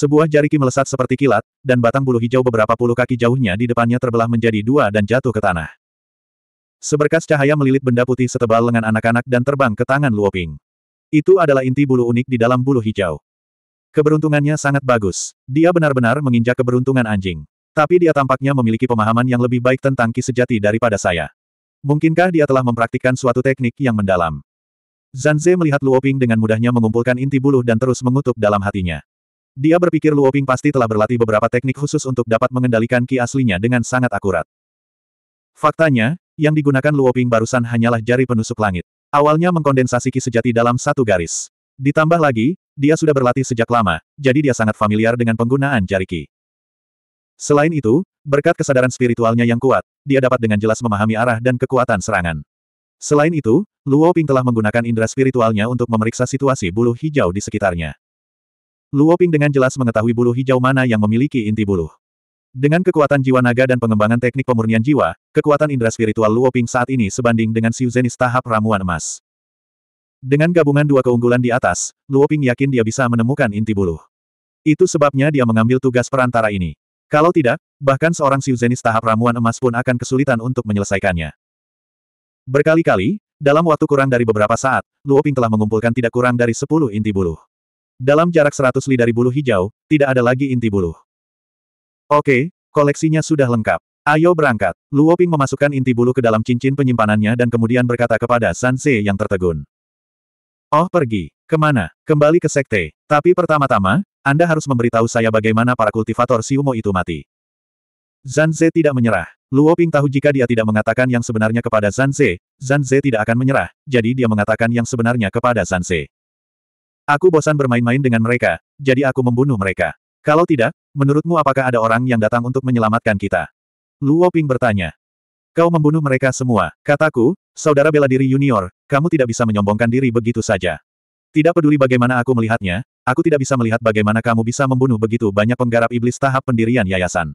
Sebuah jariki melesat seperti kilat, dan batang bulu hijau beberapa puluh kaki jauhnya di depannya terbelah menjadi dua dan jatuh ke tanah. Seberkas cahaya melilit benda putih setebal lengan anak-anak dan terbang ke tangan Luoping. Itu adalah inti bulu unik di dalam bulu hijau. Keberuntungannya sangat bagus. Dia benar-benar menginjak keberuntungan anjing. Tapi dia tampaknya memiliki pemahaman yang lebih baik tentang ki sejati daripada saya. Mungkinkah dia telah mempraktikkan suatu teknik yang mendalam? Zanze melihat Luoping dengan mudahnya mengumpulkan inti bulu dan terus mengutuk dalam hatinya. Dia berpikir Luo Ping pasti telah berlatih beberapa teknik khusus untuk dapat mengendalikan ki aslinya dengan sangat akurat. Faktanya, yang digunakan Luo Ping barusan hanyalah jari penusuk langit. Awalnya mengkondensasi ki sejati dalam satu garis. Ditambah lagi, dia sudah berlatih sejak lama, jadi dia sangat familiar dengan penggunaan jari ki. Selain itu, berkat kesadaran spiritualnya yang kuat, dia dapat dengan jelas memahami arah dan kekuatan serangan. Selain itu, Luo Ping telah menggunakan indera spiritualnya untuk memeriksa situasi bulu hijau di sekitarnya. Luoping dengan jelas mengetahui bulu hijau mana yang memiliki inti bulu. Dengan kekuatan jiwa naga dan pengembangan teknik pemurnian jiwa, kekuatan indera spiritual Luoping saat ini sebanding dengan Xiu Zenis tahap ramuan emas. Dengan gabungan dua keunggulan di atas, Luoping yakin dia bisa menemukan inti bulu. Itu sebabnya dia mengambil tugas perantara ini. Kalau tidak, bahkan seorang Xiu Zenis tahap ramuan emas pun akan kesulitan untuk menyelesaikannya. Berkali-kali, dalam waktu kurang dari beberapa saat, Luoping telah mengumpulkan tidak kurang dari 10 inti bulu. Dalam jarak seratus li dari bulu hijau, tidak ada lagi inti buluh. Oke, koleksinya sudah lengkap. Ayo berangkat. Luo Ping memasukkan inti bulu ke dalam cincin penyimpanannya dan kemudian berkata kepada Se yang tertegun. Oh pergi. Kemana? Kembali ke sekte. Tapi pertama-tama, Anda harus memberitahu saya bagaimana para kultivator Siumo itu mati. Zanze tidak menyerah. Luo Ping tahu jika dia tidak mengatakan yang sebenarnya kepada Zanze, Zanze tidak akan menyerah, jadi dia mengatakan yang sebenarnya kepada Zanze. Aku bosan bermain-main dengan mereka, jadi aku membunuh mereka. Kalau tidak, menurutmu apakah ada orang yang datang untuk menyelamatkan kita? Luo Ping bertanya. Kau membunuh mereka semua, kataku, saudara bela diri junior, kamu tidak bisa menyombongkan diri begitu saja. Tidak peduli bagaimana aku melihatnya, aku tidak bisa melihat bagaimana kamu bisa membunuh begitu banyak penggarap iblis tahap pendirian yayasan.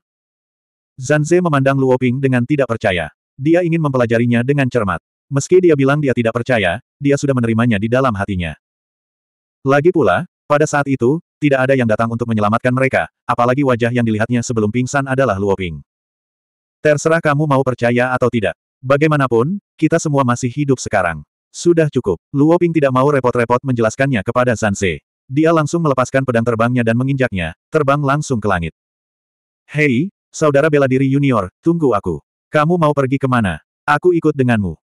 Zanze memandang Luo Ping dengan tidak percaya. Dia ingin mempelajarinya dengan cermat. Meski dia bilang dia tidak percaya, dia sudah menerimanya di dalam hatinya. Lagi pula, pada saat itu, tidak ada yang datang untuk menyelamatkan mereka, apalagi wajah yang dilihatnya sebelum pingsan adalah Luoping. Terserah kamu mau percaya atau tidak. Bagaimanapun, kita semua masih hidup sekarang. Sudah cukup. Luoping tidak mau repot-repot menjelaskannya kepada Zanze. Dia langsung melepaskan pedang terbangnya dan menginjaknya, terbang langsung ke langit. Hei, saudara bela diri junior, tunggu aku. Kamu mau pergi kemana? Aku ikut denganmu.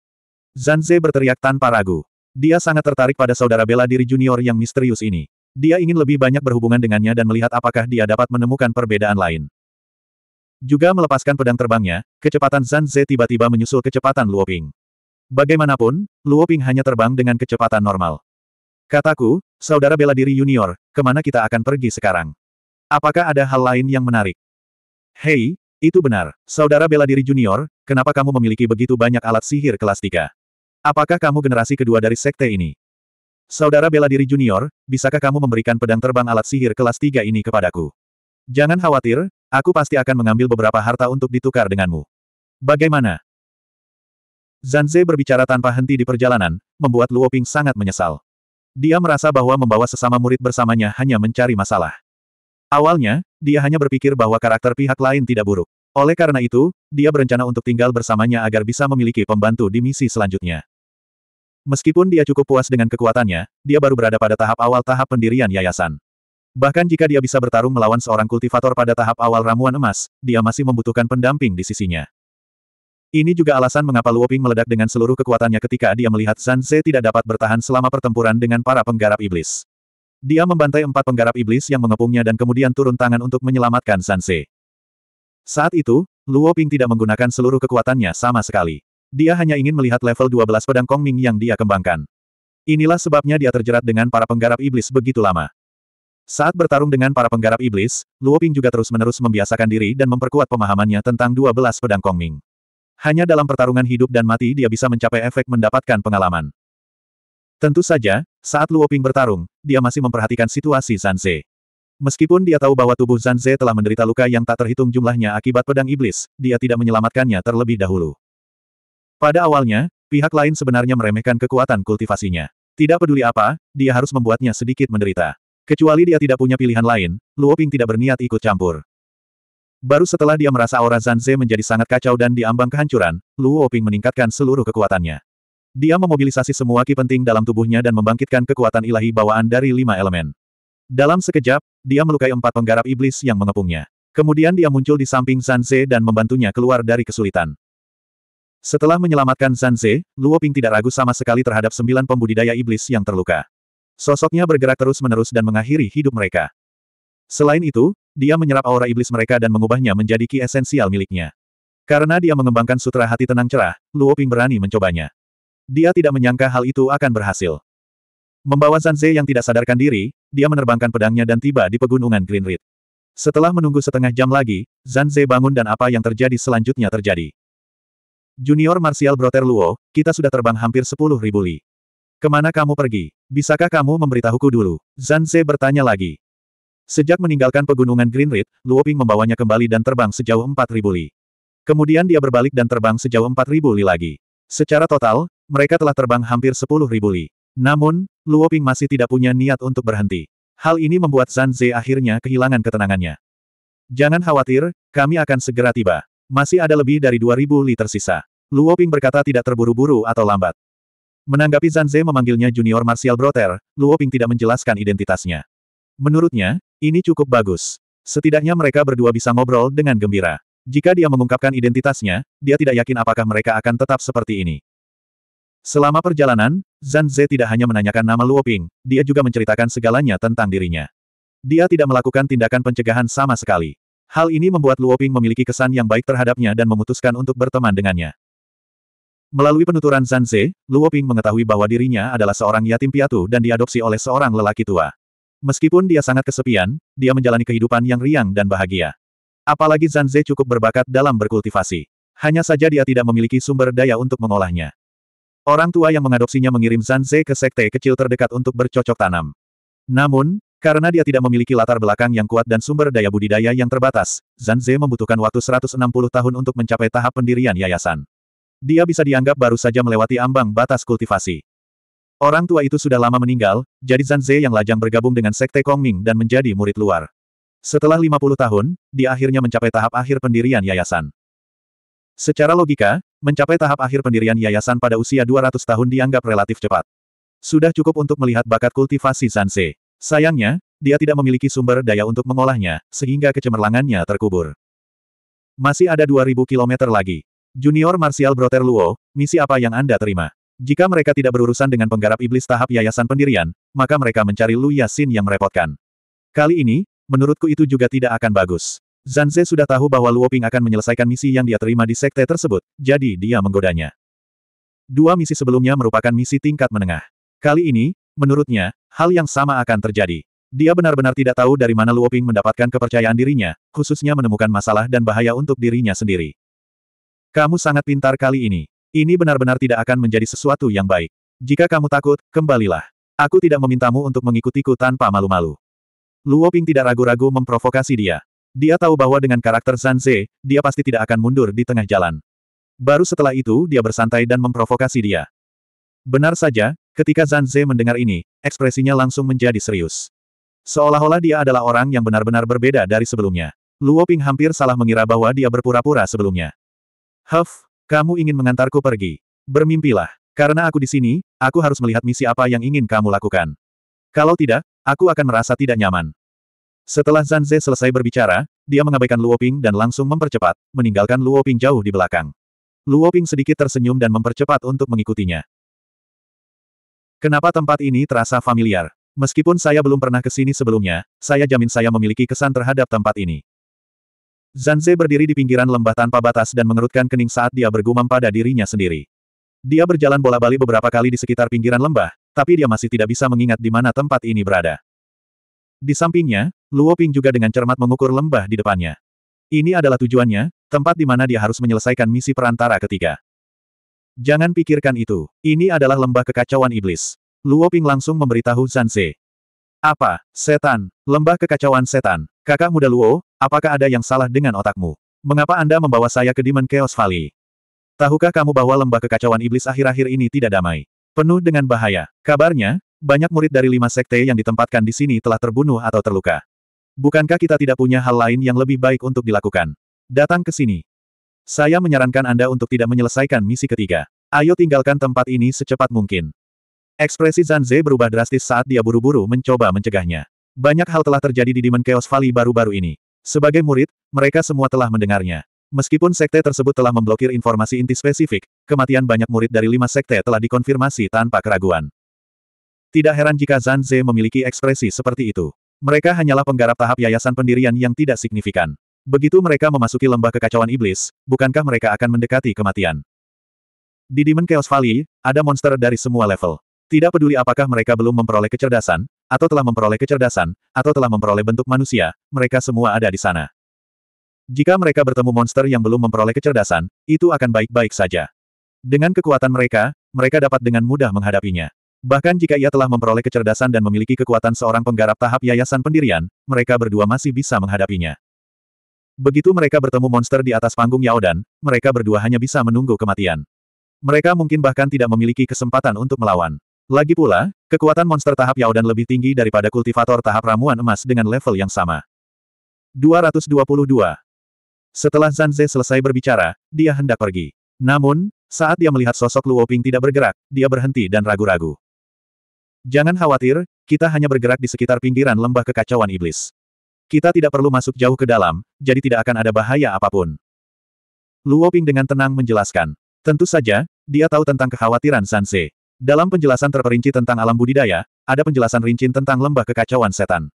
Zanze berteriak tanpa ragu. Dia sangat tertarik pada saudara bela diri junior yang misterius ini. Dia ingin lebih banyak berhubungan dengannya dan melihat apakah dia dapat menemukan perbedaan lain. Juga melepaskan pedang terbangnya, kecepatan Zan Ze tiba-tiba menyusul kecepatan Luo Luoping. Bagaimanapun, Luo Luoping hanya terbang dengan kecepatan normal. Kataku, saudara bela diri junior, kemana kita akan pergi sekarang? Apakah ada hal lain yang menarik? Hei, itu benar, saudara bela diri junior, kenapa kamu memiliki begitu banyak alat sihir kelas 3? Apakah kamu generasi kedua dari sekte ini? Saudara bela diri junior, bisakah kamu memberikan pedang terbang alat sihir kelas 3 ini kepadaku? Jangan khawatir, aku pasti akan mengambil beberapa harta untuk ditukar denganmu. Bagaimana? Zanze berbicara tanpa henti di perjalanan, membuat Luo Ping sangat menyesal. Dia merasa bahwa membawa sesama murid bersamanya hanya mencari masalah. Awalnya, dia hanya berpikir bahwa karakter pihak lain tidak buruk. Oleh karena itu, dia berencana untuk tinggal bersamanya agar bisa memiliki pembantu di misi selanjutnya. Meskipun dia cukup puas dengan kekuatannya, dia baru berada pada tahap awal tahap pendirian yayasan. Bahkan jika dia bisa bertarung melawan seorang kultivator pada tahap awal ramuan emas, dia masih membutuhkan pendamping di sisinya. Ini juga alasan mengapa Luoping meledak dengan seluruh kekuatannya ketika dia melihat Zhan Ze tidak dapat bertahan selama pertempuran dengan para penggarap iblis. Dia membantai empat penggarap iblis yang mengepungnya dan kemudian turun tangan untuk menyelamatkan Zhan Ze. Saat itu, Luo Ping tidak menggunakan seluruh kekuatannya sama sekali. Dia hanya ingin melihat level 12 pedang Kong Ming yang dia kembangkan. Inilah sebabnya dia terjerat dengan para penggarap iblis begitu lama. Saat bertarung dengan para penggarap iblis, Luo Ping juga terus-menerus membiasakan diri dan memperkuat pemahamannya tentang 12 pedang Kong Ming. Hanya dalam pertarungan hidup dan mati dia bisa mencapai efek mendapatkan pengalaman. Tentu saja, saat Luo Ping bertarung, dia masih memperhatikan situasi Zanze. Meskipun dia tahu bahwa tubuh Zanze telah menderita luka yang tak terhitung jumlahnya akibat pedang iblis, dia tidak menyelamatkannya terlebih dahulu. Pada awalnya, pihak lain sebenarnya meremehkan kekuatan kultivasinya. Tidak peduli apa, dia harus membuatnya sedikit menderita. Kecuali dia tidak punya pilihan lain, Luoping tidak berniat ikut campur. Baru setelah dia merasa aura Zanze menjadi sangat kacau dan diambang kehancuran, Luoping meningkatkan seluruh kekuatannya. Dia memobilisasi semua ki penting dalam tubuhnya dan membangkitkan kekuatan ilahi bawaan dari lima elemen. Dalam sekejap, dia melukai empat penggarap iblis yang mengepungnya. Kemudian dia muncul di samping Zanze dan membantunya keluar dari kesulitan. Setelah menyelamatkan Zanze, Luo Ping tidak ragu sama sekali terhadap sembilan pembudidaya iblis yang terluka. Sosoknya bergerak terus-menerus dan mengakhiri hidup mereka. Selain itu, dia menyerap aura iblis mereka dan mengubahnya menjadi ki esensial miliknya. Karena dia mengembangkan sutra hati tenang cerah, Luo Ping berani mencobanya. Dia tidak menyangka hal itu akan berhasil. Membawa Zanze yang tidak sadarkan diri, dia menerbangkan pedangnya dan tiba di pegunungan Green Ridge. Setelah menunggu setengah jam lagi, Zanze bangun dan apa yang terjadi selanjutnya terjadi. Junior Martial Broter Luo, kita sudah terbang hampir sepuluh ribu li. Kemana kamu pergi? Bisakah kamu memberitahuku dulu? Zanze bertanya lagi. Sejak meninggalkan pegunungan Green Ridge, Luo Ping membawanya kembali dan terbang sejauh empat ribu li. Kemudian dia berbalik dan terbang sejauh empat ribu li lagi. Secara total, mereka telah terbang hampir sepuluh ribu li. Namun, Luo Ping masih tidak punya niat untuk berhenti. Hal ini membuat Zan Ze akhirnya kehilangan ketenangannya. Jangan khawatir, kami akan segera tiba. Masih ada lebih dari 2000 liter sisa. Luo Ping berkata tidak terburu-buru atau lambat. Menanggapi Zanze memanggilnya junior Martial brother, Luo Ping tidak menjelaskan identitasnya. Menurutnya, ini cukup bagus. Setidaknya mereka berdua bisa ngobrol dengan gembira. Jika dia mengungkapkan identitasnya, dia tidak yakin apakah mereka akan tetap seperti ini. Selama perjalanan, Zan Ze tidak hanya menanyakan nama Luo Ping, dia juga menceritakan segalanya tentang dirinya. Dia tidak melakukan tindakan pencegahan sama sekali. Hal ini membuat Luoping memiliki kesan yang baik terhadapnya dan memutuskan untuk berteman dengannya. Melalui penuturan Zanze, Luoping mengetahui bahwa dirinya adalah seorang yatim piatu dan diadopsi oleh seorang lelaki tua. Meskipun dia sangat kesepian, dia menjalani kehidupan yang riang dan bahagia. Apalagi Zanze cukup berbakat dalam berkultivasi. Hanya saja dia tidak memiliki sumber daya untuk mengolahnya. Orang tua yang mengadopsinya mengirim Zanze ke sekte kecil terdekat untuk bercocok tanam. Namun, karena dia tidak memiliki latar belakang yang kuat dan sumber daya budidaya yang terbatas, Ze membutuhkan waktu 160 tahun untuk mencapai tahap pendirian yayasan. Dia bisa dianggap baru saja melewati ambang batas kultivasi. Orang tua itu sudah lama meninggal, jadi Ze yang lajang bergabung dengan sekte Kongming dan menjadi murid luar. Setelah 50 tahun, dia akhirnya mencapai tahap akhir pendirian yayasan. Secara logika, mencapai tahap akhir pendirian yayasan pada usia 200 tahun dianggap relatif cepat. Sudah cukup untuk melihat bakat kultivasi Zanze. Sayangnya, dia tidak memiliki sumber daya untuk mengolahnya, sehingga kecemerlangannya terkubur. Masih ada 2000 km lagi. Junior Martial Brother Luo, misi apa yang Anda terima? Jika mereka tidak berurusan dengan penggarap iblis tahap yayasan pendirian, maka mereka mencari Lu Yasin yang merepotkan. Kali ini, menurutku itu juga tidak akan bagus. Zanze sudah tahu bahwa Luo Ping akan menyelesaikan misi yang dia terima di sekte tersebut, jadi dia menggodanya. Dua misi sebelumnya merupakan misi tingkat menengah. Kali ini, menurutnya, hal yang sama akan terjadi. Dia benar-benar tidak tahu dari mana Luoping mendapatkan kepercayaan dirinya, khususnya menemukan masalah dan bahaya untuk dirinya sendiri. Kamu sangat pintar kali ini. Ini benar-benar tidak akan menjadi sesuatu yang baik. Jika kamu takut, kembalilah. Aku tidak memintamu untuk mengikutiku tanpa malu-malu. Luoping tidak ragu-ragu memprovokasi dia. Dia tahu bahwa dengan karakter Zanze, dia pasti tidak akan mundur di tengah jalan. Baru setelah itu dia bersantai dan memprovokasi dia. Benar saja, Ketika Zhan Ze mendengar ini, ekspresinya langsung menjadi serius. Seolah-olah dia adalah orang yang benar-benar berbeda dari sebelumnya. Luo Ping hampir salah mengira bahwa dia berpura-pura sebelumnya. Huff, kamu ingin mengantarku pergi. Bermimpilah. Karena aku di sini, aku harus melihat misi apa yang ingin kamu lakukan. Kalau tidak, aku akan merasa tidak nyaman. Setelah Zhan Ze selesai berbicara, dia mengabaikan Luo Ping dan langsung mempercepat, meninggalkan Luo Ping jauh di belakang. Luo Ping sedikit tersenyum dan mempercepat untuk mengikutinya. Kenapa tempat ini terasa familiar? Meskipun saya belum pernah ke sini sebelumnya, saya jamin saya memiliki kesan terhadap tempat ini. Zanze berdiri di pinggiran lembah tanpa batas dan mengerutkan kening saat dia bergumam pada dirinya sendiri. Dia berjalan bola-bali beberapa kali di sekitar pinggiran lembah, tapi dia masih tidak bisa mengingat di mana tempat ini berada. Di sampingnya, Luo Ping juga dengan cermat mengukur lembah di depannya. Ini adalah tujuannya, tempat di mana dia harus menyelesaikan misi perantara ketiga. Jangan pikirkan itu. Ini adalah lembah kekacauan iblis. Luo Ping langsung memberitahu Zanze. Apa? Setan. Lembah kekacauan setan. Kakak muda Luo, apakah ada yang salah dengan otakmu? Mengapa Anda membawa saya ke Demon Chaos Valley? Tahukah kamu bahwa lembah kekacauan iblis akhir-akhir ini tidak damai? Penuh dengan bahaya. Kabarnya, banyak murid dari lima sekte yang ditempatkan di sini telah terbunuh atau terluka. Bukankah kita tidak punya hal lain yang lebih baik untuk dilakukan? Datang ke sini. Saya menyarankan Anda untuk tidak menyelesaikan misi ketiga. Ayo tinggalkan tempat ini secepat mungkin. Ekspresi Zanze berubah drastis saat dia buru-buru mencoba mencegahnya. Banyak hal telah terjadi di Demon Chaos Valley baru-baru ini. Sebagai murid, mereka semua telah mendengarnya. Meskipun sekte tersebut telah memblokir informasi inti spesifik, kematian banyak murid dari lima sekte telah dikonfirmasi tanpa keraguan. Tidak heran jika Zanze memiliki ekspresi seperti itu. Mereka hanyalah penggarap tahap yayasan pendirian yang tidak signifikan. Begitu mereka memasuki lembah kekacauan iblis, bukankah mereka akan mendekati kematian? Di Demon Chaos Valley, ada monster dari semua level. Tidak peduli apakah mereka belum memperoleh kecerdasan, atau telah memperoleh kecerdasan, atau telah memperoleh bentuk manusia, mereka semua ada di sana. Jika mereka bertemu monster yang belum memperoleh kecerdasan, itu akan baik-baik saja. Dengan kekuatan mereka, mereka dapat dengan mudah menghadapinya. Bahkan jika ia telah memperoleh kecerdasan dan memiliki kekuatan seorang penggarap tahap yayasan pendirian, mereka berdua masih bisa menghadapinya. Begitu mereka bertemu monster di atas panggung Yaodan, mereka berdua hanya bisa menunggu kematian. Mereka mungkin bahkan tidak memiliki kesempatan untuk melawan. Lagi pula, kekuatan monster tahap Yaodan lebih tinggi daripada kultivator tahap ramuan emas dengan level yang sama. 222. Setelah Zanze selesai berbicara, dia hendak pergi. Namun, saat dia melihat sosok Luo Ping tidak bergerak, dia berhenti dan ragu-ragu. Jangan khawatir, kita hanya bergerak di sekitar pinggiran lembah kekacauan iblis. Kita tidak perlu masuk jauh ke dalam, jadi tidak akan ada bahaya apapun. Luo Ping dengan tenang menjelaskan. Tentu saja, dia tahu tentang kekhawatiran Sanse. Dalam penjelasan terperinci tentang alam budidaya, ada penjelasan rinci tentang lembah kekacauan setan.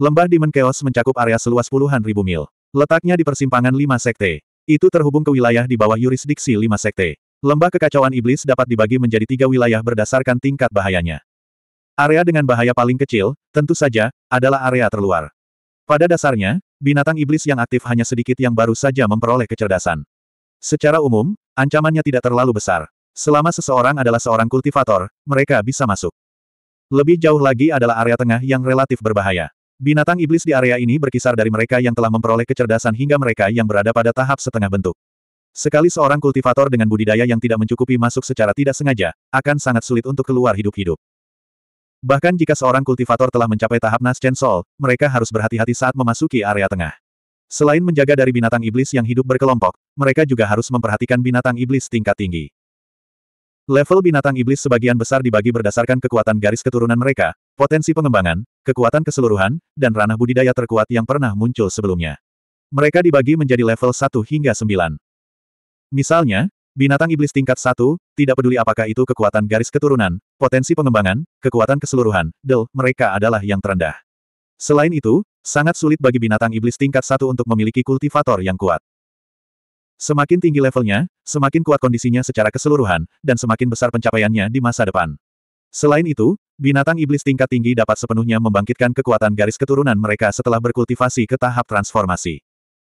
Lembah Demon Chaos mencakup area seluas puluhan ribu mil. Letaknya di persimpangan lima sekte. Itu terhubung ke wilayah di bawah yurisdiksi lima sekte. Lembah kekacauan iblis dapat dibagi menjadi tiga wilayah berdasarkan tingkat bahayanya. Area dengan bahaya paling kecil, tentu saja, adalah area terluar. Pada dasarnya, binatang iblis yang aktif hanya sedikit yang baru saja memperoleh kecerdasan. Secara umum, ancamannya tidak terlalu besar. Selama seseorang adalah seorang kultivator, mereka bisa masuk. Lebih jauh lagi adalah area tengah yang relatif berbahaya. Binatang iblis di area ini berkisar dari mereka yang telah memperoleh kecerdasan hingga mereka yang berada pada tahap setengah bentuk. Sekali seorang kultivator dengan budidaya yang tidak mencukupi masuk secara tidak sengaja, akan sangat sulit untuk keluar hidup-hidup. Bahkan jika seorang kultivator telah mencapai tahap nascent Soul, mereka harus berhati-hati saat memasuki area tengah. Selain menjaga dari binatang iblis yang hidup berkelompok, mereka juga harus memperhatikan binatang iblis tingkat tinggi. Level binatang iblis sebagian besar dibagi berdasarkan kekuatan garis keturunan mereka, potensi pengembangan, kekuatan keseluruhan, dan ranah budidaya terkuat yang pernah muncul sebelumnya. Mereka dibagi menjadi level 1 hingga 9. Misalnya, Binatang iblis tingkat satu tidak peduli apakah itu kekuatan garis keturunan, potensi pengembangan, kekuatan keseluruhan, del, mereka adalah yang terendah. Selain itu, sangat sulit bagi binatang iblis tingkat satu untuk memiliki kultivator yang kuat. Semakin tinggi levelnya, semakin kuat kondisinya secara keseluruhan, dan semakin besar pencapaiannya di masa depan. Selain itu, binatang iblis tingkat tinggi dapat sepenuhnya membangkitkan kekuatan garis keturunan mereka setelah berkultivasi ke tahap transformasi.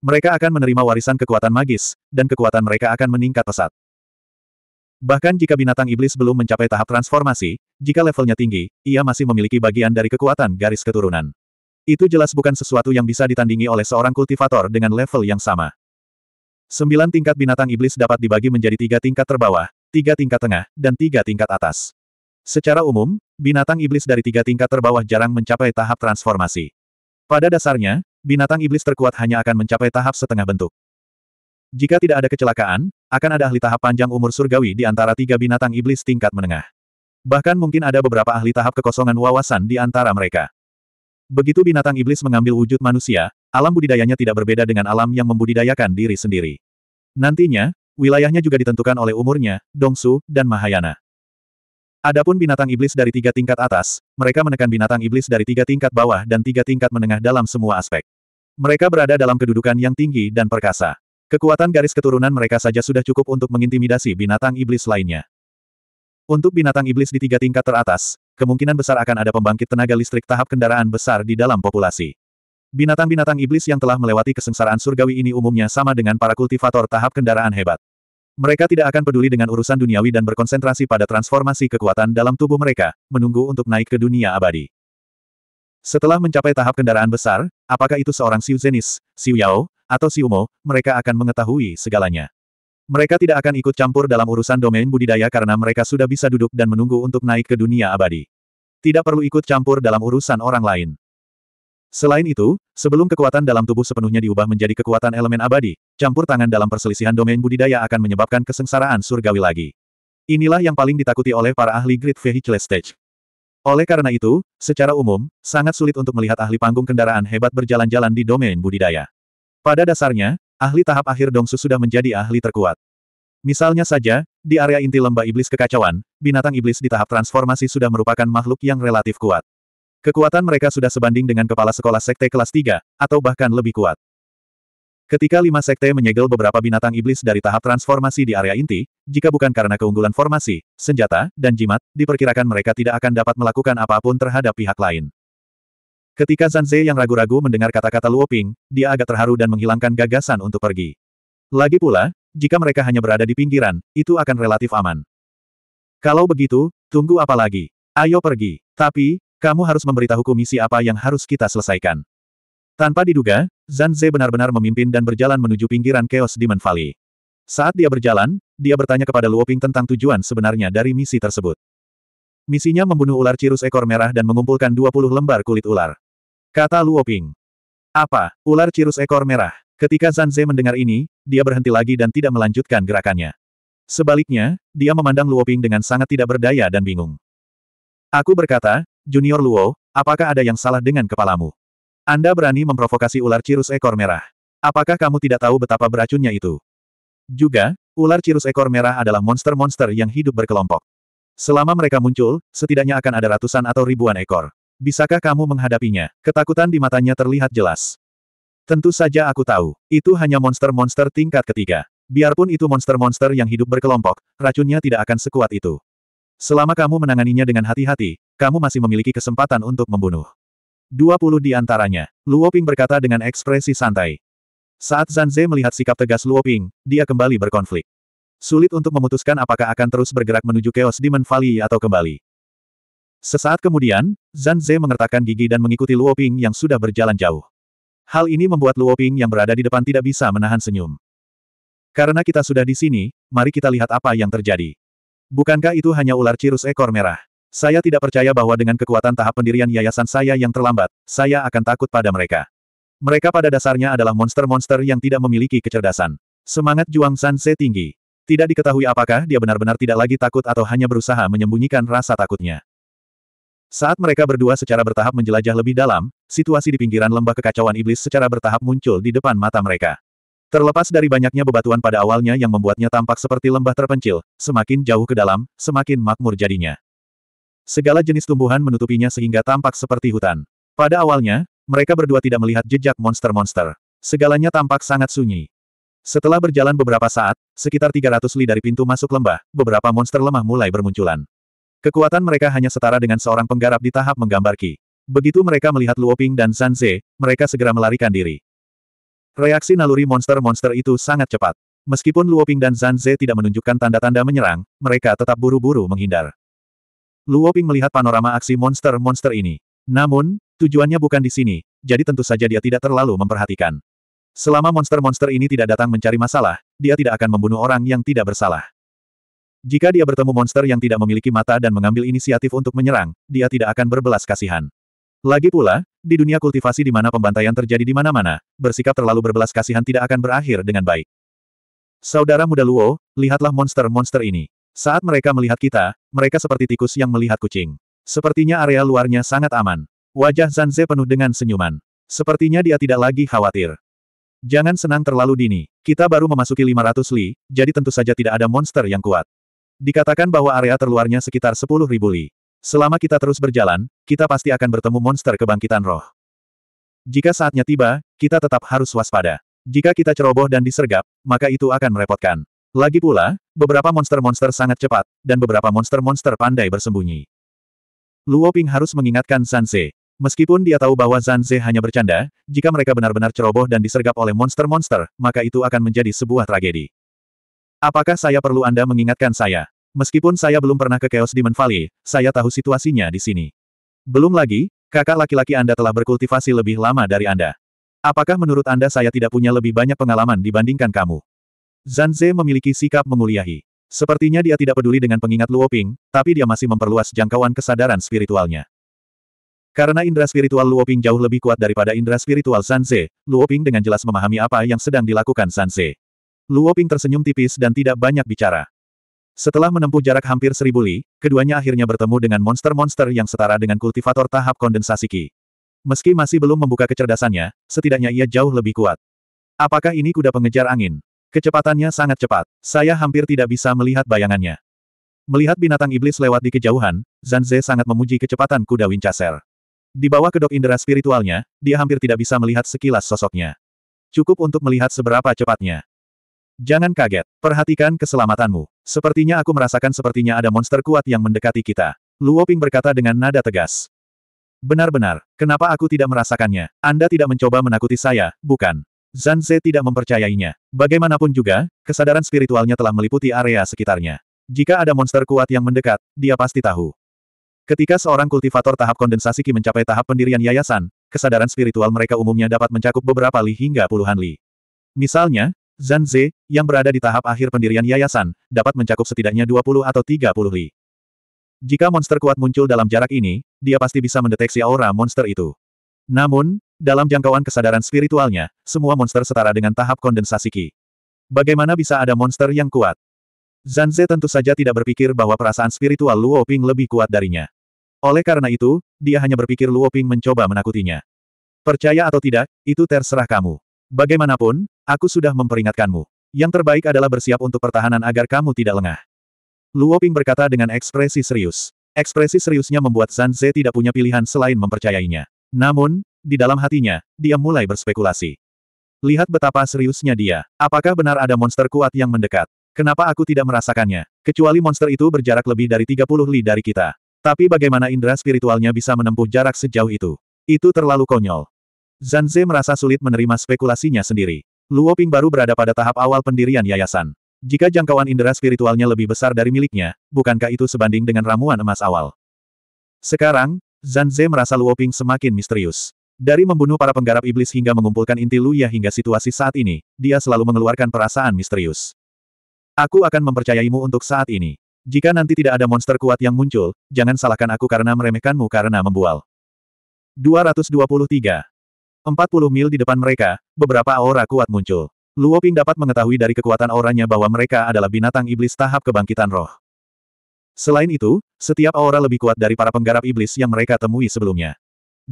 Mereka akan menerima warisan kekuatan magis, dan kekuatan mereka akan meningkat pesat. Bahkan jika binatang iblis belum mencapai tahap transformasi, jika levelnya tinggi, ia masih memiliki bagian dari kekuatan garis keturunan. Itu jelas bukan sesuatu yang bisa ditandingi oleh seorang kultivator dengan level yang sama. Sembilan tingkat binatang iblis dapat dibagi menjadi tiga tingkat terbawah, tiga tingkat tengah, dan tiga tingkat atas. Secara umum, binatang iblis dari tiga tingkat terbawah jarang mencapai tahap transformasi. Pada dasarnya, binatang iblis terkuat hanya akan mencapai tahap setengah bentuk. Jika tidak ada kecelakaan, akan ada ahli tahap panjang umur surgawi di antara tiga binatang iblis tingkat menengah. Bahkan mungkin ada beberapa ahli tahap kekosongan wawasan di antara mereka. Begitu binatang iblis mengambil wujud manusia, alam budidayanya tidak berbeda dengan alam yang membudidayakan diri sendiri. Nantinya, wilayahnya juga ditentukan oleh umurnya, Dongsu, dan Mahayana. Adapun binatang iblis dari tiga tingkat atas, mereka menekan binatang iblis dari tiga tingkat bawah dan tiga tingkat menengah dalam semua aspek. Mereka berada dalam kedudukan yang tinggi dan perkasa. Kekuatan garis keturunan mereka saja sudah cukup untuk mengintimidasi binatang iblis lainnya. Untuk binatang iblis di tiga tingkat teratas, kemungkinan besar akan ada pembangkit tenaga listrik tahap kendaraan besar di dalam populasi. Binatang-binatang iblis yang telah melewati kesengsaraan surgawi ini umumnya sama dengan para kultivator tahap kendaraan hebat. Mereka tidak akan peduli dengan urusan duniawi dan berkonsentrasi pada transformasi kekuatan dalam tubuh mereka, menunggu untuk naik ke dunia abadi. Setelah mencapai tahap kendaraan besar, apakah itu seorang Xiu Zenis, Xiu Yao, atau Xiu Mo, mereka akan mengetahui segalanya. Mereka tidak akan ikut campur dalam urusan domain budidaya karena mereka sudah bisa duduk dan menunggu untuk naik ke dunia abadi. Tidak perlu ikut campur dalam urusan orang lain. Selain itu, sebelum kekuatan dalam tubuh sepenuhnya diubah menjadi kekuatan elemen abadi, campur tangan dalam perselisihan domain budidaya akan menyebabkan kesengsaraan surgawi lagi. Inilah yang paling ditakuti oleh para ahli Great Vehicle Stage. Oleh karena itu, secara umum, sangat sulit untuk melihat ahli panggung kendaraan hebat berjalan-jalan di domain budidaya. Pada dasarnya, ahli tahap akhir Dongsu sudah menjadi ahli terkuat. Misalnya saja, di area inti lembah iblis kekacauan, binatang iblis di tahap transformasi sudah merupakan makhluk yang relatif kuat. Kekuatan mereka sudah sebanding dengan kepala sekolah sekte kelas 3, atau bahkan lebih kuat. Ketika lima sekte menyegel beberapa binatang iblis dari tahap transformasi di area inti, jika bukan karena keunggulan formasi, senjata, dan jimat, diperkirakan mereka tidak akan dapat melakukan apapun terhadap pihak lain. Ketika Zanze yang ragu-ragu mendengar kata-kata Luoping, dia agak terharu dan menghilangkan gagasan untuk pergi. Lagi pula, jika mereka hanya berada di pinggiran, itu akan relatif aman. Kalau begitu, tunggu apa lagi? Ayo pergi. Tapi, kamu harus memberitahuku misi apa yang harus kita selesaikan. Tanpa diduga, Zan Ze benar-benar memimpin dan berjalan menuju pinggiran Chaos Demon Valley. Saat dia berjalan, dia bertanya kepada Luoping tentang tujuan sebenarnya dari misi tersebut. Misinya membunuh ular cirus ekor merah dan mengumpulkan 20 lembar kulit ular. Kata Luoping. Apa, ular cirus ekor merah? Ketika Zan Ze mendengar ini, dia berhenti lagi dan tidak melanjutkan gerakannya. Sebaliknya, dia memandang Luoping dengan sangat tidak berdaya dan bingung. Aku berkata, Junior Luo, apakah ada yang salah dengan kepalamu? Anda berani memprovokasi ular cirus ekor merah. Apakah kamu tidak tahu betapa beracunnya itu? Juga, ular cirus ekor merah adalah monster-monster yang hidup berkelompok. Selama mereka muncul, setidaknya akan ada ratusan atau ribuan ekor. Bisakah kamu menghadapinya? Ketakutan di matanya terlihat jelas. Tentu saja aku tahu, itu hanya monster-monster tingkat ketiga. Biarpun itu monster-monster yang hidup berkelompok, racunnya tidak akan sekuat itu. Selama kamu menanganinya dengan hati-hati, kamu masih memiliki kesempatan untuk membunuh. 20 di antaranya, Luo Ping berkata dengan ekspresi santai. Saat Zanze melihat sikap tegas Luo Ping, dia kembali berkonflik. Sulit untuk memutuskan apakah akan terus bergerak menuju Chaos Demon Valley atau kembali. Sesaat kemudian, Zanze mengertakkan gigi dan mengikuti Luo Ping yang sudah berjalan jauh. Hal ini membuat Luo Ping yang berada di depan tidak bisa menahan senyum. Karena kita sudah di sini, mari kita lihat apa yang terjadi. Bukankah itu hanya ular cirus ekor merah? Saya tidak percaya bahwa dengan kekuatan tahap pendirian yayasan saya yang terlambat, saya akan takut pada mereka. Mereka pada dasarnya adalah monster-monster yang tidak memiliki kecerdasan. Semangat Juang Sanse tinggi. Tidak diketahui apakah dia benar-benar tidak lagi takut atau hanya berusaha menyembunyikan rasa takutnya. Saat mereka berdua secara bertahap menjelajah lebih dalam, situasi di pinggiran lembah kekacauan iblis secara bertahap muncul di depan mata mereka. Terlepas dari banyaknya bebatuan pada awalnya yang membuatnya tampak seperti lembah terpencil, semakin jauh ke dalam, semakin makmur jadinya. Segala jenis tumbuhan menutupinya sehingga tampak seperti hutan. Pada awalnya, mereka berdua tidak melihat jejak monster-monster. Segalanya tampak sangat sunyi. Setelah berjalan beberapa saat, sekitar 300 li dari pintu masuk lembah, beberapa monster lemah mulai bermunculan. Kekuatan mereka hanya setara dengan seorang penggarap di tahap menggambar Ki. Begitu mereka melihat Luoping dan Zanze, mereka segera melarikan diri. Reaksi naluri monster-monster itu sangat cepat. Meskipun Luoping dan Zanze tidak menunjukkan tanda-tanda menyerang, mereka tetap buru-buru menghindar. Luo Ping melihat panorama aksi monster-monster ini. Namun, tujuannya bukan di sini, jadi tentu saja dia tidak terlalu memperhatikan. Selama monster-monster ini tidak datang mencari masalah, dia tidak akan membunuh orang yang tidak bersalah. Jika dia bertemu monster yang tidak memiliki mata dan mengambil inisiatif untuk menyerang, dia tidak akan berbelas kasihan. Lagi pula, di dunia kultivasi di mana pembantaian terjadi di mana-mana, bersikap terlalu berbelas kasihan tidak akan berakhir dengan baik. Saudara muda Luo, lihatlah monster-monster ini. Saat mereka melihat kita, mereka seperti tikus yang melihat kucing. Sepertinya area luarnya sangat aman. Wajah Zanze penuh dengan senyuman. Sepertinya dia tidak lagi khawatir. Jangan senang terlalu dini. Kita baru memasuki 500 li, jadi tentu saja tidak ada monster yang kuat. Dikatakan bahwa area terluarnya sekitar ribu li. Selama kita terus berjalan, kita pasti akan bertemu monster kebangkitan roh. Jika saatnya tiba, kita tetap harus waspada. Jika kita ceroboh dan disergap, maka itu akan merepotkan. Lagi pula, beberapa monster-monster sangat cepat, dan beberapa monster-monster pandai bersembunyi. Luo Ping harus mengingatkan Sanse. Meskipun dia tahu bahwa Sanse hanya bercanda, jika mereka benar-benar ceroboh dan disergap oleh monster-monster, maka itu akan menjadi sebuah tragedi. Apakah saya perlu Anda mengingatkan saya? Meskipun saya belum pernah ke Chaos Demon Valley, saya tahu situasinya di sini. Belum lagi, kakak laki-laki Anda telah berkultivasi lebih lama dari Anda. Apakah menurut Anda saya tidak punya lebih banyak pengalaman dibandingkan kamu? Zanze memiliki sikap menguliahi. Sepertinya dia tidak peduli dengan pengingat Luoping, tapi dia masih memperluas jangkauan kesadaran spiritualnya. Karena indera spiritual Luoping jauh lebih kuat daripada indera spiritual Sanze, Luoping dengan jelas memahami apa yang sedang dilakukan Sanze. Luoping tersenyum tipis dan tidak banyak bicara. Setelah menempuh jarak hampir seribu li, keduanya akhirnya bertemu dengan monster-monster yang setara dengan kultivator tahap kondensasi Ki. Meski masih belum membuka kecerdasannya, setidaknya ia jauh lebih kuat. Apakah ini kuda pengejar angin? Kecepatannya sangat cepat. Saya hampir tidak bisa melihat bayangannya. Melihat binatang iblis lewat di kejauhan, Zanze sangat memuji kecepatan kuda Winchester. Di bawah kedok indera spiritualnya, dia hampir tidak bisa melihat sekilas sosoknya. Cukup untuk melihat seberapa cepatnya. Jangan kaget, perhatikan keselamatanmu. Sepertinya aku merasakan sepertinya ada monster kuat yang mendekati kita. Luoping berkata dengan nada tegas. Benar-benar, kenapa aku tidak merasakannya? Anda tidak mencoba menakuti saya, bukan? Zanze tidak mempercayainya. Bagaimanapun juga, kesadaran spiritualnya telah meliputi area sekitarnya. Jika ada monster kuat yang mendekat, dia pasti tahu. Ketika seorang kultivator tahap kondensasi Ki mencapai tahap pendirian yayasan, kesadaran spiritual mereka umumnya dapat mencakup beberapa li hingga puluhan li. Misalnya, Zanze, yang berada di tahap akhir pendirian yayasan, dapat mencakup setidaknya 20 atau 30 li. Jika monster kuat muncul dalam jarak ini, dia pasti bisa mendeteksi aura monster itu. Namun, dalam jangkauan kesadaran spiritualnya, semua monster setara dengan tahap kondensasi Qi. Bagaimana bisa ada monster yang kuat? Zanze tentu saja tidak berpikir bahwa perasaan spiritual Luo Ping lebih kuat darinya. Oleh karena itu, dia hanya berpikir Luo Ping mencoba menakutinya. Percaya atau tidak, itu terserah kamu. Bagaimanapun, aku sudah memperingatkanmu. Yang terbaik adalah bersiap untuk pertahanan agar kamu tidak lengah. Luo Ping berkata dengan ekspresi serius. Ekspresi seriusnya membuat Zanze tidak punya pilihan selain mempercayainya. Namun, di dalam hatinya, dia mulai berspekulasi. Lihat betapa seriusnya dia. Apakah benar ada monster kuat yang mendekat? Kenapa aku tidak merasakannya? Kecuali monster itu berjarak lebih dari 30 li dari kita. Tapi bagaimana indera spiritualnya bisa menempuh jarak sejauh itu? Itu terlalu konyol. Zanze merasa sulit menerima spekulasinya sendiri. Luo Ping baru berada pada tahap awal pendirian yayasan. Jika jangkauan indera spiritualnya lebih besar dari miliknya, bukankah itu sebanding dengan ramuan emas awal? Sekarang, Zanze merasa Luo Ping semakin misterius. Dari membunuh para penggarap iblis hingga mengumpulkan inti Luya hingga situasi saat ini, dia selalu mengeluarkan perasaan misterius. Aku akan mempercayaimu untuk saat ini. Jika nanti tidak ada monster kuat yang muncul, jangan salahkan aku karena meremehkanmu karena membual. 223. 40 mil di depan mereka, beberapa aura kuat muncul. Luo Ping dapat mengetahui dari kekuatan auranya bahwa mereka adalah binatang iblis tahap kebangkitan roh. Selain itu, setiap aura lebih kuat dari para penggarap iblis yang mereka temui sebelumnya.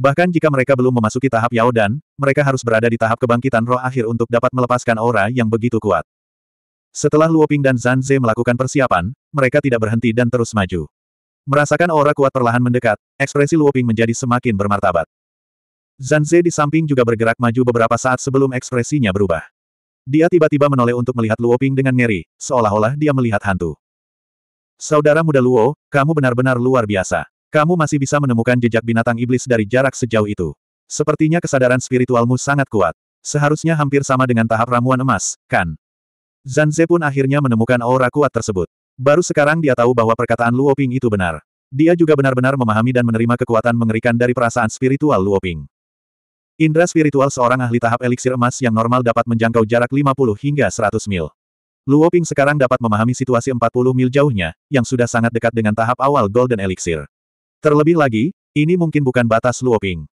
Bahkan jika mereka belum memasuki tahap Yao Dan, mereka harus berada di tahap kebangkitan roh akhir untuk dapat melepaskan aura yang begitu kuat. Setelah Luoping dan Zanze melakukan persiapan, mereka tidak berhenti dan terus maju. Merasakan aura kuat perlahan mendekat, ekspresi Luoping menjadi semakin bermartabat. Zanze di samping juga bergerak maju beberapa saat sebelum ekspresinya berubah. Dia tiba-tiba menoleh untuk melihat Luoping dengan ngeri, seolah-olah dia melihat hantu. Saudara muda Luo, kamu benar-benar luar biasa. Kamu masih bisa menemukan jejak binatang iblis dari jarak sejauh itu. Sepertinya kesadaran spiritualmu sangat kuat. Seharusnya hampir sama dengan tahap ramuan emas, kan? Zanze pun akhirnya menemukan aura kuat tersebut. Baru sekarang dia tahu bahwa perkataan Luoping itu benar. Dia juga benar-benar memahami dan menerima kekuatan mengerikan dari perasaan spiritual Luoping. Indra spiritual seorang ahli tahap eliksir emas yang normal dapat menjangkau jarak 50 hingga 100 mil. Luoping sekarang dapat memahami situasi 40 mil jauhnya, yang sudah sangat dekat dengan tahap awal Golden Elixir. Terlebih lagi, ini mungkin bukan batas Luoping.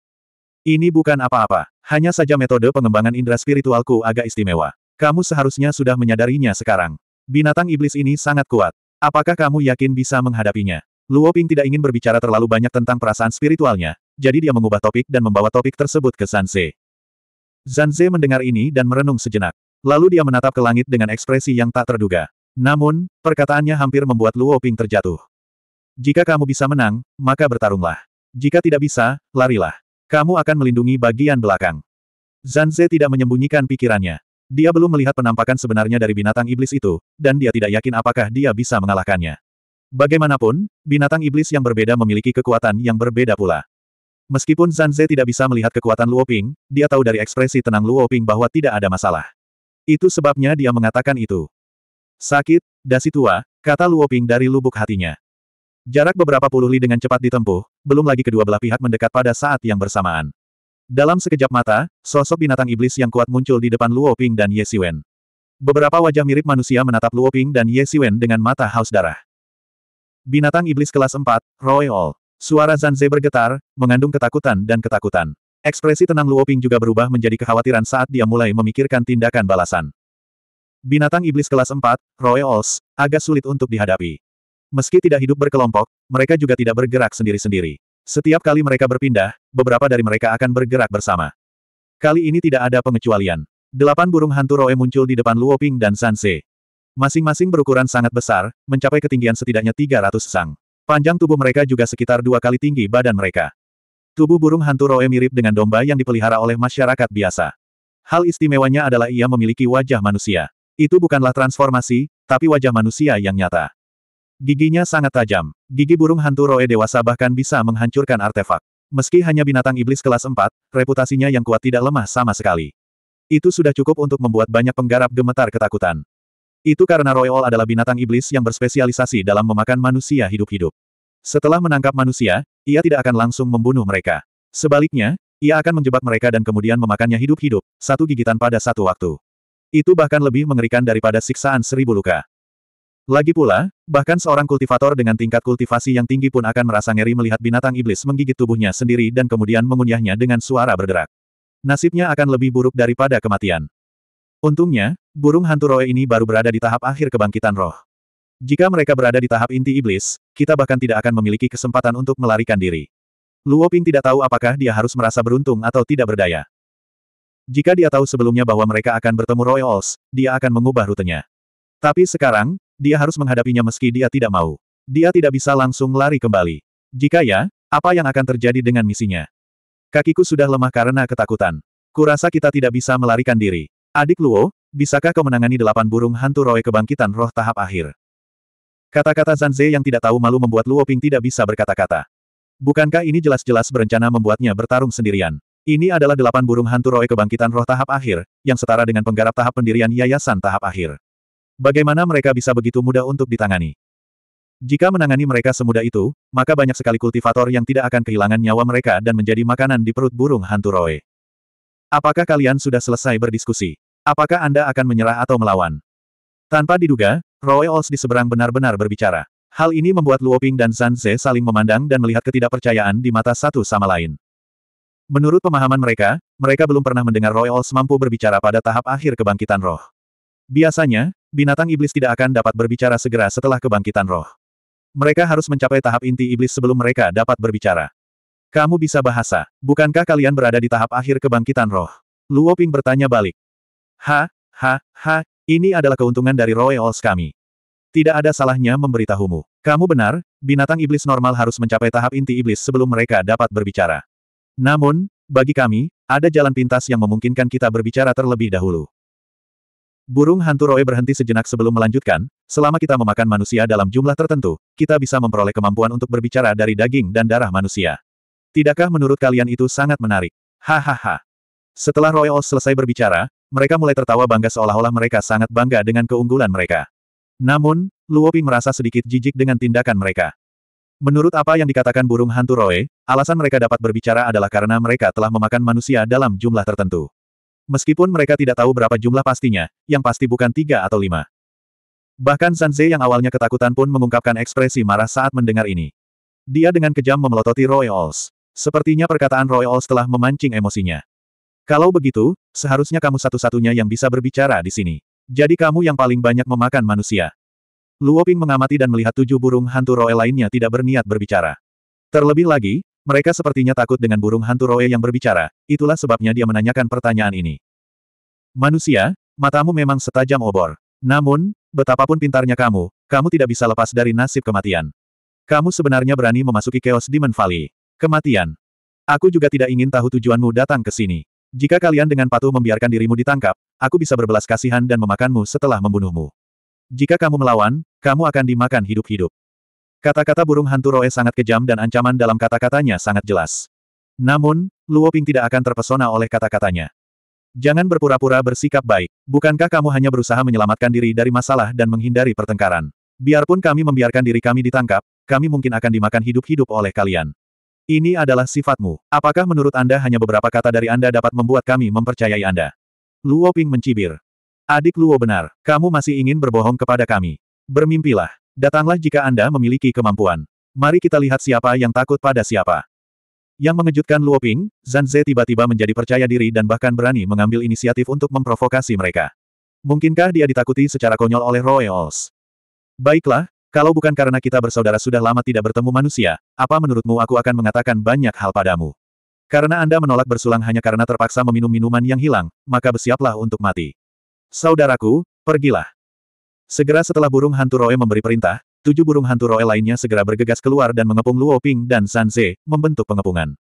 Ini bukan apa-apa, hanya saja metode pengembangan indera spiritualku agak istimewa. Kamu seharusnya sudah menyadarinya sekarang. Binatang iblis ini sangat kuat. Apakah kamu yakin bisa menghadapinya? Luoping tidak ingin berbicara terlalu banyak tentang perasaan spiritualnya, jadi dia mengubah topik dan membawa topik tersebut ke Zanze. Zanze mendengar ini dan merenung sejenak. Lalu dia menatap ke langit dengan ekspresi yang tak terduga. Namun, perkataannya hampir membuat Luoping terjatuh. Jika kamu bisa menang, maka bertarunglah. Jika tidak bisa, larilah. Kamu akan melindungi bagian belakang. Zanze tidak menyembunyikan pikirannya. Dia belum melihat penampakan sebenarnya dari binatang iblis itu, dan dia tidak yakin apakah dia bisa mengalahkannya. Bagaimanapun, binatang iblis yang berbeda memiliki kekuatan yang berbeda pula. Meskipun Zanze tidak bisa melihat kekuatan Luoping, dia tahu dari ekspresi tenang Luoping bahwa tidak ada masalah. Itu sebabnya dia mengatakan itu. Sakit, dasi tua, kata Luoping dari lubuk hatinya. Jarak beberapa puluh li dengan cepat ditempuh, belum lagi kedua belah pihak mendekat pada saat yang bersamaan. Dalam sekejap mata, sosok binatang iblis yang kuat muncul di depan Luo Ping dan Ye Siwen. Beberapa wajah mirip manusia menatap Luo Ping dan Ye Siwen dengan mata haus darah. Binatang iblis kelas 4, Roy All. Suara Zanze bergetar, mengandung ketakutan dan ketakutan. Ekspresi tenang Luo Ping juga berubah menjadi kekhawatiran saat dia mulai memikirkan tindakan balasan. Binatang iblis kelas 4, Royals, agak sulit untuk dihadapi. Meski tidak hidup berkelompok, mereka juga tidak bergerak sendiri-sendiri. Setiap kali mereka berpindah, beberapa dari mereka akan bergerak bersama. Kali ini tidak ada pengecualian. Delapan burung hantu roe muncul di depan Luoping dan Sanse. Masing-masing berukuran sangat besar, mencapai ketinggian setidaknya 300 sang. Panjang tubuh mereka juga sekitar dua kali tinggi badan mereka. Tubuh burung hantu roe mirip dengan domba yang dipelihara oleh masyarakat biasa. Hal istimewanya adalah ia memiliki wajah manusia. Itu bukanlah transformasi, tapi wajah manusia yang nyata. Giginya sangat tajam. Gigi burung hantu roe dewasa bahkan bisa menghancurkan artefak. Meski hanya binatang iblis kelas 4, reputasinya yang kuat tidak lemah sama sekali. Itu sudah cukup untuk membuat banyak penggarap gemetar ketakutan. Itu karena Royal adalah binatang iblis yang berspesialisasi dalam memakan manusia hidup-hidup. Setelah menangkap manusia, ia tidak akan langsung membunuh mereka. Sebaliknya, ia akan menjebak mereka dan kemudian memakannya hidup-hidup, satu gigitan pada satu waktu. Itu bahkan lebih mengerikan daripada siksaan seribu luka. Lagi pula, bahkan seorang kultivator dengan tingkat kultivasi yang tinggi pun akan merasa ngeri melihat binatang iblis menggigit tubuhnya sendiri dan kemudian mengunyahnya dengan suara berderak. Nasibnya akan lebih buruk daripada kematian. Untungnya, burung hantu roe ini baru berada di tahap akhir kebangkitan roh. Jika mereka berada di tahap inti iblis, kita bahkan tidak akan memiliki kesempatan untuk melarikan diri. Luo Ping tidak tahu apakah dia harus merasa beruntung atau tidak berdaya. Jika dia tahu sebelumnya bahwa mereka akan bertemu Royals, dia akan mengubah rutenya. Tapi sekarang, dia harus menghadapinya meski dia tidak mau. Dia tidak bisa langsung lari kembali. Jika ya, apa yang akan terjadi dengan misinya? Kakiku sudah lemah karena ketakutan. Kurasa kita tidak bisa melarikan diri. Adik Luo, bisakah kau menangani delapan burung hantu roe kebangkitan roh tahap akhir? Kata-kata Zanze yang tidak tahu malu membuat Luo Ping tidak bisa berkata-kata. Bukankah ini jelas-jelas berencana membuatnya bertarung sendirian? Ini adalah delapan burung hantu roe kebangkitan roh tahap akhir, yang setara dengan penggarap tahap pendirian yayasan tahap akhir. Bagaimana mereka bisa begitu mudah untuk ditangani? Jika menangani mereka semudah itu, maka banyak sekali kultivator yang tidak akan kehilangan nyawa mereka dan menjadi makanan di perut burung hantu Roe. Apakah kalian sudah selesai berdiskusi? Apakah Anda akan menyerah atau melawan? Tanpa diduga, Roe Ols di seberang benar-benar berbicara. Hal ini membuat Luoping dan Zanze saling memandang dan melihat ketidakpercayaan di mata satu sama lain. Menurut pemahaman mereka, mereka belum pernah mendengar Roy Ols mampu berbicara pada tahap akhir kebangkitan roh. Biasanya, binatang iblis tidak akan dapat berbicara segera setelah kebangkitan roh. Mereka harus mencapai tahap inti iblis sebelum mereka dapat berbicara. Kamu bisa bahasa. Bukankah kalian berada di tahap akhir kebangkitan roh? Luo Ping bertanya balik. Ha, ha, ha, ini adalah keuntungan dari Ols kami. Tidak ada salahnya memberitahumu. Kamu benar, binatang iblis normal harus mencapai tahap inti iblis sebelum mereka dapat berbicara. Namun, bagi kami, ada jalan pintas yang memungkinkan kita berbicara terlebih dahulu. Burung hantu Roe berhenti sejenak sebelum melanjutkan, selama kita memakan manusia dalam jumlah tertentu, kita bisa memperoleh kemampuan untuk berbicara dari daging dan darah manusia. Tidakkah menurut kalian itu sangat menarik? Hahaha. Setelah Roy Os selesai berbicara, mereka mulai tertawa bangga seolah-olah mereka sangat bangga dengan keunggulan mereka. Namun, Luoping merasa sedikit jijik dengan tindakan mereka. Menurut apa yang dikatakan burung hantu Roe, alasan mereka dapat berbicara adalah karena mereka telah memakan manusia dalam jumlah tertentu. Meskipun mereka tidak tahu berapa jumlah pastinya, yang pasti bukan tiga atau lima. Bahkan Sanze yang awalnya ketakutan pun mengungkapkan ekspresi marah saat mendengar ini. Dia dengan kejam memelototi Royals. Sepertinya perkataan Royals telah memancing emosinya. Kalau begitu, seharusnya kamu satu-satunya yang bisa berbicara di sini. Jadi kamu yang paling banyak memakan manusia. Luoping mengamati dan melihat tujuh burung hantu Roe lainnya tidak berniat berbicara. Terlebih lagi, mereka sepertinya takut dengan burung hantu Roe yang berbicara, itulah sebabnya dia menanyakan pertanyaan ini. Manusia, matamu memang setajam obor. Namun, betapapun pintarnya kamu, kamu tidak bisa lepas dari nasib kematian. Kamu sebenarnya berani memasuki keos Demon Valley. Kematian. Aku juga tidak ingin tahu tujuanmu datang ke sini. Jika kalian dengan patuh membiarkan dirimu ditangkap, aku bisa berbelas kasihan dan memakanmu setelah membunuhmu. Jika kamu melawan, kamu akan dimakan hidup-hidup. Kata-kata burung hantu Roe sangat kejam dan ancaman dalam kata-katanya sangat jelas. Namun, Luo Ping tidak akan terpesona oleh kata-katanya. Jangan berpura-pura bersikap baik. Bukankah kamu hanya berusaha menyelamatkan diri dari masalah dan menghindari pertengkaran? Biarpun kami membiarkan diri kami ditangkap, kami mungkin akan dimakan hidup-hidup oleh kalian. Ini adalah sifatmu. Apakah menurut Anda hanya beberapa kata dari Anda dapat membuat kami mempercayai Anda? Luo Ping mencibir. Adik Luo benar, kamu masih ingin berbohong kepada kami. Bermimpilah. Datanglah jika Anda memiliki kemampuan. Mari kita lihat siapa yang takut pada siapa. Yang mengejutkan Luoping, Zhan Ze tiba-tiba menjadi percaya diri dan bahkan berani mengambil inisiatif untuk memprovokasi mereka. Mungkinkah dia ditakuti secara konyol oleh Royals? Baiklah, kalau bukan karena kita bersaudara sudah lama tidak bertemu manusia, apa menurutmu aku akan mengatakan banyak hal padamu? Karena Anda menolak bersulang hanya karena terpaksa meminum minuman yang hilang, maka bersiaplah untuk mati. Saudaraku, pergilah. Segera setelah burung hantu Roe memberi perintah, tujuh burung hantu Roe lainnya segera bergegas keluar dan mengepung Luo Ping dan San Ze, membentuk pengepungan.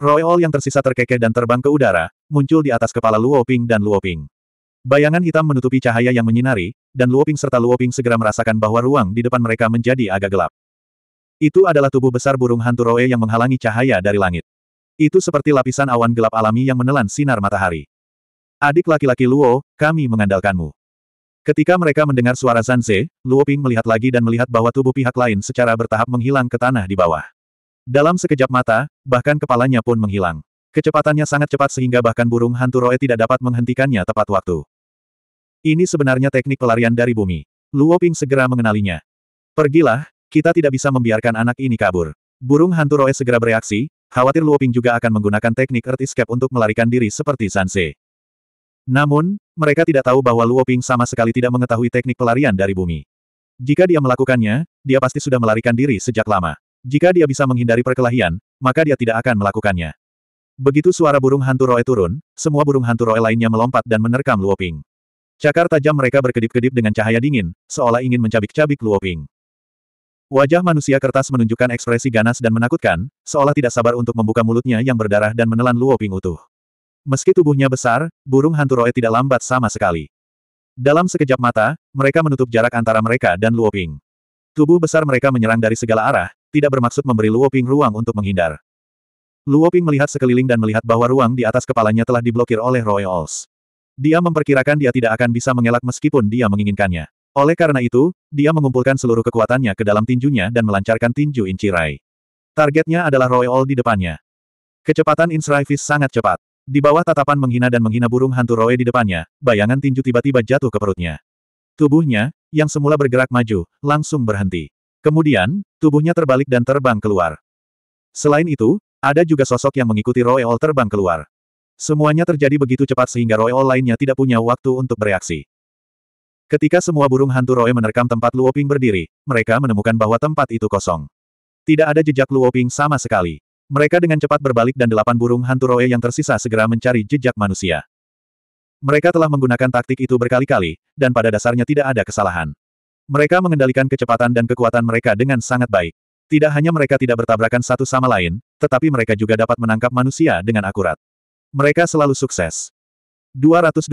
Roe All yang tersisa terkekeh dan terbang ke udara, muncul di atas kepala Luo Ping dan Luo Ping. Bayangan hitam menutupi cahaya yang menyinari, dan Luo Ping serta Luo Ping segera merasakan bahwa ruang di depan mereka menjadi agak gelap. Itu adalah tubuh besar burung hantu Roe yang menghalangi cahaya dari langit. Itu seperti lapisan awan gelap alami yang menelan sinar matahari. Adik laki-laki Luo, kami mengandalkanmu. Ketika mereka mendengar suara Zanze, Luoping melihat lagi dan melihat bahwa tubuh pihak lain secara bertahap menghilang ke tanah di bawah. Dalam sekejap mata, bahkan kepalanya pun menghilang. Kecepatannya sangat cepat sehingga bahkan burung hantu roe tidak dapat menghentikannya tepat waktu. Ini sebenarnya teknik pelarian dari bumi. Luoping segera mengenalinya. Pergilah, kita tidak bisa membiarkan anak ini kabur. Burung hantu roe segera bereaksi, khawatir Luoping juga akan menggunakan teknik Earth Escape untuk melarikan diri seperti Sanze. Namun, mereka tidak tahu bahwa Luo Ping sama sekali tidak mengetahui teknik pelarian dari bumi. Jika dia melakukannya, dia pasti sudah melarikan diri sejak lama. Jika dia bisa menghindari perkelahian, maka dia tidak akan melakukannya. Begitu suara burung hantu roe turun, semua burung hantu roe lainnya melompat dan menerkam Luo Ping. Cakar tajam mereka berkedip-kedip dengan cahaya dingin, seolah ingin mencabik-cabik Luo Ping. Wajah manusia kertas menunjukkan ekspresi ganas dan menakutkan, seolah tidak sabar untuk membuka mulutnya yang berdarah dan menelan Luo Ping utuh. Meski tubuhnya besar, burung hantu Roe tidak lambat sama sekali. Dalam sekejap mata, mereka menutup jarak antara mereka dan Luoping. Tubuh besar mereka menyerang dari segala arah, tidak bermaksud memberi Luoping ruang untuk menghindar. Luoping melihat sekeliling dan melihat bahwa ruang di atas kepalanya telah diblokir oleh Roy Ols. Dia memperkirakan dia tidak akan bisa mengelak meskipun dia menginginkannya. Oleh karena itu, dia mengumpulkan seluruh kekuatannya ke dalam tinjunya dan melancarkan tinju incirai. Targetnya adalah Roy All di depannya. Kecepatan Insrai sangat cepat. Di bawah tatapan menghina dan menghina burung hantu Roe di depannya, bayangan tinju tiba-tiba jatuh ke perutnya. Tubuhnya, yang semula bergerak maju, langsung berhenti. Kemudian, tubuhnya terbalik dan terbang keluar. Selain itu, ada juga sosok yang mengikuti Roe All terbang keluar. Semuanya terjadi begitu cepat sehingga Roe All lainnya tidak punya waktu untuk bereaksi. Ketika semua burung hantu Roe menerkam tempat Luoping berdiri, mereka menemukan bahwa tempat itu kosong. Tidak ada jejak Luoping sama sekali. Mereka dengan cepat berbalik dan delapan burung hantu roe yang tersisa segera mencari jejak manusia. Mereka telah menggunakan taktik itu berkali-kali, dan pada dasarnya tidak ada kesalahan. Mereka mengendalikan kecepatan dan kekuatan mereka dengan sangat baik. Tidak hanya mereka tidak bertabrakan satu sama lain, tetapi mereka juga dapat menangkap manusia dengan akurat. Mereka selalu sukses. 224.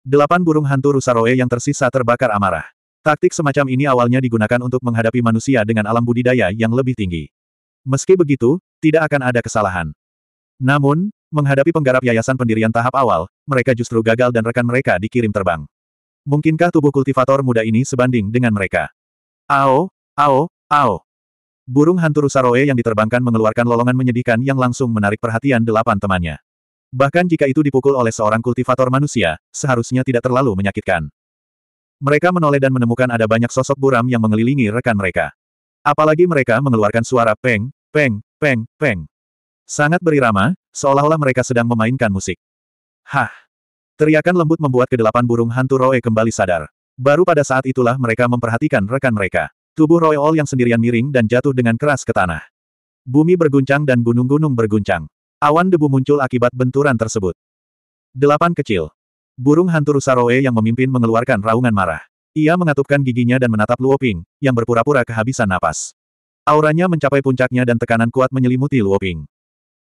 Delapan burung hantu rusa roe yang tersisa terbakar amarah. Taktik semacam ini awalnya digunakan untuk menghadapi manusia dengan alam budidaya yang lebih tinggi. Meski begitu, tidak akan ada kesalahan. Namun, menghadapi penggarap yayasan pendirian tahap awal, mereka justru gagal dan rekan mereka dikirim terbang. Mungkinkah tubuh kultivator muda ini sebanding dengan mereka? Ao, ao, ao. Burung hantu Rusaroe yang diterbangkan mengeluarkan lolongan menyedihkan yang langsung menarik perhatian delapan temannya. Bahkan jika itu dipukul oleh seorang kultivator manusia, seharusnya tidak terlalu menyakitkan. Mereka menoleh dan menemukan ada banyak sosok buram yang mengelilingi rekan mereka. Apalagi mereka mengeluarkan suara peng, peng, peng, peng. Sangat berirama, seolah-olah mereka sedang memainkan musik. Hah! Teriakan lembut membuat kedelapan burung hantu Roe kembali sadar. Baru pada saat itulah mereka memperhatikan rekan mereka. Tubuh Roe All yang sendirian miring dan jatuh dengan keras ke tanah. Bumi berguncang dan gunung-gunung berguncang. Awan debu muncul akibat benturan tersebut. Delapan kecil. Burung hantu rusa Roe yang memimpin mengeluarkan raungan marah. Ia mengatupkan giginya dan menatap Luoping, yang berpura-pura kehabisan napas. Auranya mencapai puncaknya dan tekanan kuat menyelimuti Luoping.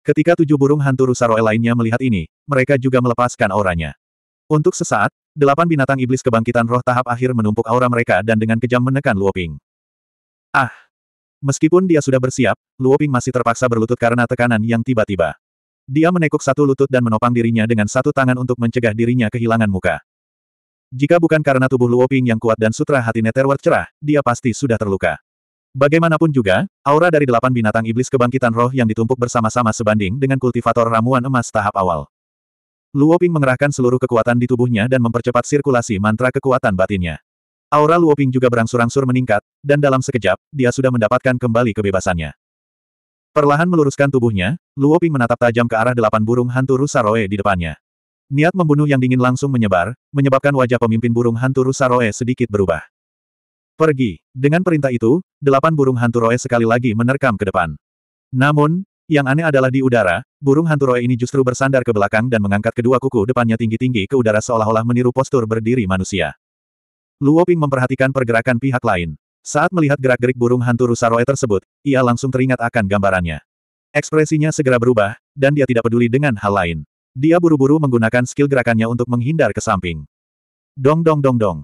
Ketika tujuh burung hantu Rusaroe lainnya melihat ini, mereka juga melepaskan auranya. Untuk sesaat, delapan binatang iblis kebangkitan roh tahap akhir menumpuk aura mereka dan dengan kejam menekan Luoping. Ah! Meskipun dia sudah bersiap, Luoping masih terpaksa berlutut karena tekanan yang tiba-tiba. Dia menekuk satu lutut dan menopang dirinya dengan satu tangan untuk mencegah dirinya kehilangan muka. Jika bukan karena tubuh Luoping yang kuat dan sutra hati Netherworld cerah, dia pasti sudah terluka. Bagaimanapun juga, aura dari delapan binatang iblis kebangkitan roh yang ditumpuk bersama-sama sebanding dengan kultivator ramuan emas tahap awal. Luoping mengerahkan seluruh kekuatan di tubuhnya dan mempercepat sirkulasi mantra kekuatan batinnya. Aura Luoping juga berangsur-angsur meningkat, dan dalam sekejap, dia sudah mendapatkan kembali kebebasannya. Perlahan meluruskan tubuhnya, Luoping menatap tajam ke arah delapan burung hantu rusa roe di depannya. Niat membunuh yang dingin langsung menyebar, menyebabkan wajah pemimpin burung hantu rusa Roe sedikit berubah. Pergi. Dengan perintah itu, delapan burung hantu Roe sekali lagi menerkam ke depan. Namun, yang aneh adalah di udara, burung hantu Roe ini justru bersandar ke belakang dan mengangkat kedua kuku depannya tinggi-tinggi ke udara seolah-olah meniru postur berdiri manusia. Luo Ping memperhatikan pergerakan pihak lain. Saat melihat gerak-gerik burung hantu rusa Roe tersebut, ia langsung teringat akan gambarannya. Ekspresinya segera berubah, dan dia tidak peduli dengan hal lain. Dia buru-buru menggunakan skill gerakannya untuk menghindar ke samping. Dong dong dong dong.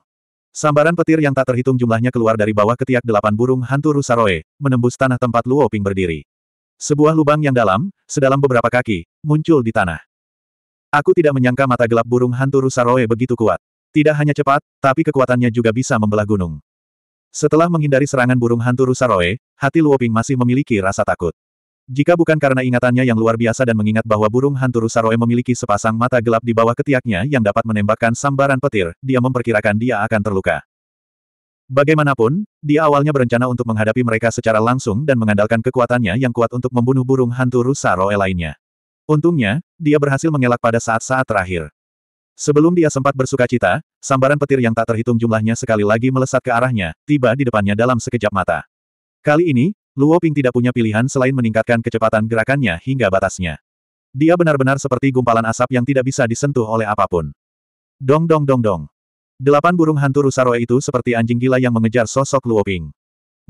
Sambaran petir yang tak terhitung jumlahnya keluar dari bawah ketiak delapan burung hantu Rusaroe, menembus tanah tempat Luo Ping berdiri. Sebuah lubang yang dalam, sedalam beberapa kaki, muncul di tanah. Aku tidak menyangka mata gelap burung hantu Rusaroe begitu kuat. Tidak hanya cepat, tapi kekuatannya juga bisa membelah gunung. Setelah menghindari serangan burung hantu Rusaroe, hati Luo Ping masih memiliki rasa takut. Jika bukan karena ingatannya yang luar biasa dan mengingat bahwa burung hantu Rusaroe memiliki sepasang mata gelap di bawah ketiaknya yang dapat menembakkan sambaran petir, dia memperkirakan dia akan terluka. Bagaimanapun, dia awalnya berencana untuk menghadapi mereka secara langsung dan mengandalkan kekuatannya yang kuat untuk membunuh burung hantu Rusaroe lainnya. Untungnya, dia berhasil mengelak pada saat-saat terakhir. Sebelum dia sempat bersuka cita, sambaran petir yang tak terhitung jumlahnya sekali lagi melesat ke arahnya, tiba di depannya dalam sekejap mata. Kali ini, Luo Ping tidak punya pilihan selain meningkatkan kecepatan gerakannya hingga batasnya. Dia benar-benar seperti gumpalan asap yang tidak bisa disentuh oleh apapun. Dong dong dong dong. Delapan burung hantu rusaroe itu seperti anjing gila yang mengejar sosok Luo Ping.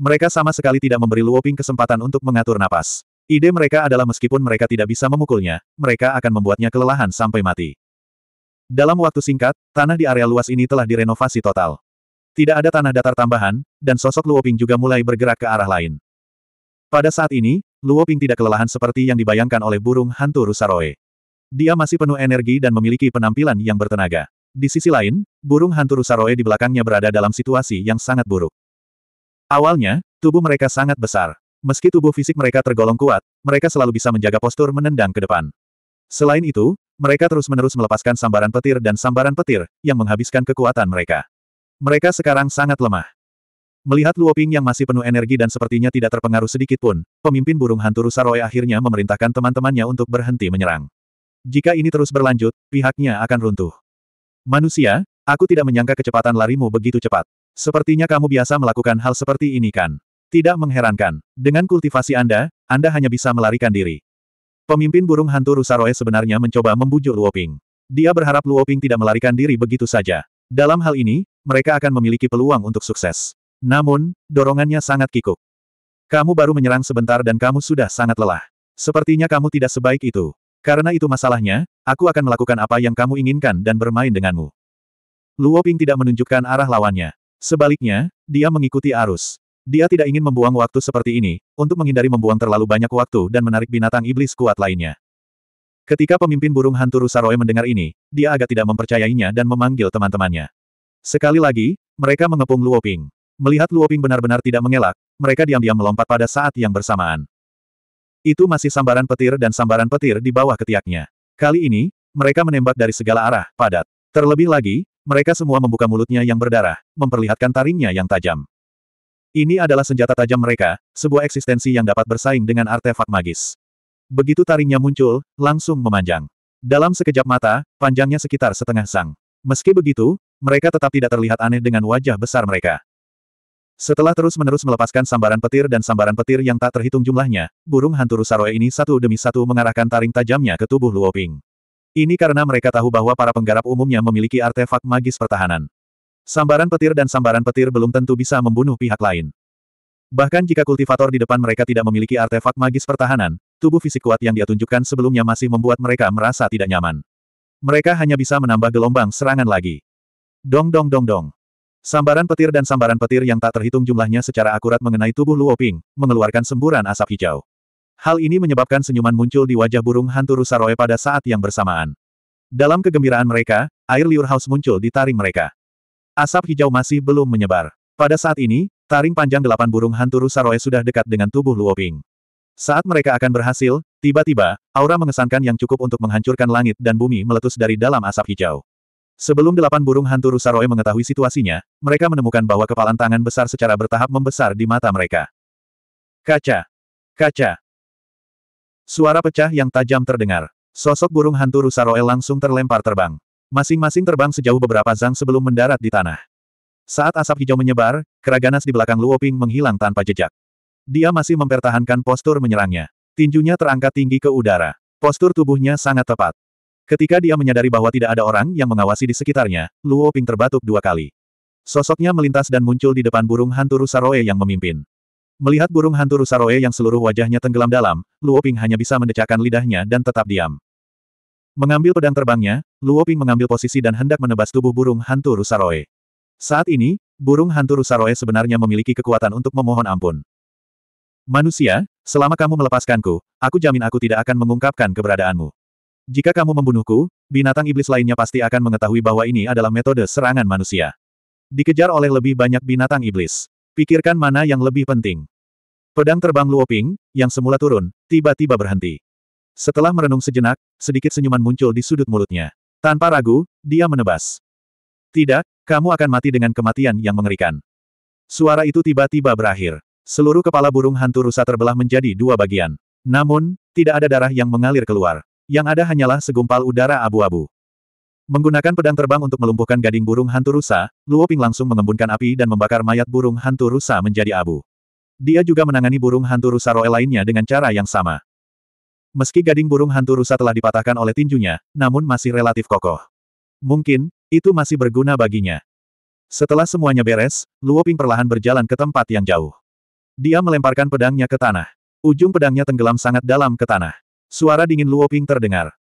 Mereka sama sekali tidak memberi Luo Ping kesempatan untuk mengatur napas. Ide mereka adalah meskipun mereka tidak bisa memukulnya, mereka akan membuatnya kelelahan sampai mati. Dalam waktu singkat, tanah di area luas ini telah direnovasi total. Tidak ada tanah datar tambahan, dan sosok Luoping juga mulai bergerak ke arah lain. Pada saat ini, Luo Ping tidak kelelahan seperti yang dibayangkan oleh burung hantu Rusaroe. Dia masih penuh energi dan memiliki penampilan yang bertenaga. Di sisi lain, burung hantu Rusaroe di belakangnya berada dalam situasi yang sangat buruk. Awalnya, tubuh mereka sangat besar. Meski tubuh fisik mereka tergolong kuat, mereka selalu bisa menjaga postur menendang ke depan. Selain itu, mereka terus-menerus melepaskan sambaran petir dan sambaran petir, yang menghabiskan kekuatan mereka. Mereka sekarang sangat lemah. Melihat Luoping yang masih penuh energi dan sepertinya tidak terpengaruh sedikit pun, pemimpin burung hantu rusa Roy akhirnya memerintahkan teman-temannya untuk berhenti menyerang. Jika ini terus berlanjut, pihaknya akan runtuh. Manusia, aku tidak menyangka kecepatan larimu begitu cepat. Sepertinya kamu biasa melakukan hal seperti ini kan? Tidak mengherankan. Dengan kultivasi Anda, Anda hanya bisa melarikan diri. Pemimpin burung hantu rusa Roy sebenarnya mencoba membujuk Luoping. Dia berharap Luoping tidak melarikan diri begitu saja. Dalam hal ini, mereka akan memiliki peluang untuk sukses. Namun, dorongannya sangat kikuk. Kamu baru menyerang sebentar dan kamu sudah sangat lelah. Sepertinya kamu tidak sebaik itu. Karena itu masalahnya, aku akan melakukan apa yang kamu inginkan dan bermain denganmu. Luo Ping tidak menunjukkan arah lawannya. Sebaliknya, dia mengikuti arus. Dia tidak ingin membuang waktu seperti ini, untuk menghindari membuang terlalu banyak waktu dan menarik binatang iblis kuat lainnya. Ketika pemimpin burung hantu Rusaroe mendengar ini, dia agak tidak mempercayainya dan memanggil teman-temannya. Sekali lagi, mereka mengepung Luo Ping. Melihat Luoping benar-benar tidak mengelak, mereka diam-diam melompat pada saat yang bersamaan. Itu masih sambaran petir dan sambaran petir di bawah ketiaknya. Kali ini, mereka menembak dari segala arah, padat. Terlebih lagi, mereka semua membuka mulutnya yang berdarah, memperlihatkan taringnya yang tajam. Ini adalah senjata tajam mereka, sebuah eksistensi yang dapat bersaing dengan artefak magis. Begitu taringnya muncul, langsung memanjang. Dalam sekejap mata, panjangnya sekitar setengah sang. Meski begitu, mereka tetap tidak terlihat aneh dengan wajah besar mereka. Setelah terus-menerus melepaskan sambaran petir dan sambaran petir yang tak terhitung jumlahnya, burung hantu Rusaroe ini satu demi satu mengarahkan taring tajamnya ke tubuh Luoping. Ini karena mereka tahu bahwa para penggarap umumnya memiliki artefak magis pertahanan. Sambaran petir dan sambaran petir belum tentu bisa membunuh pihak lain. Bahkan jika kultivator di depan mereka tidak memiliki artefak magis pertahanan, tubuh fisik kuat yang dia tunjukkan sebelumnya masih membuat mereka merasa tidak nyaman. Mereka hanya bisa menambah gelombang serangan lagi. Dong dong dong dong. Sambaran petir dan sambaran petir yang tak terhitung jumlahnya secara akurat mengenai tubuh Luo Ping, mengeluarkan semburan asap hijau. Hal ini menyebabkan senyuman muncul di wajah burung hantu rusa roe pada saat yang bersamaan. Dalam kegembiraan mereka, air liur haus muncul di taring mereka. Asap hijau masih belum menyebar. Pada saat ini, taring panjang delapan burung hantu rusa roe sudah dekat dengan tubuh Luo Ping. Saat mereka akan berhasil, tiba-tiba, aura mengesankan yang cukup untuk menghancurkan langit dan bumi meletus dari dalam asap hijau. Sebelum delapan burung hantu Rusaroe mengetahui situasinya, mereka menemukan bahwa kepalan tangan besar secara bertahap membesar di mata mereka. Kaca! Kaca! Suara pecah yang tajam terdengar. Sosok burung hantu Rusaroe langsung terlempar terbang. Masing-masing terbang sejauh beberapa zang sebelum mendarat di tanah. Saat asap hijau menyebar, keraganas di belakang Luoping menghilang tanpa jejak. Dia masih mempertahankan postur menyerangnya. Tinjunya terangkat tinggi ke udara. Postur tubuhnya sangat tepat. Ketika dia menyadari bahwa tidak ada orang yang mengawasi di sekitarnya, Luo Ping terbatuk dua kali. Sosoknya melintas dan muncul di depan burung hantu Rusaroe yang memimpin. Melihat burung hantu Rusaroe yang seluruh wajahnya tenggelam dalam, Luo Ping hanya bisa mendecakkan lidahnya dan tetap diam. Mengambil pedang terbangnya, Luo Ping mengambil posisi dan hendak menebas tubuh burung hantu Rusaroe. Saat ini, burung hantu Rusaroe sebenarnya memiliki kekuatan untuk memohon ampun. Manusia, selama kamu melepaskanku, aku jamin aku tidak akan mengungkapkan keberadaanmu. Jika kamu membunuhku, binatang iblis lainnya pasti akan mengetahui bahwa ini adalah metode serangan manusia. Dikejar oleh lebih banyak binatang iblis. Pikirkan mana yang lebih penting. Pedang terbang Luoping, yang semula turun, tiba-tiba berhenti. Setelah merenung sejenak, sedikit senyuman muncul di sudut mulutnya. Tanpa ragu, dia menebas. Tidak, kamu akan mati dengan kematian yang mengerikan. Suara itu tiba-tiba berakhir. Seluruh kepala burung hantu rusa terbelah menjadi dua bagian. Namun, tidak ada darah yang mengalir keluar yang ada hanyalah segumpal udara abu-abu. Menggunakan pedang terbang untuk melumpuhkan gading burung hantu rusa, Luo Ping langsung mengembunkan api dan membakar mayat burung hantu rusa menjadi abu. Dia juga menangani burung hantu rusa roe lainnya dengan cara yang sama. Meski gading burung hantu rusa telah dipatahkan oleh tinjunya, namun masih relatif kokoh. Mungkin, itu masih berguna baginya. Setelah semuanya beres, Luo Ping perlahan berjalan ke tempat yang jauh. Dia melemparkan pedangnya ke tanah. Ujung pedangnya tenggelam sangat dalam ke tanah. Suara dingin Luo Ping terdengar.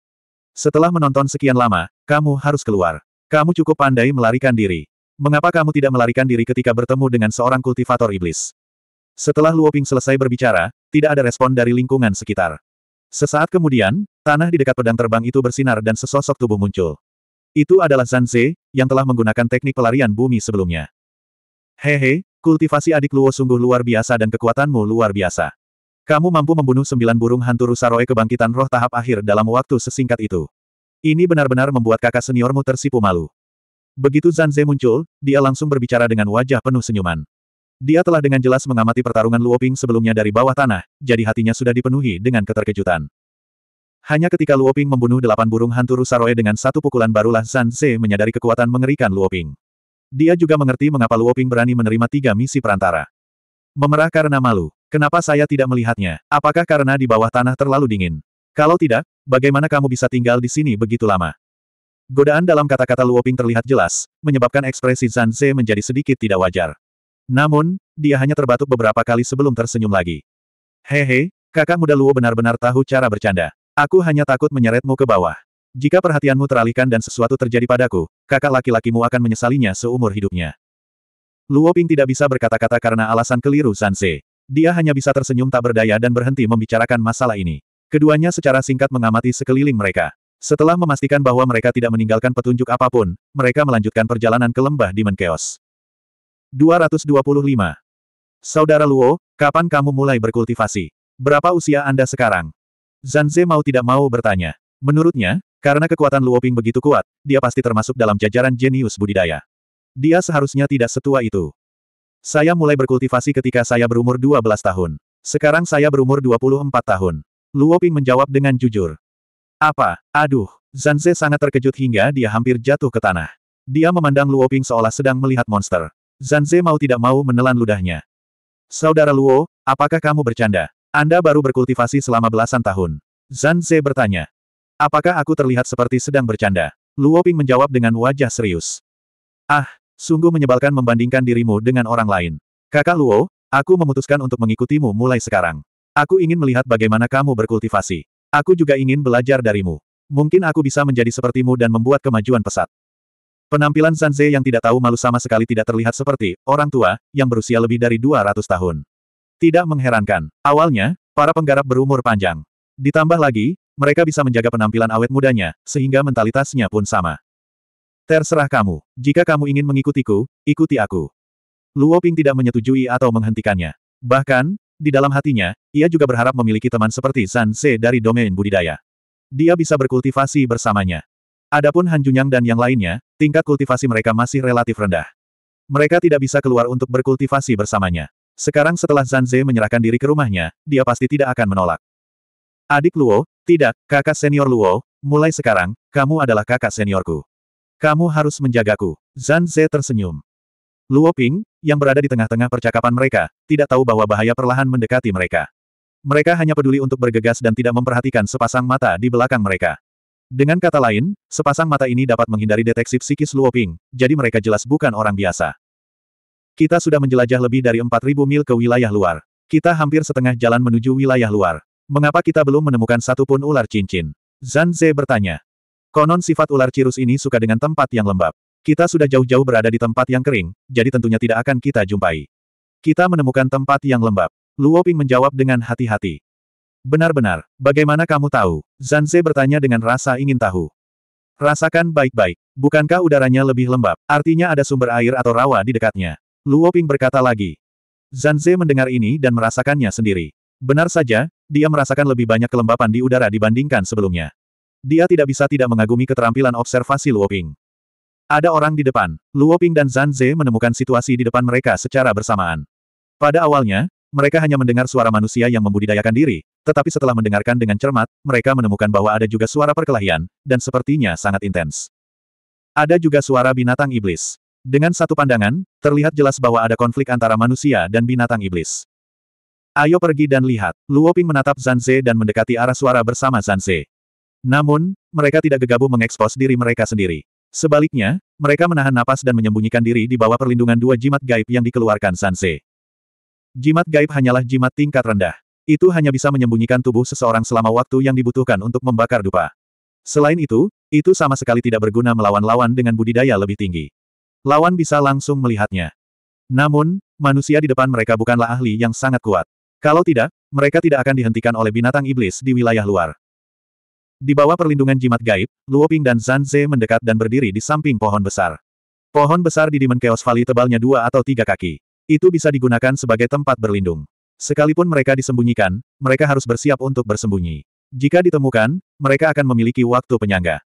Setelah menonton sekian lama, kamu harus keluar. Kamu cukup pandai melarikan diri. Mengapa kamu tidak melarikan diri ketika bertemu dengan seorang kultivator iblis? Setelah Luo Ping selesai berbicara, tidak ada respon dari lingkungan sekitar. Sesaat kemudian, tanah di dekat pedang terbang itu bersinar dan sesosok tubuh muncul. Itu adalah Zanze, yang telah menggunakan teknik pelarian bumi sebelumnya. Hehe, kultivasi adik Luo sungguh luar biasa dan kekuatanmu luar biasa. Kamu mampu membunuh sembilan burung hantu Rusaroe kebangkitan roh tahap akhir dalam waktu sesingkat itu. Ini benar-benar membuat kakak seniormu tersipu malu. Begitu Zanze muncul, dia langsung berbicara dengan wajah penuh senyuman. Dia telah dengan jelas mengamati pertarungan Luoping sebelumnya dari bawah tanah, jadi hatinya sudah dipenuhi dengan keterkejutan. Hanya ketika Luoping membunuh delapan burung hantu Rusaroe dengan satu pukulan barulah Zanze menyadari kekuatan mengerikan Luoping. Dia juga mengerti mengapa Luoping berani menerima tiga misi perantara. Memerah karena malu. Kenapa saya tidak melihatnya? Apakah karena di bawah tanah terlalu dingin? Kalau tidak, bagaimana kamu bisa tinggal di sini begitu lama? Godaan dalam kata-kata Luoping terlihat jelas, menyebabkan ekspresi Ze menjadi sedikit tidak wajar. Namun, dia hanya terbatuk beberapa kali sebelum tersenyum lagi. Hehe, kakak muda Luo benar-benar tahu cara bercanda. Aku hanya takut menyeretmu ke bawah. Jika perhatianmu teralihkan dan sesuatu terjadi padaku, kakak laki-lakimu akan menyesalinya seumur hidupnya. Luo Ping tidak bisa berkata-kata karena alasan keliru Ze. Dia hanya bisa tersenyum tak berdaya dan berhenti membicarakan masalah ini. Keduanya secara singkat mengamati sekeliling mereka. Setelah memastikan bahwa mereka tidak meninggalkan petunjuk apapun, mereka melanjutkan perjalanan ke lembah di Menkeos. 225. Saudara Luo, kapan kamu mulai berkultivasi? Berapa usia Anda sekarang? Zanze mau tidak mau bertanya. Menurutnya, karena kekuatan Luo Ping begitu kuat, dia pasti termasuk dalam jajaran jenius budidaya. Dia seharusnya tidak setua itu. Saya mulai berkultivasi ketika saya berumur 12 tahun. Sekarang saya berumur 24 tahun. Luo Ping menjawab dengan jujur. Apa? Aduh. Zanze sangat terkejut hingga dia hampir jatuh ke tanah. Dia memandang Luo Ping seolah sedang melihat monster. Zanze mau tidak mau menelan ludahnya. Saudara Luo, apakah kamu bercanda? Anda baru berkultivasi selama belasan tahun. Zanze bertanya. Apakah aku terlihat seperti sedang bercanda? Luo Ping menjawab dengan wajah serius. Ah, Sungguh menyebalkan membandingkan dirimu dengan orang lain. Kakak Luo, aku memutuskan untuk mengikutimu mulai sekarang. Aku ingin melihat bagaimana kamu berkultivasi. Aku juga ingin belajar darimu. Mungkin aku bisa menjadi sepertimu dan membuat kemajuan pesat. Penampilan Sanze yang tidak tahu malu sama sekali tidak terlihat seperti orang tua yang berusia lebih dari 200 tahun. Tidak mengherankan. Awalnya, para penggarap berumur panjang. Ditambah lagi, mereka bisa menjaga penampilan awet mudanya, sehingga mentalitasnya pun sama. Terserah kamu. Jika kamu ingin mengikutiku, ikuti aku. Luo Ping tidak menyetujui atau menghentikannya. Bahkan, di dalam hatinya, ia juga berharap memiliki teman seperti San Se dari domain budidaya. Dia bisa berkultivasi bersamanya. Adapun Han Junyang dan yang lainnya, tingkat kultivasi mereka masih relatif rendah. Mereka tidak bisa keluar untuk berkultivasi bersamanya. Sekarang setelah Zan Ze menyerahkan diri ke rumahnya, dia pasti tidak akan menolak. Adik Luo, tidak, kakak senior Luo, mulai sekarang, kamu adalah kakak seniorku. Kamu harus menjagaku. Zan Ze tersenyum. Luo Ping, yang berada di tengah-tengah percakapan mereka, tidak tahu bahwa bahaya perlahan mendekati mereka. Mereka hanya peduli untuk bergegas dan tidak memperhatikan sepasang mata di belakang mereka. Dengan kata lain, sepasang mata ini dapat menghindari deteksi psikis Luo Ping, jadi mereka jelas bukan orang biasa. Kita sudah menjelajah lebih dari 4.000 mil ke wilayah luar. Kita hampir setengah jalan menuju wilayah luar. Mengapa kita belum menemukan satupun ular cincin? Zan Ze bertanya. Konon sifat ular cirus ini suka dengan tempat yang lembab. Kita sudah jauh-jauh berada di tempat yang kering, jadi tentunya tidak akan kita jumpai. Kita menemukan tempat yang lembab. Luo Ping menjawab dengan hati-hati. Benar-benar, bagaimana kamu tahu? Zanze bertanya dengan rasa ingin tahu. Rasakan baik-baik. Bukankah udaranya lebih lembab? Artinya ada sumber air atau rawa di dekatnya. Luo Ping berkata lagi. Zanze mendengar ini dan merasakannya sendiri. Benar saja, dia merasakan lebih banyak kelembapan di udara dibandingkan sebelumnya. Dia tidak bisa tidak mengagumi keterampilan observasi Luoping. Ada orang di depan. Luoping dan Zanze menemukan situasi di depan mereka secara bersamaan. Pada awalnya, mereka hanya mendengar suara manusia yang membudidayakan diri, tetapi setelah mendengarkan dengan cermat, mereka menemukan bahwa ada juga suara perkelahian, dan sepertinya sangat intens. Ada juga suara binatang iblis. Dengan satu pandangan, terlihat jelas bahwa ada konflik antara manusia dan binatang iblis. Ayo pergi dan lihat. Luoping menatap Zanze dan mendekati arah suara bersama Zanze. Namun, mereka tidak gegabah mengekspos diri mereka sendiri. Sebaliknya, mereka menahan napas dan menyembunyikan diri di bawah perlindungan dua jimat gaib yang dikeluarkan Sanse. Jimat gaib hanyalah jimat tingkat rendah. Itu hanya bisa menyembunyikan tubuh seseorang selama waktu yang dibutuhkan untuk membakar dupa. Selain itu, itu sama sekali tidak berguna melawan lawan dengan budidaya lebih tinggi. Lawan bisa langsung melihatnya. Namun, manusia di depan mereka bukanlah ahli yang sangat kuat. Kalau tidak, mereka tidak akan dihentikan oleh binatang iblis di wilayah luar. Di bawah perlindungan jimat gaib, Luoping dan Zan mendekat dan berdiri di samping pohon besar. Pohon besar di Demon Chaos Valley tebalnya dua atau tiga kaki. Itu bisa digunakan sebagai tempat berlindung. Sekalipun mereka disembunyikan, mereka harus bersiap untuk bersembunyi. Jika ditemukan, mereka akan memiliki waktu penyangga.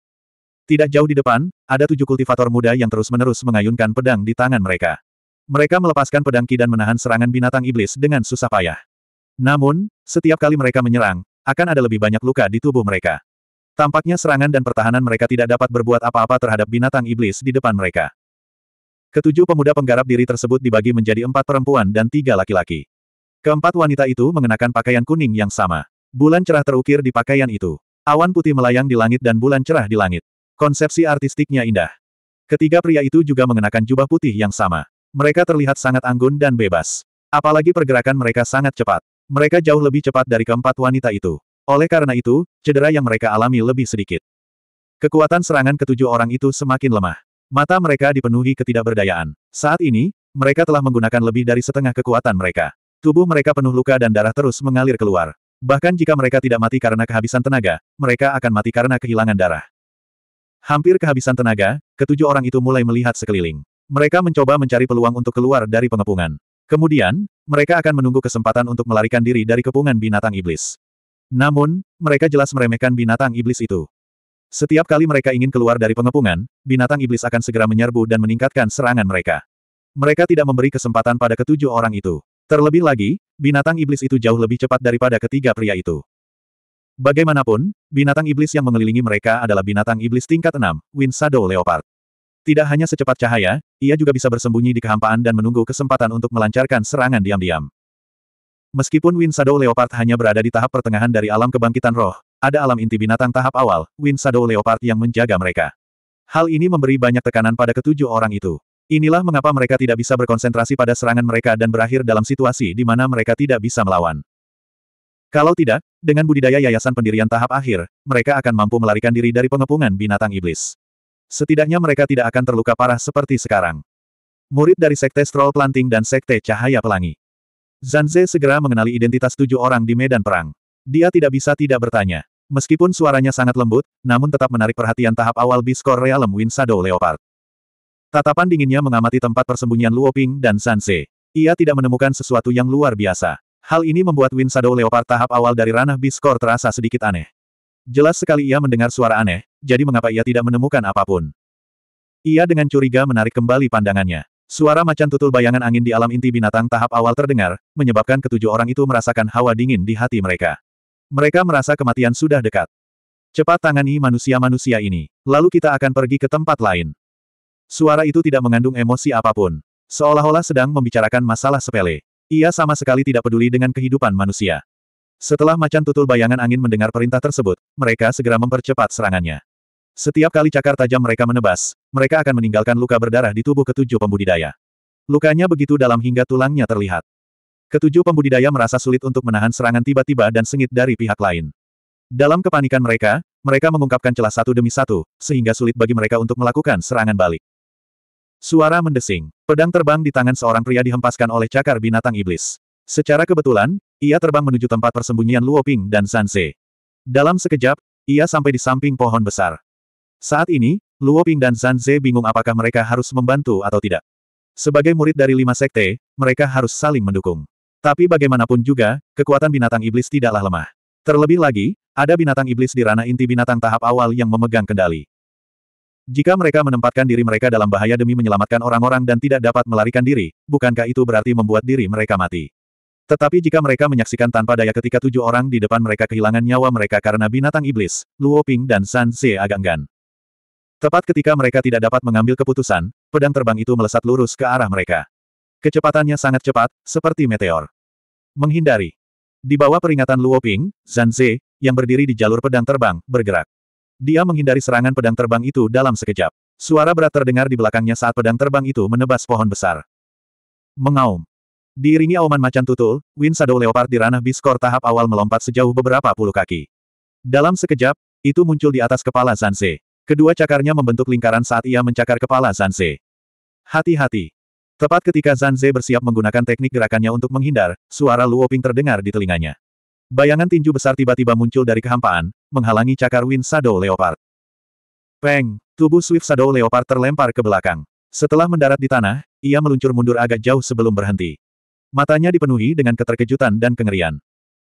Tidak jauh di depan, ada tujuh kultivator muda yang terus-menerus mengayunkan pedang di tangan mereka. Mereka melepaskan pedang ki dan menahan serangan binatang iblis dengan susah payah. Namun, setiap kali mereka menyerang, akan ada lebih banyak luka di tubuh mereka. Tampaknya serangan dan pertahanan mereka tidak dapat berbuat apa-apa terhadap binatang iblis di depan mereka. Ketujuh pemuda penggarap diri tersebut dibagi menjadi empat perempuan dan tiga laki-laki. Keempat wanita itu mengenakan pakaian kuning yang sama. Bulan cerah terukir di pakaian itu. Awan putih melayang di langit dan bulan cerah di langit. Konsepsi artistiknya indah. Ketiga pria itu juga mengenakan jubah putih yang sama. Mereka terlihat sangat anggun dan bebas. Apalagi pergerakan mereka sangat cepat. Mereka jauh lebih cepat dari keempat wanita itu. Oleh karena itu, cedera yang mereka alami lebih sedikit. Kekuatan serangan ketujuh orang itu semakin lemah. Mata mereka dipenuhi ketidakberdayaan. Saat ini, mereka telah menggunakan lebih dari setengah kekuatan mereka. Tubuh mereka penuh luka dan darah terus mengalir keluar. Bahkan jika mereka tidak mati karena kehabisan tenaga, mereka akan mati karena kehilangan darah. Hampir kehabisan tenaga, ketujuh orang itu mulai melihat sekeliling. Mereka mencoba mencari peluang untuk keluar dari pengepungan. Kemudian, mereka akan menunggu kesempatan untuk melarikan diri dari kepungan binatang iblis. Namun, mereka jelas meremehkan binatang iblis itu. Setiap kali mereka ingin keluar dari pengepungan, binatang iblis akan segera menyerbu dan meningkatkan serangan mereka. Mereka tidak memberi kesempatan pada ketujuh orang itu. Terlebih lagi, binatang iblis itu jauh lebih cepat daripada ketiga pria itu. Bagaimanapun, binatang iblis yang mengelilingi mereka adalah binatang iblis tingkat enam, Wind Shadow Leopard. Tidak hanya secepat cahaya, ia juga bisa bersembunyi di kehampaan dan menunggu kesempatan untuk melancarkan serangan diam-diam. Meskipun Wind Shadow Leopard hanya berada di tahap pertengahan dari alam kebangkitan roh, ada alam inti binatang tahap awal, Wind Shadow Leopard yang menjaga mereka. Hal ini memberi banyak tekanan pada ketujuh orang itu. Inilah mengapa mereka tidak bisa berkonsentrasi pada serangan mereka dan berakhir dalam situasi di mana mereka tidak bisa melawan. Kalau tidak, dengan budidaya yayasan pendirian tahap akhir, mereka akan mampu melarikan diri dari pengepungan binatang iblis. Setidaknya mereka tidak akan terluka parah seperti sekarang. Murid dari Sekte Stroll Planting dan Sekte Cahaya Pelangi. Zanze segera mengenali identitas tujuh orang di medan perang. Dia tidak bisa tidak bertanya. Meskipun suaranya sangat lembut, namun tetap menarik perhatian tahap awal Biskor Realm Wind Shadow Leopard. Tatapan dinginnya mengamati tempat persembunyian Luoping dan Zanze. Ia tidak menemukan sesuatu yang luar biasa. Hal ini membuat Wind Shadow Leopard tahap awal dari ranah Biskor terasa sedikit aneh. Jelas sekali ia mendengar suara aneh, jadi mengapa ia tidak menemukan apapun. Ia dengan curiga menarik kembali pandangannya. Suara macan tutul bayangan angin di alam inti binatang tahap awal terdengar, menyebabkan ketujuh orang itu merasakan hawa dingin di hati mereka. Mereka merasa kematian sudah dekat. Cepat tangani manusia-manusia ini, lalu kita akan pergi ke tempat lain. Suara itu tidak mengandung emosi apapun. Seolah-olah sedang membicarakan masalah sepele. Ia sama sekali tidak peduli dengan kehidupan manusia. Setelah macan tutul bayangan angin mendengar perintah tersebut, mereka segera mempercepat serangannya. Setiap kali cakar tajam mereka menebas, mereka akan meninggalkan luka berdarah di tubuh ketujuh pembudidaya. Lukanya begitu dalam hingga tulangnya terlihat. Ketujuh pembudidaya merasa sulit untuk menahan serangan tiba-tiba dan sengit dari pihak lain. Dalam kepanikan mereka, mereka mengungkapkan celah satu demi satu, sehingga sulit bagi mereka untuk melakukan serangan balik. Suara mendesing. Pedang terbang di tangan seorang pria dihempaskan oleh cakar binatang iblis. Secara kebetulan, ia terbang menuju tempat persembunyian Luoping dan Sanse. Dalam sekejap, ia sampai di samping pohon besar. Saat ini, Luo Ping dan Zan Ze bingung apakah mereka harus membantu atau tidak. Sebagai murid dari lima sekte, mereka harus saling mendukung. Tapi bagaimanapun juga, kekuatan binatang iblis tidaklah lemah. Terlebih lagi, ada binatang iblis di ranah inti binatang tahap awal yang memegang kendali. Jika mereka menempatkan diri mereka dalam bahaya demi menyelamatkan orang-orang dan tidak dapat melarikan diri, bukankah itu berarti membuat diri mereka mati? Tetapi jika mereka menyaksikan tanpa daya ketika tujuh orang di depan mereka kehilangan nyawa mereka karena binatang iblis, Luo Ping dan San Ze agak enggan. Tepat ketika mereka tidak dapat mengambil keputusan, pedang terbang itu melesat lurus ke arah mereka. Kecepatannya sangat cepat, seperti meteor. Menghindari. Di bawah peringatan Luo Ping, Zhan Ze, yang berdiri di jalur pedang terbang, bergerak. Dia menghindari serangan pedang terbang itu dalam sekejap. Suara berat terdengar di belakangnya saat pedang terbang itu menebas pohon besar. Mengaum. Diiringi auman macan tutul, Win Shadow Leopard di ranah biskor tahap awal melompat sejauh beberapa puluh kaki. Dalam sekejap, itu muncul di atas kepala Zanze. Kedua cakarnya membentuk lingkaran saat ia mencakar kepala Zanze. Hati-hati. Tepat ketika Zanze bersiap menggunakan teknik gerakannya untuk menghindar, suara Luoping terdengar di telinganya. Bayangan tinju besar tiba-tiba muncul dari kehampaan, menghalangi cakar Win Shadow Leopard. Peng! Tubuh Swift Shadow Leopard terlempar ke belakang. Setelah mendarat di tanah, ia meluncur mundur agak jauh sebelum berhenti. Matanya dipenuhi dengan keterkejutan dan kengerian.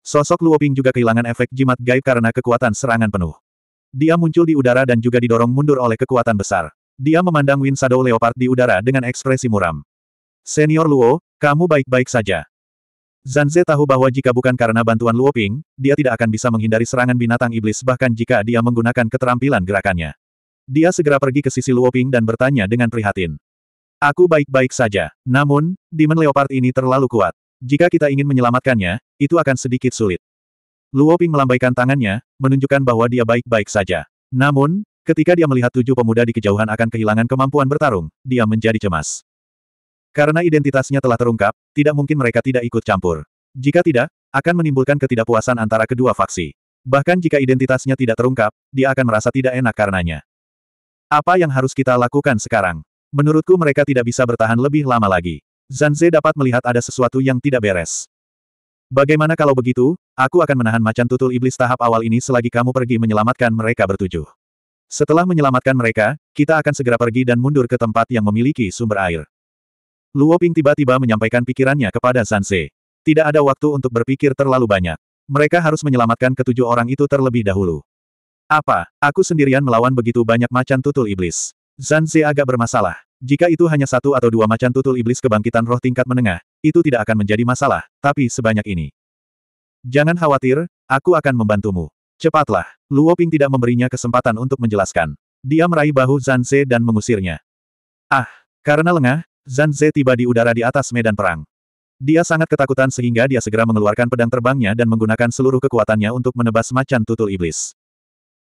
Sosok Luoping juga kehilangan efek jimat gaib karena kekuatan serangan penuh. Dia muncul di udara dan juga didorong mundur oleh kekuatan besar. Dia memandang Win Shadow Leopard di udara dengan ekspresi muram. Senior Luo, kamu baik-baik saja. Zanze tahu bahwa jika bukan karena bantuan Luo Ping, dia tidak akan bisa menghindari serangan binatang iblis bahkan jika dia menggunakan keterampilan gerakannya. Dia segera pergi ke sisi Luo Ping dan bertanya dengan prihatin. Aku baik-baik saja, namun, Demon Leopard ini terlalu kuat. Jika kita ingin menyelamatkannya, itu akan sedikit sulit. Luo Ping melambaikan tangannya, menunjukkan bahwa dia baik-baik saja. Namun, ketika dia melihat tujuh pemuda di kejauhan akan kehilangan kemampuan bertarung, dia menjadi cemas. Karena identitasnya telah terungkap, tidak mungkin mereka tidak ikut campur. Jika tidak, akan menimbulkan ketidakpuasan antara kedua faksi. Bahkan jika identitasnya tidak terungkap, dia akan merasa tidak enak karenanya. Apa yang harus kita lakukan sekarang? Menurutku mereka tidak bisa bertahan lebih lama lagi. Zanze dapat melihat ada sesuatu yang tidak beres. Bagaimana kalau begitu, aku akan menahan macan tutul iblis tahap awal ini selagi kamu pergi menyelamatkan mereka bertujuh. Setelah menyelamatkan mereka, kita akan segera pergi dan mundur ke tempat yang memiliki sumber air. Luo Ping tiba-tiba menyampaikan pikirannya kepada Sanse. Tidak ada waktu untuk berpikir terlalu banyak. Mereka harus menyelamatkan ketujuh orang itu terlebih dahulu. Apa, aku sendirian melawan begitu banyak macan tutul iblis? Zanze agak bermasalah. Jika itu hanya satu atau dua macan tutul iblis kebangkitan roh tingkat menengah, itu tidak akan menjadi masalah, tapi sebanyak ini. Jangan khawatir, aku akan membantumu. Cepatlah, Luo Ping tidak memberinya kesempatan untuk menjelaskan. Dia meraih bahu Zanze dan mengusirnya. Ah, karena lengah, Zanze tiba di udara di atas medan perang. Dia sangat ketakutan sehingga dia segera mengeluarkan pedang terbangnya dan menggunakan seluruh kekuatannya untuk menebas macan tutul iblis.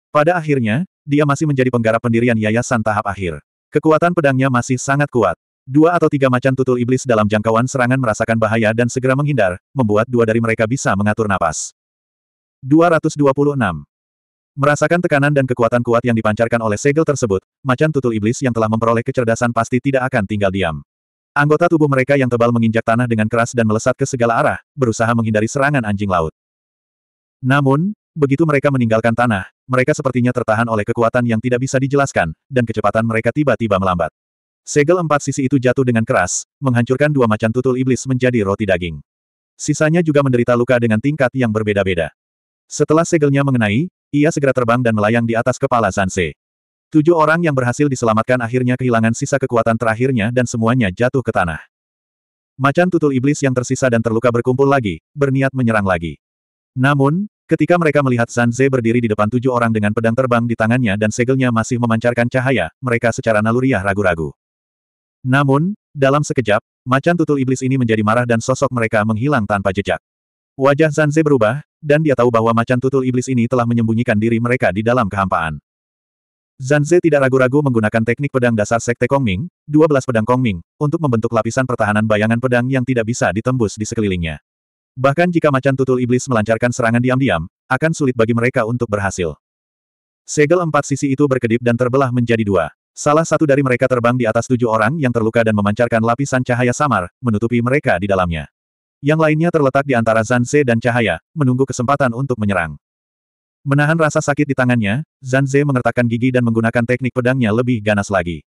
Pada akhirnya, dia masih menjadi penggarap pendirian yayasan tahap akhir. Kekuatan pedangnya masih sangat kuat. Dua atau tiga macan tutul iblis dalam jangkauan serangan merasakan bahaya dan segera menghindar, membuat dua dari mereka bisa mengatur napas. 226. Merasakan tekanan dan kekuatan kuat yang dipancarkan oleh segel tersebut, macan tutul iblis yang telah memperoleh kecerdasan pasti tidak akan tinggal diam. Anggota tubuh mereka yang tebal menginjak tanah dengan keras dan melesat ke segala arah, berusaha menghindari serangan anjing laut. Namun, begitu mereka meninggalkan tanah, mereka sepertinya tertahan oleh kekuatan yang tidak bisa dijelaskan, dan kecepatan mereka tiba-tiba melambat. Segel empat sisi itu jatuh dengan keras, menghancurkan dua macan tutul iblis menjadi roti daging. Sisanya juga menderita luka dengan tingkat yang berbeda-beda. Setelah segelnya mengenai, ia segera terbang dan melayang di atas kepala Zanze. Tujuh orang yang berhasil diselamatkan akhirnya kehilangan sisa kekuatan terakhirnya dan semuanya jatuh ke tanah. Macan tutul iblis yang tersisa dan terluka berkumpul lagi, berniat menyerang lagi. Namun, ketika mereka melihat Zanze berdiri di depan tujuh orang dengan pedang terbang di tangannya dan segelnya masih memancarkan cahaya, mereka secara naluriah ragu-ragu. Namun, dalam sekejap, macan tutul iblis ini menjadi marah dan sosok mereka menghilang tanpa jejak. Wajah Zanze berubah, dan dia tahu bahwa macan tutul iblis ini telah menyembunyikan diri mereka di dalam kehampaan. Zanze tidak ragu-ragu menggunakan teknik pedang dasar Sekte Kongming, 12 pedang Kongming, untuk membentuk lapisan pertahanan bayangan pedang yang tidak bisa ditembus di sekelilingnya. Bahkan jika macan tutul iblis melancarkan serangan diam-diam, akan sulit bagi mereka untuk berhasil. Segel empat sisi itu berkedip dan terbelah menjadi dua. Salah satu dari mereka terbang di atas tujuh orang yang terluka dan memancarkan lapisan cahaya samar, menutupi mereka di dalamnya. Yang lainnya terletak di antara Zanze dan cahaya, menunggu kesempatan untuk menyerang. Menahan rasa sakit di tangannya, Zanze mengertakkan gigi dan menggunakan teknik pedangnya lebih ganas lagi.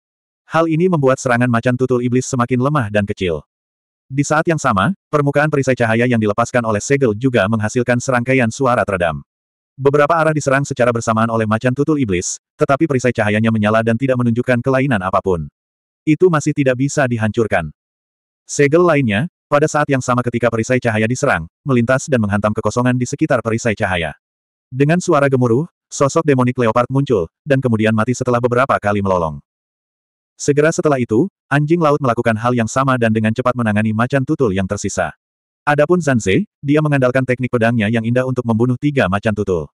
Hal ini membuat serangan macan tutul iblis semakin lemah dan kecil. Di saat yang sama, permukaan perisai cahaya yang dilepaskan oleh segel juga menghasilkan serangkaian suara teredam. Beberapa arah diserang secara bersamaan oleh macan tutul iblis, tetapi perisai cahayanya menyala dan tidak menunjukkan kelainan apapun. Itu masih tidak bisa dihancurkan. Segel lainnya, pada saat yang sama ketika perisai cahaya diserang, melintas dan menghantam kekosongan di sekitar perisai cahaya. Dengan suara gemuruh, sosok demonik leopard muncul, dan kemudian mati setelah beberapa kali melolong. Segera setelah itu, anjing laut melakukan hal yang sama dan dengan cepat menangani macan tutul yang tersisa. Adapun Zanze, dia mengandalkan teknik pedangnya yang indah untuk membunuh tiga macan tutul.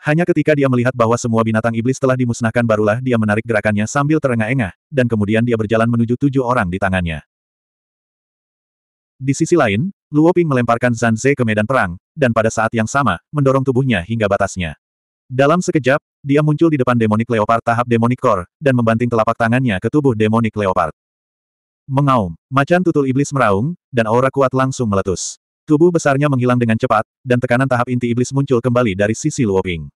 Hanya ketika dia melihat bahwa semua binatang iblis telah dimusnahkan barulah dia menarik gerakannya sambil terengah-engah, dan kemudian dia berjalan menuju tujuh orang di tangannya. Di sisi lain, Luo Ping melemparkan Zanze ke medan perang, dan pada saat yang sama, mendorong tubuhnya hingga batasnya. Dalam sekejap, dia muncul di depan demonik leopard tahap demonik core, dan membanting telapak tangannya ke tubuh demonik leopard. Mengaum, macan tutul iblis meraung, dan aura kuat langsung meletus. Tubuh besarnya menghilang dengan cepat, dan tekanan tahap inti iblis muncul kembali dari sisi Luoping.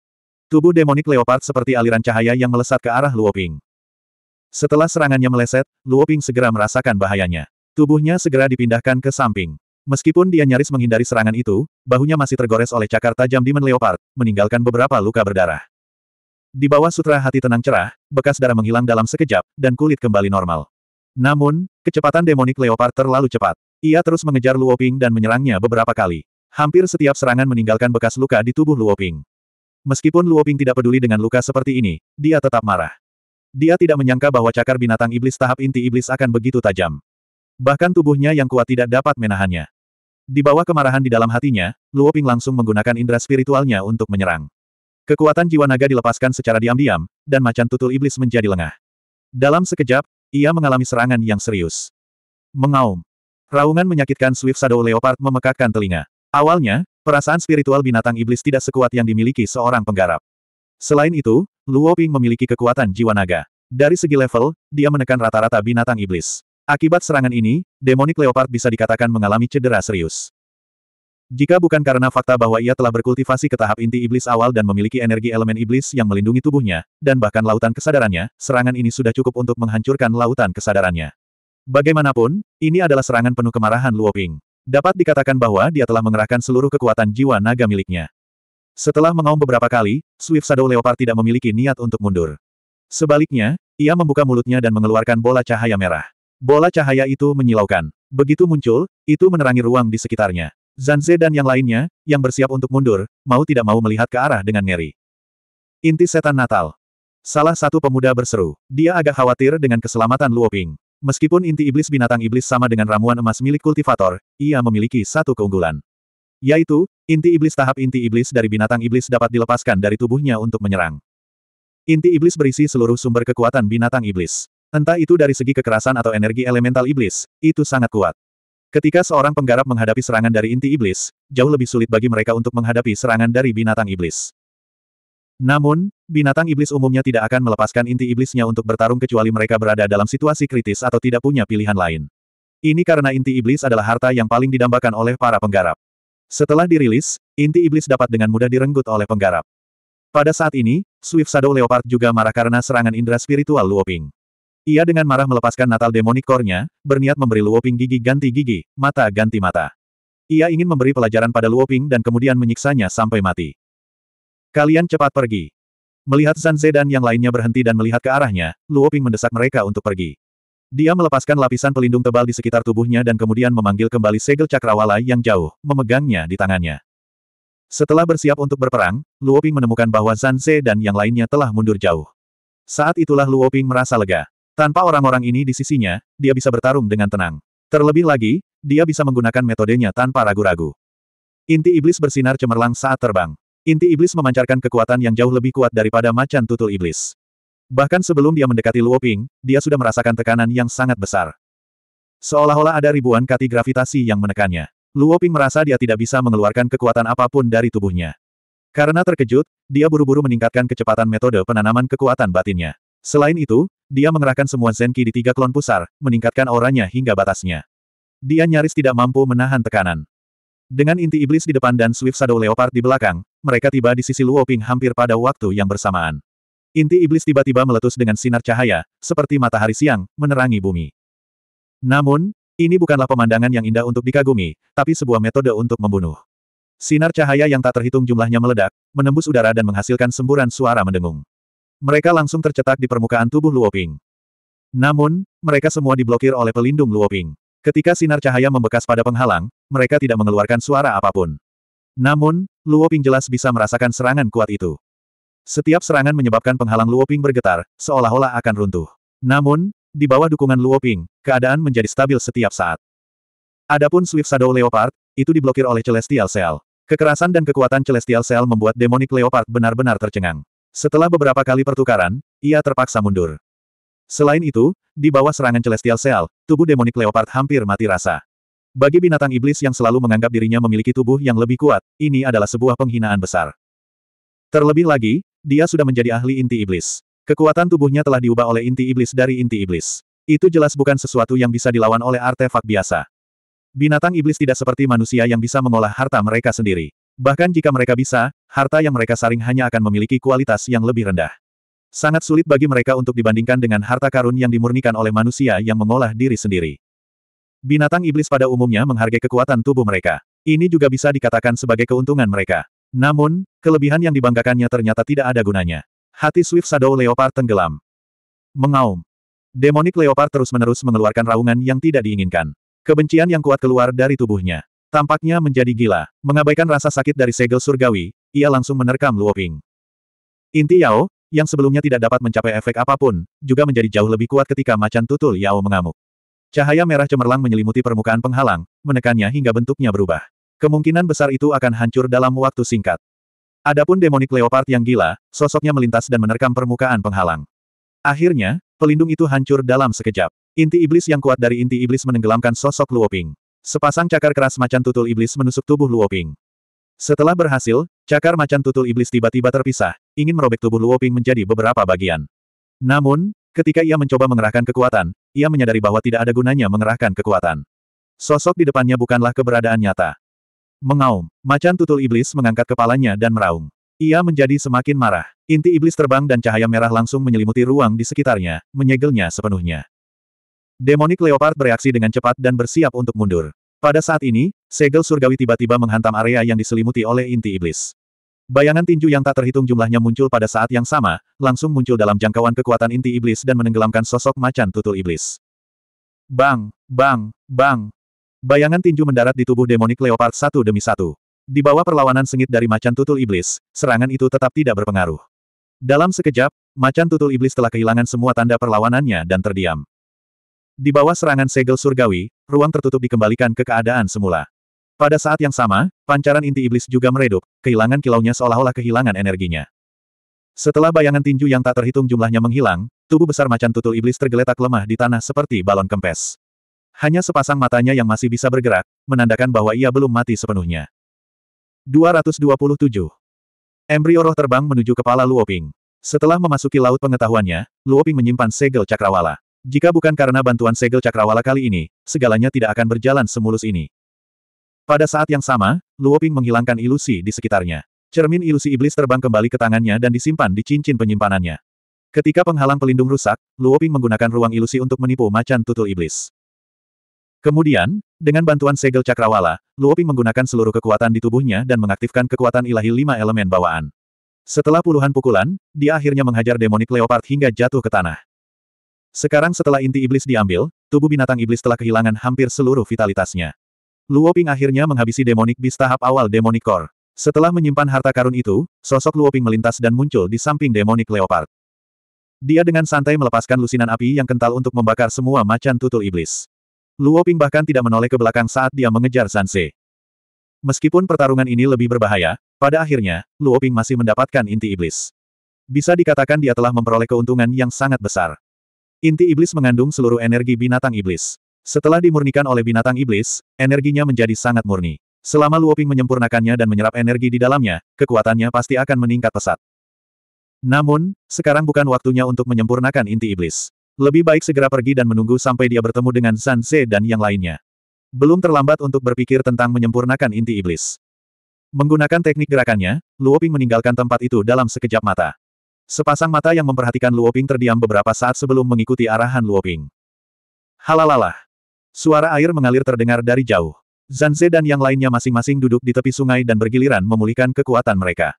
Tubuh demonik leopard seperti aliran cahaya yang melesat ke arah Luoping. Setelah serangannya meleset, Luoping segera merasakan bahayanya. Tubuhnya segera dipindahkan ke samping. Meskipun dia nyaris menghindari serangan itu, bahunya masih tergores oleh cakar tajam Demon Leopard, meninggalkan beberapa luka berdarah. Di bawah sutra hati tenang cerah, bekas darah menghilang dalam sekejap, dan kulit kembali normal. Namun, kecepatan demonik Leopard terlalu cepat. Ia terus mengejar Luoping dan menyerangnya beberapa kali. Hampir setiap serangan meninggalkan bekas luka di tubuh Luoping. Meskipun Luoping tidak peduli dengan luka seperti ini, dia tetap marah. Dia tidak menyangka bahwa cakar binatang iblis tahap inti iblis akan begitu tajam. Bahkan tubuhnya yang kuat tidak dapat menahannya. Di bawah kemarahan di dalam hatinya, Luoping langsung menggunakan indera spiritualnya untuk menyerang. Kekuatan jiwa naga dilepaskan secara diam-diam, dan macan tutul iblis menjadi lengah. Dalam sekejap, ia mengalami serangan yang serius. Mengaum. Raungan menyakitkan Swift Shadow Leopard memekakkan telinga. Awalnya, perasaan spiritual binatang iblis tidak sekuat yang dimiliki seorang penggarap. Selain itu, Luo Ping memiliki kekuatan jiwa naga. Dari segi level, dia menekan rata-rata binatang iblis. Akibat serangan ini, demonik leopard bisa dikatakan mengalami cedera serius. Jika bukan karena fakta bahwa ia telah berkultivasi ke tahap inti iblis awal dan memiliki energi elemen iblis yang melindungi tubuhnya, dan bahkan lautan kesadarannya, serangan ini sudah cukup untuk menghancurkan lautan kesadarannya. Bagaimanapun, ini adalah serangan penuh kemarahan Luoping. Dapat dikatakan bahwa dia telah mengerahkan seluruh kekuatan jiwa naga miliknya. Setelah mengaum beberapa kali, Swift Shadow Leopard tidak memiliki niat untuk mundur. Sebaliknya, ia membuka mulutnya dan mengeluarkan bola cahaya merah. Bola cahaya itu menyilaukan. Begitu muncul, itu menerangi ruang di sekitarnya. Zanze dan yang lainnya, yang bersiap untuk mundur, mau tidak mau melihat ke arah dengan ngeri. Inti setan Natal. Salah satu pemuda berseru. Dia agak khawatir dengan keselamatan Luoping. Meskipun inti iblis binatang iblis sama dengan ramuan emas milik kultivator, ia memiliki satu keunggulan. Yaitu, inti iblis tahap inti iblis dari binatang iblis dapat dilepaskan dari tubuhnya untuk menyerang. Inti iblis berisi seluruh sumber kekuatan binatang iblis. Entah itu dari segi kekerasan atau energi elemental iblis, itu sangat kuat. Ketika seorang penggarap menghadapi serangan dari inti iblis, jauh lebih sulit bagi mereka untuk menghadapi serangan dari binatang iblis. Namun, binatang iblis umumnya tidak akan melepaskan inti iblisnya untuk bertarung kecuali mereka berada dalam situasi kritis atau tidak punya pilihan lain. Ini karena inti iblis adalah harta yang paling didambakan oleh para penggarap. Setelah dirilis, inti iblis dapat dengan mudah direnggut oleh penggarap. Pada saat ini, Swift Shadow Leopard juga marah karena serangan indera spiritual Luoping. Ia dengan marah melepaskan natal demonik core-nya, berniat memberi Luoping gigi ganti gigi, mata ganti mata. Ia ingin memberi pelajaran pada Luoping dan kemudian menyiksanya sampai mati. Kalian cepat pergi. Melihat Zan dan yang lainnya berhenti dan melihat ke arahnya, Luoping mendesak mereka untuk pergi. Dia melepaskan lapisan pelindung tebal di sekitar tubuhnya dan kemudian memanggil kembali segel cakrawala yang jauh, memegangnya di tangannya. Setelah bersiap untuk berperang, Luoping menemukan bahwa Zan dan yang lainnya telah mundur jauh. Saat itulah Luoping merasa lega. Tanpa orang-orang ini di sisinya, dia bisa bertarung dengan tenang. Terlebih lagi, dia bisa menggunakan metodenya tanpa ragu-ragu. Inti iblis bersinar cemerlang saat terbang. Inti iblis memancarkan kekuatan yang jauh lebih kuat daripada macan tutul iblis. Bahkan sebelum dia mendekati Luoping, dia sudah merasakan tekanan yang sangat besar. Seolah-olah ada ribuan kati gravitasi yang menekannya. Luoping merasa dia tidak bisa mengeluarkan kekuatan apapun dari tubuhnya. Karena terkejut, dia buru-buru meningkatkan kecepatan metode penanaman kekuatan batinnya. Selain itu, dia mengerahkan semua Zenki di tiga klon pusar, meningkatkan auranya hingga batasnya. Dia nyaris tidak mampu menahan tekanan. Dengan inti iblis di depan dan Swift Shadow Leopard di belakang, mereka tiba di sisi Luo Ping hampir pada waktu yang bersamaan. Inti iblis tiba-tiba meletus dengan sinar cahaya, seperti matahari siang, menerangi bumi. Namun, ini bukanlah pemandangan yang indah untuk dikagumi, tapi sebuah metode untuk membunuh. Sinar cahaya yang tak terhitung jumlahnya meledak, menembus udara dan menghasilkan semburan suara mendengung mereka langsung tercetak di permukaan tubuh Luoping. Namun, mereka semua diblokir oleh pelindung Luoping. Ketika sinar cahaya membekas pada penghalang, mereka tidak mengeluarkan suara apapun. Namun, Luoping jelas bisa merasakan serangan kuat itu. Setiap serangan menyebabkan penghalang Luoping bergetar, seolah-olah akan runtuh. Namun, di bawah dukungan Luoping, keadaan menjadi stabil setiap saat. Adapun Swift Shadow Leopard, itu diblokir oleh Celestial Cell. Kekerasan dan kekuatan Celestial Cell membuat Demonic Leopard benar-benar tercengang. Setelah beberapa kali pertukaran, ia terpaksa mundur. Selain itu, di bawah serangan Celestial Cell, tubuh demonik Leopard hampir mati rasa. Bagi binatang iblis yang selalu menganggap dirinya memiliki tubuh yang lebih kuat, ini adalah sebuah penghinaan besar. Terlebih lagi, dia sudah menjadi ahli inti iblis. Kekuatan tubuhnya telah diubah oleh inti iblis dari inti iblis. Itu jelas bukan sesuatu yang bisa dilawan oleh artefak biasa. Binatang iblis tidak seperti manusia yang bisa mengolah harta mereka sendiri. Bahkan jika mereka bisa, harta yang mereka saring hanya akan memiliki kualitas yang lebih rendah. Sangat sulit bagi mereka untuk dibandingkan dengan harta karun yang dimurnikan oleh manusia yang mengolah diri sendiri. Binatang iblis pada umumnya menghargai kekuatan tubuh mereka. Ini juga bisa dikatakan sebagai keuntungan mereka. Namun, kelebihan yang dibanggakannya ternyata tidak ada gunanya. Hati Swift Shadow Leopard tenggelam. Mengaum. Demonik Leopard terus-menerus mengeluarkan raungan yang tidak diinginkan. Kebencian yang kuat keluar dari tubuhnya. Tampaknya menjadi gila. Mengabaikan rasa sakit dari segel surgawi, ia langsung menerkam Luoping. Inti Yao, yang sebelumnya tidak dapat mencapai efek apapun, juga menjadi jauh lebih kuat ketika macan tutul Yao mengamuk. Cahaya merah cemerlang menyelimuti permukaan penghalang, menekannya hingga bentuknya berubah. Kemungkinan besar itu akan hancur dalam waktu singkat. Adapun demonik leopard yang gila, sosoknya melintas dan menerkam permukaan penghalang. Akhirnya, pelindung itu hancur dalam sekejap. Inti iblis yang kuat dari inti iblis menenggelamkan sosok Luoping. Sepasang cakar keras macan tutul iblis menusuk tubuh Luoping. Setelah berhasil, cakar macan tutul iblis tiba-tiba terpisah, ingin merobek tubuh Luoping menjadi beberapa bagian. Namun, ketika ia mencoba mengerahkan kekuatan, ia menyadari bahwa tidak ada gunanya mengerahkan kekuatan. Sosok di depannya bukanlah keberadaan nyata. Mengaum, macan tutul iblis mengangkat kepalanya dan meraung. Ia menjadi semakin marah. Inti iblis terbang dan cahaya merah langsung menyelimuti ruang di sekitarnya, menyegelnya sepenuhnya. Demonik Leopard bereaksi dengan cepat dan bersiap untuk mundur. Pada saat ini, segel surgawi tiba-tiba menghantam area yang diselimuti oleh inti iblis. Bayangan tinju yang tak terhitung jumlahnya muncul pada saat yang sama, langsung muncul dalam jangkauan kekuatan inti iblis dan menenggelamkan sosok macan tutul iblis. Bang, bang, bang. Bayangan tinju mendarat di tubuh demonik leopard satu demi satu. Di bawah perlawanan sengit dari macan tutul iblis, serangan itu tetap tidak berpengaruh. Dalam sekejap, macan tutul iblis telah kehilangan semua tanda perlawanannya dan terdiam. Di bawah serangan segel surgawi, ruang tertutup dikembalikan ke keadaan semula. Pada saat yang sama, pancaran inti iblis juga meredup, kehilangan kilaunya seolah-olah kehilangan energinya. Setelah bayangan tinju yang tak terhitung jumlahnya menghilang, tubuh besar macan tutul iblis tergeletak lemah di tanah seperti balon kempes. Hanya sepasang matanya yang masih bisa bergerak, menandakan bahwa ia belum mati sepenuhnya. 227. Embrio roh terbang menuju kepala Luoping. Setelah memasuki laut pengetahuannya, Luoping menyimpan segel cakrawala. Jika bukan karena bantuan segel cakrawala kali ini, segalanya tidak akan berjalan semulus ini. Pada saat yang sama, Luoping menghilangkan ilusi di sekitarnya. Cermin ilusi iblis terbang kembali ke tangannya dan disimpan di cincin penyimpanannya. Ketika penghalang pelindung rusak, Luoping menggunakan ruang ilusi untuk menipu macan tutul iblis. Kemudian, dengan bantuan segel cakrawala, Luoping menggunakan seluruh kekuatan di tubuhnya dan mengaktifkan kekuatan ilahi lima elemen bawaan. Setelah puluhan pukulan, dia akhirnya menghajar demonik leopard hingga jatuh ke tanah. Sekarang setelah inti iblis diambil, tubuh binatang iblis telah kehilangan hampir seluruh vitalitasnya. Luoping akhirnya menghabisi demonik bis tahap awal demonik core. Setelah menyimpan harta karun itu, sosok Luoping melintas dan muncul di samping demonik leopard. Dia dengan santai melepaskan lusinan api yang kental untuk membakar semua macan tutul iblis. Luoping bahkan tidak menoleh ke belakang saat dia mengejar Sanse. Meskipun pertarungan ini lebih berbahaya, pada akhirnya, Luoping masih mendapatkan inti iblis. Bisa dikatakan dia telah memperoleh keuntungan yang sangat besar. Inti iblis mengandung seluruh energi binatang iblis. Setelah dimurnikan oleh binatang iblis, energinya menjadi sangat murni. Selama Luoping menyempurnakannya dan menyerap energi di dalamnya, kekuatannya pasti akan meningkat pesat. Namun, sekarang bukan waktunya untuk menyempurnakan inti iblis. Lebih baik segera pergi dan menunggu sampai dia bertemu dengan San Ze dan yang lainnya. Belum terlambat untuk berpikir tentang menyempurnakan inti iblis. Menggunakan teknik gerakannya, Luoping meninggalkan tempat itu dalam sekejap mata. Sepasang mata yang memperhatikan Luoping terdiam beberapa saat sebelum mengikuti arahan Luoping. Halalalah. Suara air mengalir terdengar dari jauh. Zanze dan yang lainnya masing-masing duduk di tepi sungai dan bergiliran memulihkan kekuatan mereka.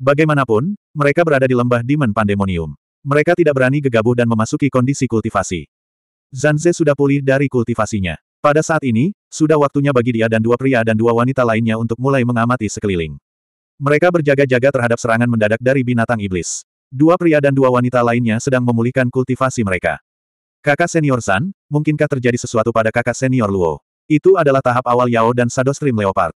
Bagaimanapun, mereka berada di lembah Demon Pandemonium. Mereka tidak berani gegabah dan memasuki kondisi kultivasi. Zanze sudah pulih dari kultivasinya. Pada saat ini, sudah waktunya bagi dia dan dua pria dan dua wanita lainnya untuk mulai mengamati sekeliling. Mereka berjaga-jaga terhadap serangan mendadak dari binatang iblis. Dua pria dan dua wanita lainnya sedang memulihkan kultivasi mereka. Kakak senior San, mungkinkah terjadi sesuatu pada kakak senior Luo? Itu adalah tahap awal Yao dan Sado Stream Leopard.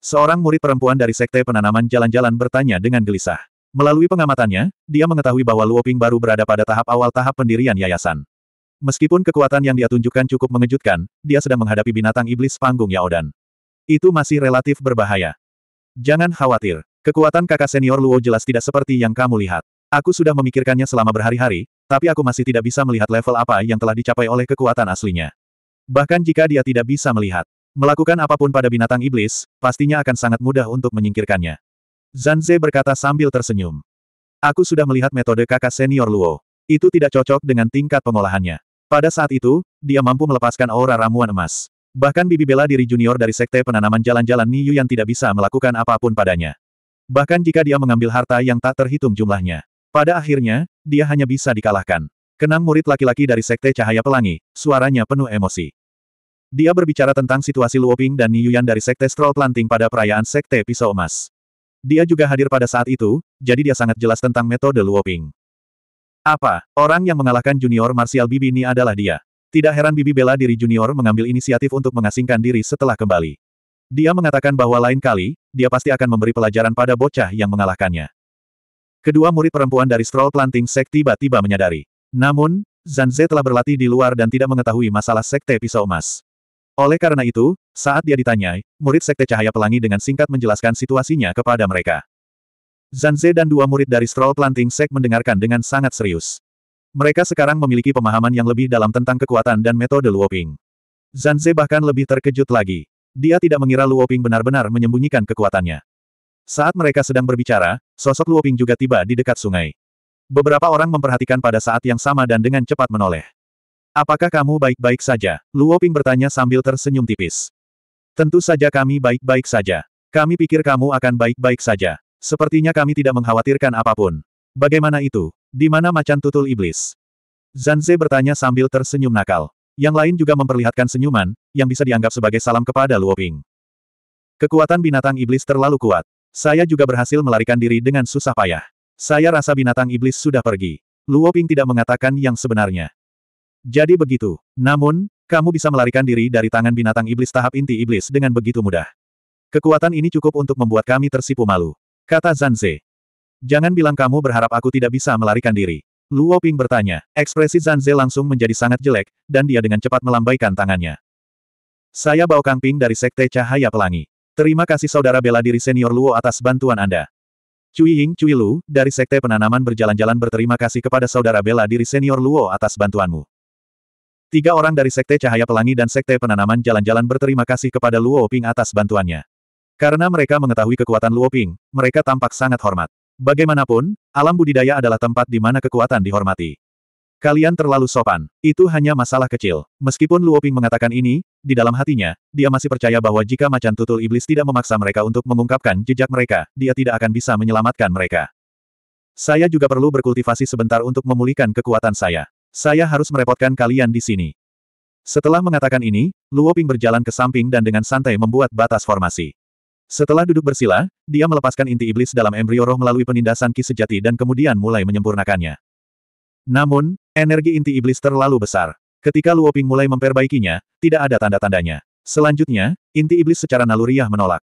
Seorang murid perempuan dari sekte penanaman jalan-jalan bertanya dengan gelisah. Melalui pengamatannya, dia mengetahui bahwa Luo Ping baru berada pada tahap awal tahap pendirian yayasan. Meskipun kekuatan yang dia tunjukkan cukup mengejutkan, dia sedang menghadapi binatang iblis panggung Yao dan. Itu masih relatif berbahaya. Jangan khawatir, kekuatan kakak senior Luo jelas tidak seperti yang kamu lihat. Aku sudah memikirkannya selama berhari-hari, tapi aku masih tidak bisa melihat level apa yang telah dicapai oleh kekuatan aslinya. Bahkan jika dia tidak bisa melihat, melakukan apapun pada binatang iblis, pastinya akan sangat mudah untuk menyingkirkannya. Zanze berkata sambil tersenyum. Aku sudah melihat metode kakak senior Luo. Itu tidak cocok dengan tingkat pengolahannya. Pada saat itu, dia mampu melepaskan aura ramuan emas. Bahkan bibi bela diri junior dari sekte penanaman jalan-jalan Niyu yang tidak bisa melakukan apapun padanya. Bahkan jika dia mengambil harta yang tak terhitung jumlahnya. Pada akhirnya, dia hanya bisa dikalahkan. Kenang murid laki-laki dari Sekte Cahaya Pelangi, suaranya penuh emosi. Dia berbicara tentang situasi Luoping dan Niyuyan dari Sekte Stroll Planting pada perayaan Sekte Pisau Emas. Dia juga hadir pada saat itu, jadi dia sangat jelas tentang metode Luoping. Apa, orang yang mengalahkan junior Martial Bibi ini adalah dia. Tidak heran Bibi bela diri junior mengambil inisiatif untuk mengasingkan diri setelah kembali. Dia mengatakan bahwa lain kali, dia pasti akan memberi pelajaran pada bocah yang mengalahkannya. Kedua murid perempuan dari Stroll Planting Sek tiba-tiba menyadari. Namun, Zanze telah berlatih di luar dan tidak mengetahui masalah Sekte Pisau Emas. Oleh karena itu, saat dia ditanya, murid Sekte Cahaya Pelangi dengan singkat menjelaskan situasinya kepada mereka. Zanze dan dua murid dari Stroll Planting Sek mendengarkan dengan sangat serius. Mereka sekarang memiliki pemahaman yang lebih dalam tentang kekuatan dan metode Luoping. Zanze bahkan lebih terkejut lagi. Dia tidak mengira Luoping benar-benar menyembunyikan kekuatannya. Saat mereka sedang berbicara, sosok Luoping juga tiba di dekat sungai. Beberapa orang memperhatikan pada saat yang sama dan dengan cepat menoleh. Apakah kamu baik-baik saja? Luoping bertanya sambil tersenyum tipis. Tentu saja kami baik-baik saja. Kami pikir kamu akan baik-baik saja. Sepertinya kami tidak mengkhawatirkan apapun. Bagaimana itu? Di mana macan tutul iblis? Zanze bertanya sambil tersenyum nakal. Yang lain juga memperlihatkan senyuman, yang bisa dianggap sebagai salam kepada Luoping. Kekuatan binatang iblis terlalu kuat. Saya juga berhasil melarikan diri dengan susah payah. Saya rasa binatang iblis sudah pergi. Luo Ping tidak mengatakan yang sebenarnya. Jadi begitu. Namun, kamu bisa melarikan diri dari tangan binatang iblis tahap inti iblis dengan begitu mudah. Kekuatan ini cukup untuk membuat kami tersipu malu. Kata Zanze. Jangan bilang kamu berharap aku tidak bisa melarikan diri. Luo Ping bertanya. Ekspresi Zanze langsung menjadi sangat jelek, dan dia dengan cepat melambaikan tangannya. Saya Kang Kangping dari Sekte Cahaya Pelangi. Terima kasih Saudara Bela Diri Senior Luo atas bantuan Anda. Cui Ying Cui Lu, dari Sekte Penanaman Berjalan-Jalan berterima kasih kepada Saudara Bela Diri Senior Luo atas bantuanmu. Tiga orang dari Sekte Cahaya Pelangi dan Sekte Penanaman Jalan-Jalan berterima kasih kepada Luo Ping atas bantuannya. Karena mereka mengetahui kekuatan Luo Ping, mereka tampak sangat hormat. Bagaimanapun, alam budidaya adalah tempat di mana kekuatan dihormati. Kalian terlalu sopan, itu hanya masalah kecil. Meskipun Luoping mengatakan ini, di dalam hatinya, dia masih percaya bahwa jika macan tutul iblis tidak memaksa mereka untuk mengungkapkan jejak mereka, dia tidak akan bisa menyelamatkan mereka. Saya juga perlu berkultivasi sebentar untuk memulihkan kekuatan saya. Saya harus merepotkan kalian di sini. Setelah mengatakan ini, Luoping berjalan ke samping dan dengan santai membuat batas formasi. Setelah duduk bersila, dia melepaskan inti iblis dalam embrio roh melalui penindasan ki sejati dan kemudian mulai menyempurnakannya. Namun, Energi inti iblis terlalu besar. Ketika Luoping mulai memperbaikinya, tidak ada tanda-tandanya. Selanjutnya, inti iblis secara naluriah menolak.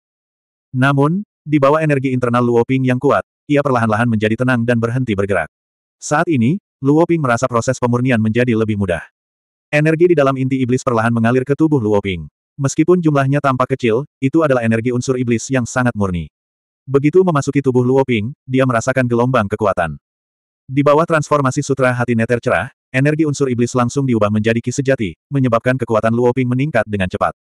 Namun, di bawah energi internal Luoping yang kuat, ia perlahan-lahan menjadi tenang dan berhenti bergerak. Saat ini, Luoping merasa proses pemurnian menjadi lebih mudah. Energi di dalam inti iblis perlahan mengalir ke tubuh Luoping. Meskipun jumlahnya tampak kecil, itu adalah energi unsur iblis yang sangat murni. Begitu memasuki tubuh Luoping, dia merasakan gelombang kekuatan. Di bawah transformasi sutra hati neter cerah, energi unsur iblis langsung diubah menjadi ki sejati, menyebabkan kekuatan Luoping meningkat dengan cepat.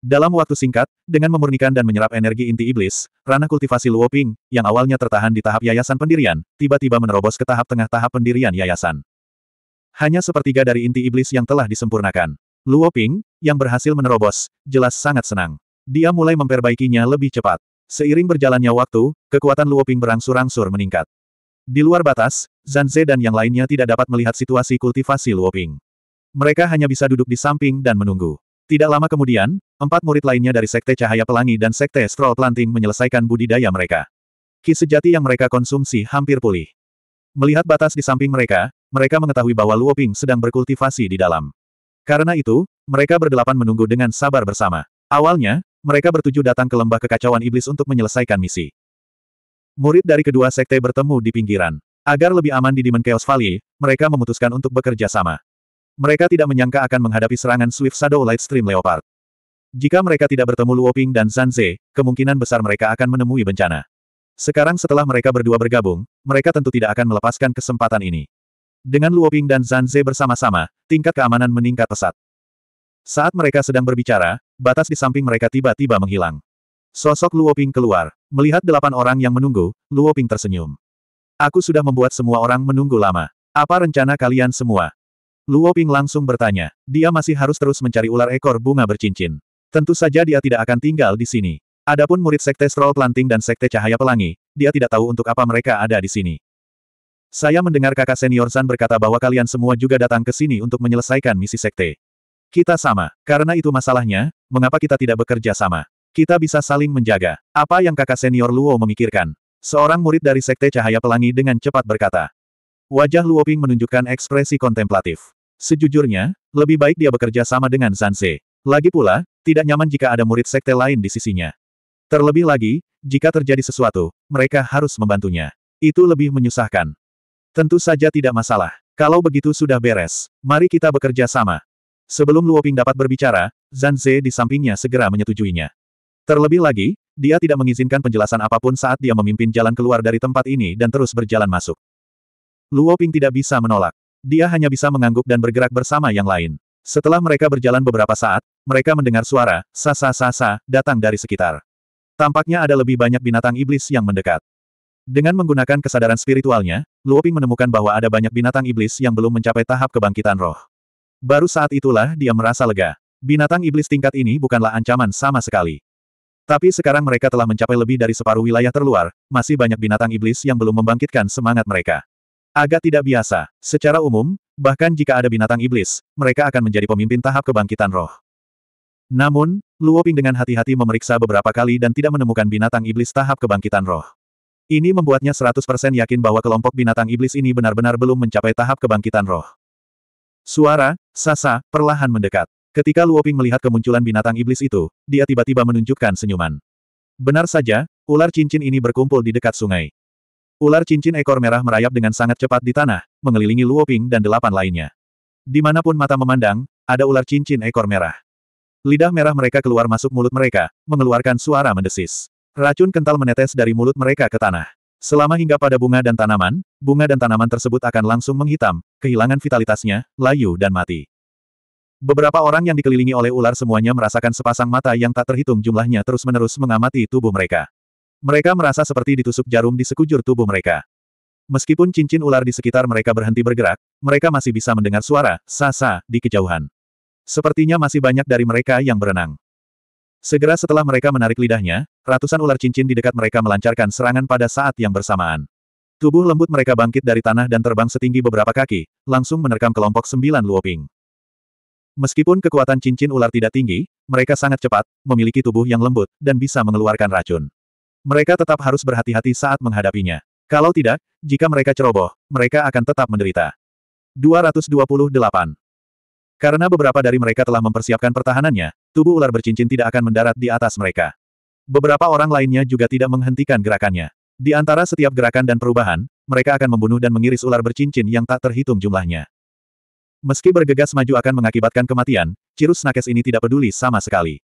Dalam waktu singkat, dengan memurnikan dan menyerap energi inti iblis, ranah kultivasi Luoping, yang awalnya tertahan di tahap yayasan pendirian, tiba-tiba menerobos ke tahap tengah tahap pendirian yayasan. Hanya sepertiga dari inti iblis yang telah disempurnakan. Luoping, yang berhasil menerobos, jelas sangat senang. Dia mulai memperbaikinya lebih cepat. Seiring berjalannya waktu, kekuatan Luoping berangsur-angsur meningkat. Di luar batas, Zanze dan yang lainnya tidak dapat melihat situasi kultivasi Luoping. Mereka hanya bisa duduk di samping dan menunggu. Tidak lama kemudian, empat murid lainnya dari Sekte Cahaya Pelangi dan Sekte Stroll Planting menyelesaikan budidaya mereka. Ki sejati yang mereka konsumsi hampir pulih. Melihat batas di samping mereka, mereka mengetahui bahwa Luoping sedang berkultivasi di dalam. Karena itu, mereka berdelapan menunggu dengan sabar bersama. Awalnya, mereka bertujuh datang ke lembah kekacauan iblis untuk menyelesaikan misi. Murid dari kedua sekte bertemu di pinggiran. Agar lebih aman di Demon Chaos Valley, mereka memutuskan untuk bekerja sama. Mereka tidak menyangka akan menghadapi serangan Swift Shadow Lightstream Leopard. Jika mereka tidak bertemu Luoping dan Zanze, kemungkinan besar mereka akan menemui bencana. Sekarang setelah mereka berdua bergabung, mereka tentu tidak akan melepaskan kesempatan ini. Dengan Luoping dan Zanze bersama-sama, tingkat keamanan meningkat pesat. Saat mereka sedang berbicara, batas di samping mereka tiba-tiba menghilang. Sosok Luoping keluar. Melihat delapan orang yang menunggu, Luoping tersenyum. Aku sudah membuat semua orang menunggu lama. Apa rencana kalian semua? Luo Ping langsung bertanya. Dia masih harus terus mencari ular ekor bunga bercincin. Tentu saja dia tidak akan tinggal di sini. Adapun murid Sekte Stroll Planting dan Sekte Cahaya Pelangi, dia tidak tahu untuk apa mereka ada di sini. Saya mendengar kakak senior San berkata bahwa kalian semua juga datang ke sini untuk menyelesaikan misi Sekte. Kita sama. Karena itu masalahnya, mengapa kita tidak bekerja sama? Kita bisa saling menjaga. Apa yang kakak senior Luo memikirkan? Seorang murid dari Sekte Cahaya Pelangi dengan cepat berkata. Wajah Luoping menunjukkan ekspresi kontemplatif. Sejujurnya, lebih baik dia bekerja sama dengan Zanse. Lagi pula, tidak nyaman jika ada murid sekte lain di sisinya. Terlebih lagi, jika terjadi sesuatu, mereka harus membantunya. Itu lebih menyusahkan. Tentu saja tidak masalah. Kalau begitu sudah beres, mari kita bekerja sama. Sebelum Luoping dapat berbicara, Zanze di sampingnya segera menyetujuinya. Terlebih lagi, dia tidak mengizinkan penjelasan apapun saat dia memimpin jalan keluar dari tempat ini dan terus berjalan masuk. Luo Ping tidak bisa menolak. Dia hanya bisa mengangguk dan bergerak bersama yang lain. Setelah mereka berjalan beberapa saat, mereka mendengar suara, sa sa sa datang dari sekitar. Tampaknya ada lebih banyak binatang iblis yang mendekat. Dengan menggunakan kesadaran spiritualnya, Luo Ping menemukan bahwa ada banyak binatang iblis yang belum mencapai tahap kebangkitan roh. Baru saat itulah dia merasa lega. Binatang iblis tingkat ini bukanlah ancaman sama sekali. Tapi sekarang mereka telah mencapai lebih dari separuh wilayah terluar, masih banyak binatang iblis yang belum membangkitkan semangat mereka. Agak tidak biasa. Secara umum, bahkan jika ada binatang iblis, mereka akan menjadi pemimpin tahap kebangkitan roh. Namun, Luo Ping dengan hati-hati memeriksa beberapa kali dan tidak menemukan binatang iblis tahap kebangkitan roh. Ini membuatnya 100% yakin bahwa kelompok binatang iblis ini benar-benar belum mencapai tahap kebangkitan roh. Suara, Sasa, perlahan mendekat. Ketika Luoping melihat kemunculan binatang iblis itu, dia tiba-tiba menunjukkan senyuman. Benar saja, ular cincin ini berkumpul di dekat sungai. Ular cincin ekor merah merayap dengan sangat cepat di tanah, mengelilingi Luoping dan delapan lainnya. Dimanapun mata memandang, ada ular cincin ekor merah. Lidah merah mereka keluar masuk mulut mereka, mengeluarkan suara mendesis. Racun kental menetes dari mulut mereka ke tanah. Selama hingga pada bunga dan tanaman, bunga dan tanaman tersebut akan langsung menghitam, kehilangan vitalitasnya, layu dan mati. Beberapa orang yang dikelilingi oleh ular semuanya merasakan sepasang mata yang tak terhitung jumlahnya terus-menerus mengamati tubuh mereka. Mereka merasa seperti ditusuk jarum di sekujur tubuh mereka. Meskipun cincin ular di sekitar mereka berhenti bergerak, mereka masih bisa mendengar suara, sasa, di kejauhan. Sepertinya masih banyak dari mereka yang berenang. Segera setelah mereka menarik lidahnya, ratusan ular cincin di dekat mereka melancarkan serangan pada saat yang bersamaan. Tubuh lembut mereka bangkit dari tanah dan terbang setinggi beberapa kaki, langsung menerkam kelompok sembilan Luoping. Meskipun kekuatan cincin ular tidak tinggi, mereka sangat cepat, memiliki tubuh yang lembut, dan bisa mengeluarkan racun. Mereka tetap harus berhati-hati saat menghadapinya. Kalau tidak, jika mereka ceroboh, mereka akan tetap menderita. 228. Karena beberapa dari mereka telah mempersiapkan pertahanannya, tubuh ular bercincin tidak akan mendarat di atas mereka. Beberapa orang lainnya juga tidak menghentikan gerakannya. Di antara setiap gerakan dan perubahan, mereka akan membunuh dan mengiris ular bercincin yang tak terhitung jumlahnya. Meski bergegas maju akan mengakibatkan kematian, Cirus Nakes ini tidak peduli sama sekali.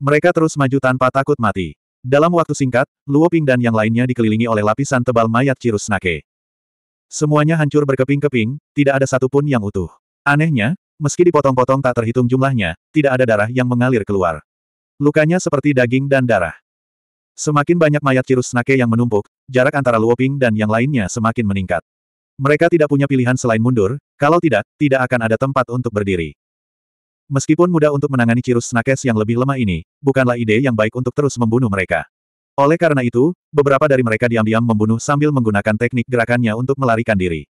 Mereka terus maju tanpa takut mati. Dalam waktu singkat, Luo Ping dan yang lainnya dikelilingi oleh lapisan tebal mayat Cirus Nake. Semuanya hancur berkeping-keping, tidak ada satupun yang utuh. Anehnya, meski dipotong-potong tak terhitung jumlahnya, tidak ada darah yang mengalir keluar. Lukanya seperti daging dan darah. Semakin banyak mayat Cirus Nake yang menumpuk, jarak antara Luo Ping dan yang lainnya semakin meningkat. Mereka tidak punya pilihan selain mundur, kalau tidak, tidak akan ada tempat untuk berdiri. Meskipun mudah untuk menangani Cirrus Snakes yang lebih lemah ini, bukanlah ide yang baik untuk terus membunuh mereka. Oleh karena itu, beberapa dari mereka diam-diam membunuh sambil menggunakan teknik gerakannya untuk melarikan diri.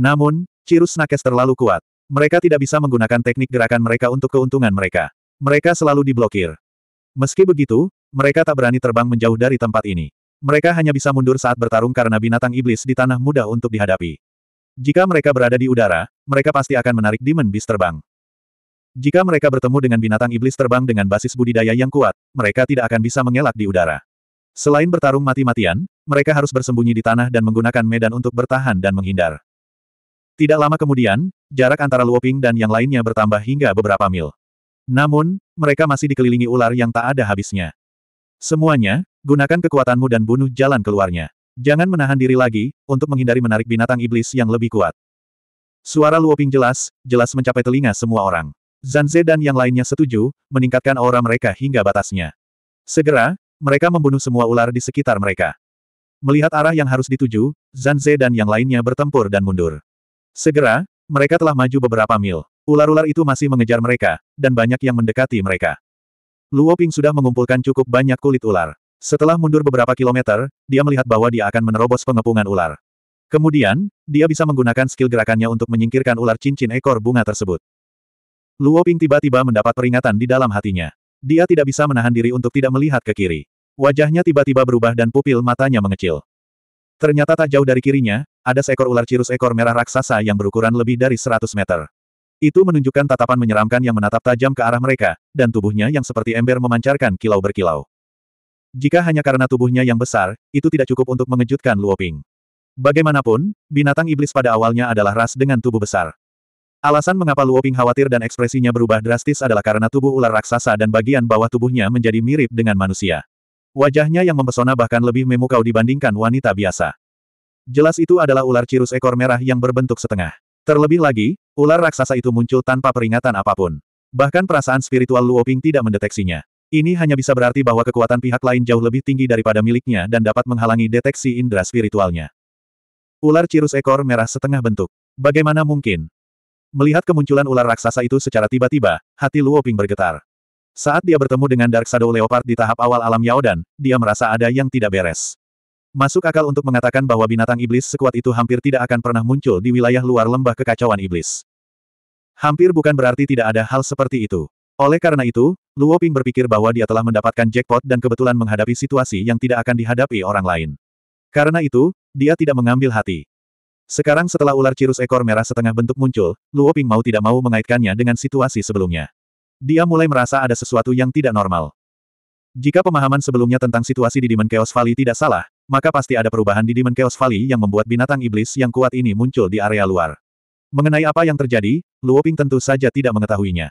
Namun, Cirrus Snakes terlalu kuat. Mereka tidak bisa menggunakan teknik gerakan mereka untuk keuntungan mereka. Mereka selalu diblokir. Meski begitu, mereka tak berani terbang menjauh dari tempat ini. Mereka hanya bisa mundur saat bertarung karena binatang iblis di tanah mudah untuk dihadapi. Jika mereka berada di udara, mereka pasti akan menarik Demon Beast terbang. Jika mereka bertemu dengan binatang iblis terbang dengan basis budidaya yang kuat, mereka tidak akan bisa mengelak di udara. Selain bertarung mati-matian, mereka harus bersembunyi di tanah dan menggunakan medan untuk bertahan dan menghindar. Tidak lama kemudian, jarak antara Luoping dan yang lainnya bertambah hingga beberapa mil. Namun, mereka masih dikelilingi ular yang tak ada habisnya. Semuanya, Gunakan kekuatanmu dan bunuh jalan keluarnya. Jangan menahan diri lagi, untuk menghindari menarik binatang iblis yang lebih kuat. Suara Luoping jelas, jelas mencapai telinga semua orang. Zanze dan yang lainnya setuju, meningkatkan aura mereka hingga batasnya. Segera, mereka membunuh semua ular di sekitar mereka. Melihat arah yang harus dituju, Zanze dan yang lainnya bertempur dan mundur. Segera, mereka telah maju beberapa mil. Ular-ular itu masih mengejar mereka, dan banyak yang mendekati mereka. Luoping sudah mengumpulkan cukup banyak kulit ular. Setelah mundur beberapa kilometer, dia melihat bahwa dia akan menerobos pengepungan ular. Kemudian, dia bisa menggunakan skill gerakannya untuk menyingkirkan ular cincin ekor bunga tersebut. Luo Ping tiba-tiba mendapat peringatan di dalam hatinya. Dia tidak bisa menahan diri untuk tidak melihat ke kiri. Wajahnya tiba-tiba berubah dan pupil matanya mengecil. Ternyata tak jauh dari kirinya, ada seekor ular cirus ekor merah raksasa yang berukuran lebih dari 100 meter. Itu menunjukkan tatapan menyeramkan yang menatap tajam ke arah mereka, dan tubuhnya yang seperti ember memancarkan kilau berkilau. Jika hanya karena tubuhnya yang besar, itu tidak cukup untuk mengejutkan Luoping. Bagaimanapun, binatang iblis pada awalnya adalah ras dengan tubuh besar. Alasan mengapa Luoping khawatir dan ekspresinya berubah drastis adalah karena tubuh ular raksasa dan bagian bawah tubuhnya menjadi mirip dengan manusia. Wajahnya yang mempesona bahkan lebih memukau dibandingkan wanita biasa. Jelas itu adalah ular cirus ekor merah yang berbentuk setengah. Terlebih lagi, ular raksasa itu muncul tanpa peringatan apapun. Bahkan perasaan spiritual Luoping tidak mendeteksinya. Ini hanya bisa berarti bahwa kekuatan pihak lain jauh lebih tinggi daripada miliknya dan dapat menghalangi deteksi indera spiritualnya. Ular cirus ekor merah setengah bentuk. Bagaimana mungkin? Melihat kemunculan ular raksasa itu secara tiba-tiba, hati Luoping bergetar. Saat dia bertemu dengan Dark Shadow Leopard di tahap awal alam Yaodan, dia merasa ada yang tidak beres. Masuk akal untuk mengatakan bahwa binatang iblis sekuat itu hampir tidak akan pernah muncul di wilayah luar lembah kekacauan iblis. Hampir bukan berarti tidak ada hal seperti itu. Oleh karena itu, Luo Ping berpikir bahwa dia telah mendapatkan jackpot dan kebetulan menghadapi situasi yang tidak akan dihadapi orang lain. Karena itu, dia tidak mengambil hati. Sekarang setelah ular cirus ekor merah setengah bentuk muncul, Luo Ping mau tidak mau mengaitkannya dengan situasi sebelumnya. Dia mulai merasa ada sesuatu yang tidak normal. Jika pemahaman sebelumnya tentang situasi di Demon Chaos Valley tidak salah, maka pasti ada perubahan di Demon Chaos Valley yang membuat binatang iblis yang kuat ini muncul di area luar. Mengenai apa yang terjadi, Luo Ping tentu saja tidak mengetahuinya.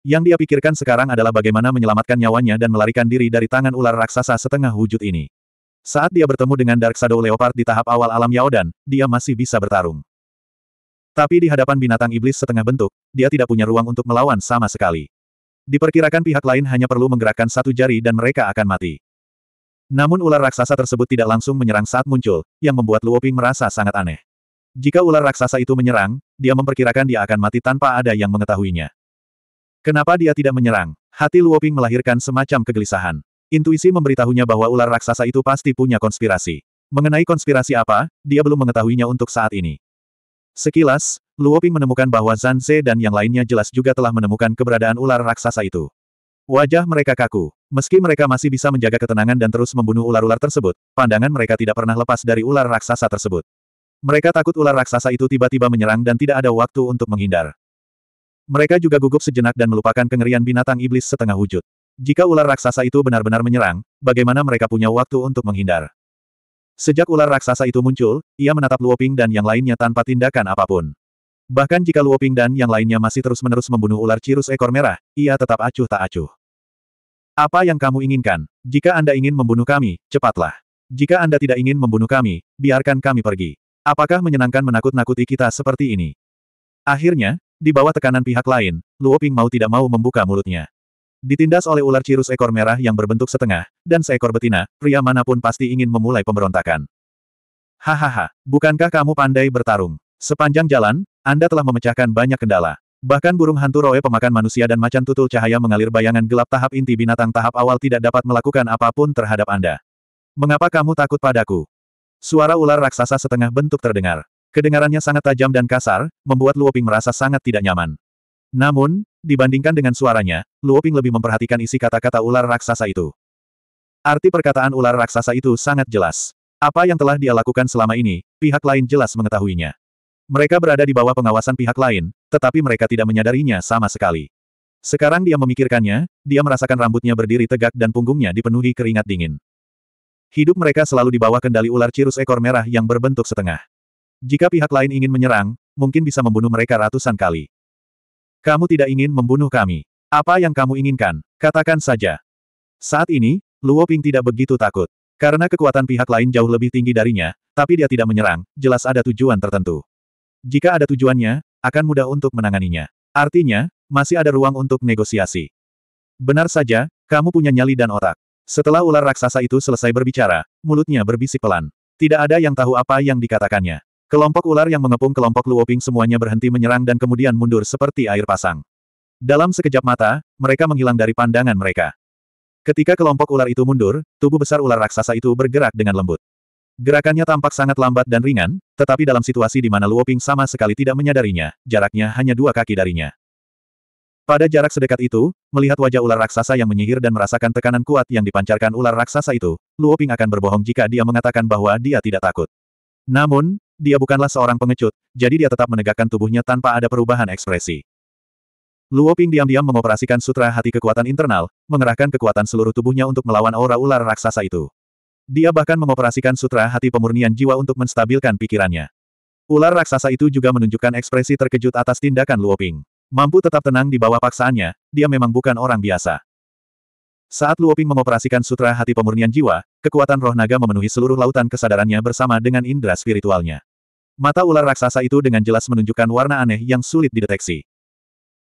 Yang dia pikirkan sekarang adalah bagaimana menyelamatkan nyawanya dan melarikan diri dari tangan ular raksasa setengah wujud ini. Saat dia bertemu dengan Dark Shadow Leopard di tahap awal alam Yaodan, dia masih bisa bertarung. Tapi di hadapan binatang iblis setengah bentuk, dia tidak punya ruang untuk melawan sama sekali. Diperkirakan pihak lain hanya perlu menggerakkan satu jari dan mereka akan mati. Namun ular raksasa tersebut tidak langsung menyerang saat muncul, yang membuat Luoping merasa sangat aneh. Jika ular raksasa itu menyerang, dia memperkirakan dia akan mati tanpa ada yang mengetahuinya. Kenapa dia tidak menyerang? Hati Luoping melahirkan semacam kegelisahan. Intuisi memberitahunya bahwa ular raksasa itu pasti punya konspirasi. Mengenai konspirasi apa, dia belum mengetahuinya untuk saat ini. Sekilas, Luoping menemukan bahwa Zanze dan yang lainnya jelas juga telah menemukan keberadaan ular raksasa itu. Wajah mereka kaku. Meski mereka masih bisa menjaga ketenangan dan terus membunuh ular-ular tersebut, pandangan mereka tidak pernah lepas dari ular raksasa tersebut. Mereka takut ular raksasa itu tiba-tiba menyerang dan tidak ada waktu untuk menghindar. Mereka juga gugup sejenak dan melupakan kengerian binatang iblis setengah wujud. Jika ular raksasa itu benar-benar menyerang, bagaimana mereka punya waktu untuk menghindar? Sejak ular raksasa itu muncul, ia menatap Luoping dan yang lainnya tanpa tindakan apapun. Bahkan jika Luoping dan yang lainnya masih terus-menerus membunuh ular cirus ekor merah, ia tetap acuh tak acuh. Apa yang kamu inginkan? Jika Anda ingin membunuh kami, cepatlah. Jika Anda tidak ingin membunuh kami, biarkan kami pergi. Apakah menyenangkan menakut-nakuti kita seperti ini? Akhirnya, di bawah tekanan pihak lain, Luo Ping mau tidak mau membuka mulutnya. Ditindas oleh ular cirus ekor merah yang berbentuk setengah, dan seekor betina, pria manapun pasti ingin memulai pemberontakan. Hahaha, bukankah kamu pandai bertarung? Sepanjang jalan, Anda telah memecahkan banyak kendala. Bahkan burung hantu roe pemakan manusia dan macan tutul cahaya mengalir bayangan gelap tahap inti binatang tahap awal tidak dapat melakukan apapun terhadap Anda. Mengapa kamu takut padaku? Suara ular raksasa setengah bentuk terdengar. Kedengarannya sangat tajam dan kasar, membuat Luoping merasa sangat tidak nyaman. Namun, dibandingkan dengan suaranya, Luoping lebih memperhatikan isi kata-kata ular raksasa itu. Arti perkataan ular raksasa itu sangat jelas. Apa yang telah dia lakukan selama ini, pihak lain jelas mengetahuinya. Mereka berada di bawah pengawasan pihak lain, tetapi mereka tidak menyadarinya sama sekali. Sekarang dia memikirkannya, dia merasakan rambutnya berdiri tegak dan punggungnya dipenuhi keringat dingin. Hidup mereka selalu di bawah kendali ular cirus ekor merah yang berbentuk setengah. Jika pihak lain ingin menyerang, mungkin bisa membunuh mereka ratusan kali. Kamu tidak ingin membunuh kami. Apa yang kamu inginkan? Katakan saja. Saat ini, Luo Ping tidak begitu takut. Karena kekuatan pihak lain jauh lebih tinggi darinya, tapi dia tidak menyerang, jelas ada tujuan tertentu. Jika ada tujuannya, akan mudah untuk menanganinya. Artinya, masih ada ruang untuk negosiasi. Benar saja, kamu punya nyali dan otak. Setelah ular raksasa itu selesai berbicara, mulutnya berbisik pelan. Tidak ada yang tahu apa yang dikatakannya. Kelompok ular yang mengepung kelompok Luoping semuanya berhenti menyerang dan kemudian mundur seperti air pasang. Dalam sekejap mata, mereka menghilang dari pandangan mereka. Ketika kelompok ular itu mundur, tubuh besar ular raksasa itu bergerak dengan lembut. Gerakannya tampak sangat lambat dan ringan, tetapi dalam situasi di mana Luoping sama sekali tidak menyadarinya, jaraknya hanya dua kaki darinya. Pada jarak sedekat itu, melihat wajah ular raksasa yang menyihir dan merasakan tekanan kuat yang dipancarkan ular raksasa itu, Luoping akan berbohong jika dia mengatakan bahwa dia tidak takut. Namun, dia bukanlah seorang pengecut, jadi dia tetap menegakkan tubuhnya tanpa ada perubahan ekspresi. Luo Ping diam-diam mengoperasikan sutra hati kekuatan internal, mengerahkan kekuatan seluruh tubuhnya untuk melawan aura ular raksasa itu. Dia bahkan mengoperasikan sutra hati pemurnian jiwa untuk menstabilkan pikirannya. Ular raksasa itu juga menunjukkan ekspresi terkejut atas tindakan Luo Ping. Mampu tetap tenang di bawah paksaannya, dia memang bukan orang biasa. Saat Luo Ping mengoperasikan sutra hati pemurnian jiwa, kekuatan roh naga memenuhi seluruh lautan kesadarannya bersama dengan indera spiritualnya. Mata ular raksasa itu dengan jelas menunjukkan warna aneh yang sulit dideteksi.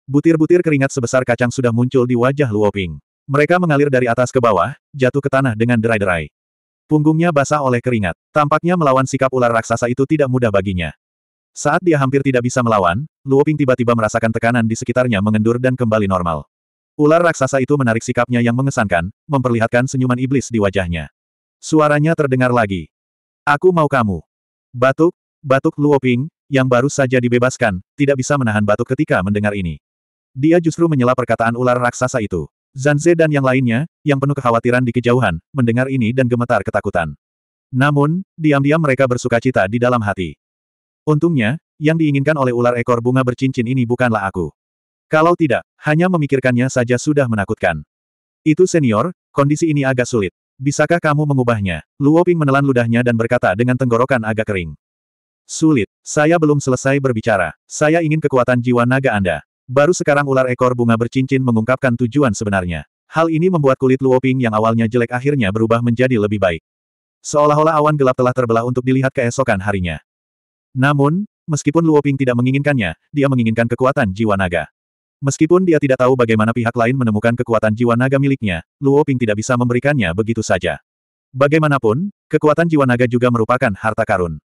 Butir-butir keringat sebesar kacang sudah muncul di wajah Luoping. Mereka mengalir dari atas ke bawah, jatuh ke tanah dengan derai-derai. Punggungnya basah oleh keringat. Tampaknya melawan sikap ular raksasa itu tidak mudah baginya. Saat dia hampir tidak bisa melawan, Luoping tiba-tiba merasakan tekanan di sekitarnya mengendur dan kembali normal. Ular raksasa itu menarik sikapnya yang mengesankan, memperlihatkan senyuman iblis di wajahnya. Suaranya terdengar lagi. Aku mau kamu. Batuk, Batuk Luo Ping, yang baru saja dibebaskan, tidak bisa menahan batuk ketika mendengar ini. Dia justru menyela perkataan ular raksasa itu. Zanze dan yang lainnya, yang penuh kekhawatiran di kejauhan, mendengar ini dan gemetar ketakutan. Namun, diam-diam mereka bersuka cita di dalam hati. Untungnya, yang diinginkan oleh ular ekor bunga bercincin ini bukanlah aku. Kalau tidak, hanya memikirkannya saja sudah menakutkan. Itu senior, kondisi ini agak sulit. Bisakah kamu mengubahnya? Luo Ping menelan ludahnya dan berkata dengan tenggorokan agak kering. Sulit. Saya belum selesai berbicara. Saya ingin kekuatan jiwa naga Anda. Baru sekarang ular ekor bunga bercincin mengungkapkan tujuan sebenarnya. Hal ini membuat kulit Luoping yang awalnya jelek akhirnya berubah menjadi lebih baik. Seolah-olah awan gelap telah terbelah untuk dilihat keesokan harinya. Namun, meskipun Luoping tidak menginginkannya, dia menginginkan kekuatan jiwa naga. Meskipun dia tidak tahu bagaimana pihak lain menemukan kekuatan jiwa naga miliknya, Luoping tidak bisa memberikannya begitu saja. Bagaimanapun, kekuatan jiwa naga juga merupakan harta karun.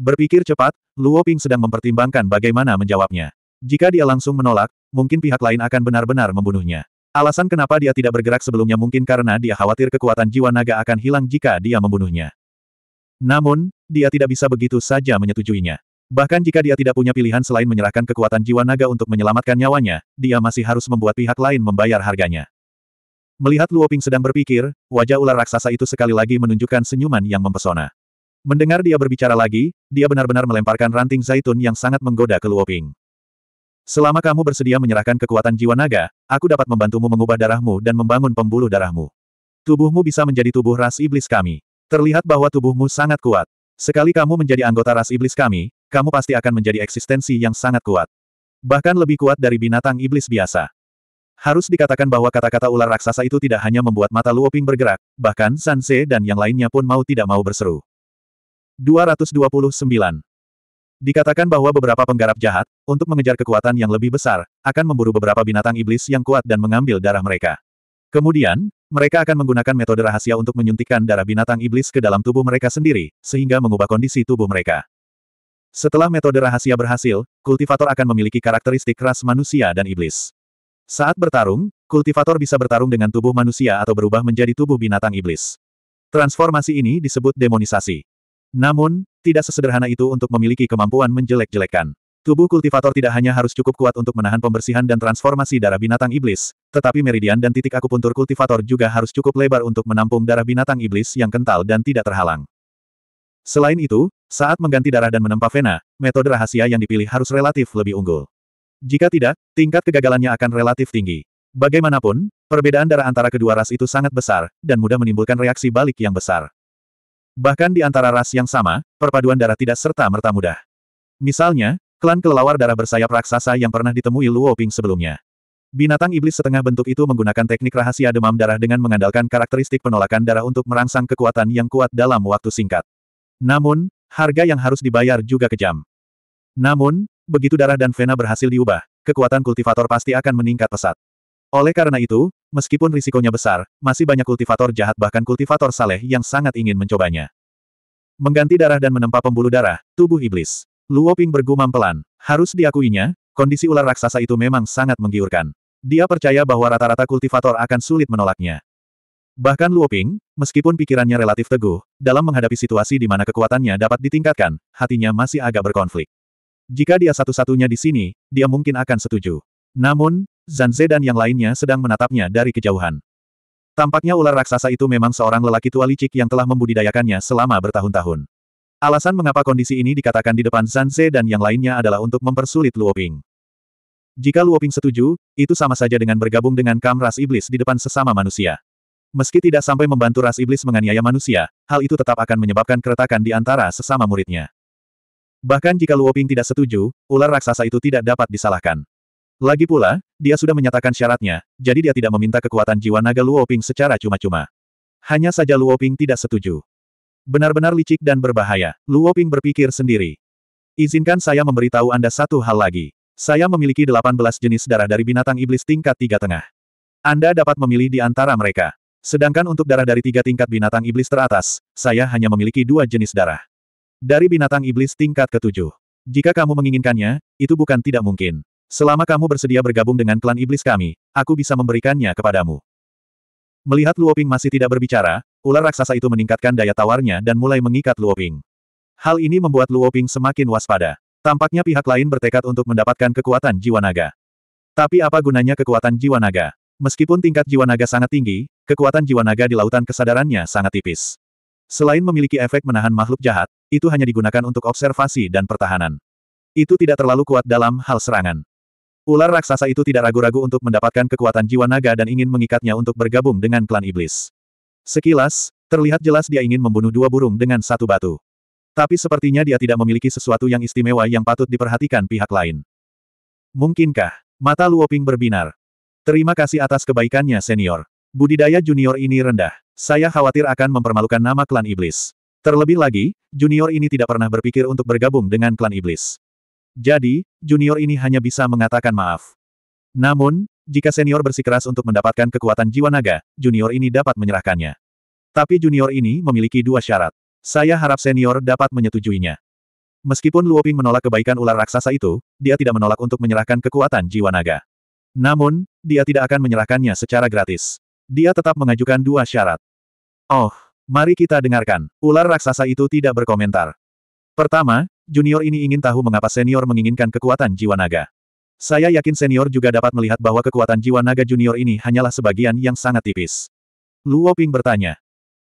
Berpikir cepat, Luo Ping sedang mempertimbangkan bagaimana menjawabnya. Jika dia langsung menolak, mungkin pihak lain akan benar-benar membunuhnya. Alasan kenapa dia tidak bergerak sebelumnya mungkin karena dia khawatir kekuatan jiwa naga akan hilang jika dia membunuhnya. Namun, dia tidak bisa begitu saja menyetujuinya. Bahkan jika dia tidak punya pilihan selain menyerahkan kekuatan jiwa naga untuk menyelamatkan nyawanya, dia masih harus membuat pihak lain membayar harganya. Melihat Luo Ping sedang berpikir, wajah ular raksasa itu sekali lagi menunjukkan senyuman yang mempesona. Mendengar dia berbicara lagi, dia benar-benar melemparkan ranting zaitun yang sangat menggoda ke Luoping. Selama kamu bersedia menyerahkan kekuatan jiwa naga, aku dapat membantumu mengubah darahmu dan membangun pembuluh darahmu. Tubuhmu bisa menjadi tubuh ras iblis kami. Terlihat bahwa tubuhmu sangat kuat. Sekali kamu menjadi anggota ras iblis kami, kamu pasti akan menjadi eksistensi yang sangat kuat. Bahkan lebih kuat dari binatang iblis biasa. Harus dikatakan bahwa kata-kata ular raksasa itu tidak hanya membuat mata Luoping bergerak, bahkan Sanse dan yang lainnya pun mau tidak mau berseru. 229. Dikatakan bahwa beberapa penggarap jahat, untuk mengejar kekuatan yang lebih besar, akan memburu beberapa binatang iblis yang kuat dan mengambil darah mereka. Kemudian, mereka akan menggunakan metode rahasia untuk menyuntikkan darah binatang iblis ke dalam tubuh mereka sendiri, sehingga mengubah kondisi tubuh mereka. Setelah metode rahasia berhasil, kultivator akan memiliki karakteristik ras manusia dan iblis. Saat bertarung, kultivator bisa bertarung dengan tubuh manusia atau berubah menjadi tubuh binatang iblis. Transformasi ini disebut demonisasi. Namun, tidak sesederhana itu untuk memiliki kemampuan menjelek jelekkan Tubuh kultivator tidak hanya harus cukup kuat untuk menahan pembersihan dan transformasi darah binatang iblis, tetapi meridian dan titik akupuntur kultivator juga harus cukup lebar untuk menampung darah binatang iblis yang kental dan tidak terhalang. Selain itu, saat mengganti darah dan menempa vena, metode rahasia yang dipilih harus relatif lebih unggul. Jika tidak, tingkat kegagalannya akan relatif tinggi. Bagaimanapun, perbedaan darah antara kedua ras itu sangat besar, dan mudah menimbulkan reaksi balik yang besar. Bahkan di antara ras yang sama, perpaduan darah tidak serta-merta mudah. Misalnya, klan kelelawar darah bersayap raksasa yang pernah ditemui Luo Ping sebelumnya. Binatang iblis setengah bentuk itu menggunakan teknik rahasia demam darah dengan mengandalkan karakteristik penolakan darah untuk merangsang kekuatan yang kuat dalam waktu singkat. Namun, harga yang harus dibayar juga kejam. Namun, begitu darah dan vena berhasil diubah, kekuatan kultivator pasti akan meningkat pesat. Oleh karena itu, Meskipun risikonya besar, masih banyak kultivator jahat bahkan kultivator saleh yang sangat ingin mencobanya. Mengganti darah dan menempa pembuluh darah, tubuh iblis. Luo Ping bergumam pelan. Harus diakuinya, kondisi ular raksasa itu memang sangat menggiurkan. Dia percaya bahwa rata-rata kultivator akan sulit menolaknya. Bahkan Luo Ping, meskipun pikirannya relatif teguh, dalam menghadapi situasi di mana kekuatannya dapat ditingkatkan, hatinya masih agak berkonflik. Jika dia satu-satunya di sini, dia mungkin akan setuju. Namun, Zanze dan yang lainnya sedang menatapnya dari kejauhan. Tampaknya ular raksasa itu memang seorang lelaki tua licik yang telah membudidayakannya selama bertahun-tahun. Alasan mengapa kondisi ini dikatakan di depan Zanze dan yang lainnya adalah untuk mempersulit Luoping. Jika Luoping setuju, itu sama saja dengan bergabung dengan kam ras iblis di depan sesama manusia. Meski tidak sampai membantu ras iblis menganiaya manusia, hal itu tetap akan menyebabkan keretakan di antara sesama muridnya. Bahkan jika Luoping tidak setuju, ular raksasa itu tidak dapat disalahkan. Lagi pula, dia sudah menyatakan syaratnya, jadi dia tidak meminta kekuatan jiwa naga Luoping secara cuma-cuma. Hanya saja Luoping tidak setuju. Benar-benar licik dan berbahaya, Luoping berpikir sendiri. Izinkan saya memberitahu Anda satu hal lagi. Saya memiliki 18 jenis darah dari binatang iblis tingkat tiga tengah. Anda dapat memilih di antara mereka. Sedangkan untuk darah dari tiga tingkat binatang iblis teratas, saya hanya memiliki dua jenis darah. Dari binatang iblis tingkat ketujuh. Jika kamu menginginkannya, itu bukan tidak mungkin. Selama kamu bersedia bergabung dengan klan iblis kami, aku bisa memberikannya kepadamu. Melihat Luoping masih tidak berbicara, ular raksasa itu meningkatkan daya tawarnya dan mulai mengikat Luoping. Hal ini membuat Luoping semakin waspada. Tampaknya pihak lain bertekad untuk mendapatkan kekuatan jiwa naga. Tapi apa gunanya kekuatan jiwa naga? Meskipun tingkat jiwa naga sangat tinggi, kekuatan jiwa naga di lautan kesadarannya sangat tipis. Selain memiliki efek menahan makhluk jahat, itu hanya digunakan untuk observasi dan pertahanan. Itu tidak terlalu kuat dalam hal serangan. Ular raksasa itu tidak ragu-ragu untuk mendapatkan kekuatan jiwa naga dan ingin mengikatnya untuk bergabung dengan klan iblis. Sekilas, terlihat jelas dia ingin membunuh dua burung dengan satu batu. Tapi sepertinya dia tidak memiliki sesuatu yang istimewa yang patut diperhatikan pihak lain. Mungkinkah? Mata Luoping berbinar. Terima kasih atas kebaikannya senior. Budidaya junior ini rendah. Saya khawatir akan mempermalukan nama klan iblis. Terlebih lagi, junior ini tidak pernah berpikir untuk bergabung dengan klan iblis. Jadi, junior ini hanya bisa mengatakan maaf. Namun, jika senior bersikeras untuk mendapatkan kekuatan jiwa naga, junior ini dapat menyerahkannya. Tapi junior ini memiliki dua syarat. Saya harap senior dapat menyetujuinya. Meskipun Luoping menolak kebaikan ular raksasa itu, dia tidak menolak untuk menyerahkan kekuatan jiwa naga. Namun, dia tidak akan menyerahkannya secara gratis. Dia tetap mengajukan dua syarat. Oh, mari kita dengarkan. Ular raksasa itu tidak berkomentar. Pertama, junior ini ingin tahu mengapa senior menginginkan kekuatan jiwa naga. Saya yakin senior juga dapat melihat bahwa kekuatan jiwa naga junior ini hanyalah sebagian yang sangat tipis. Luo Ping bertanya.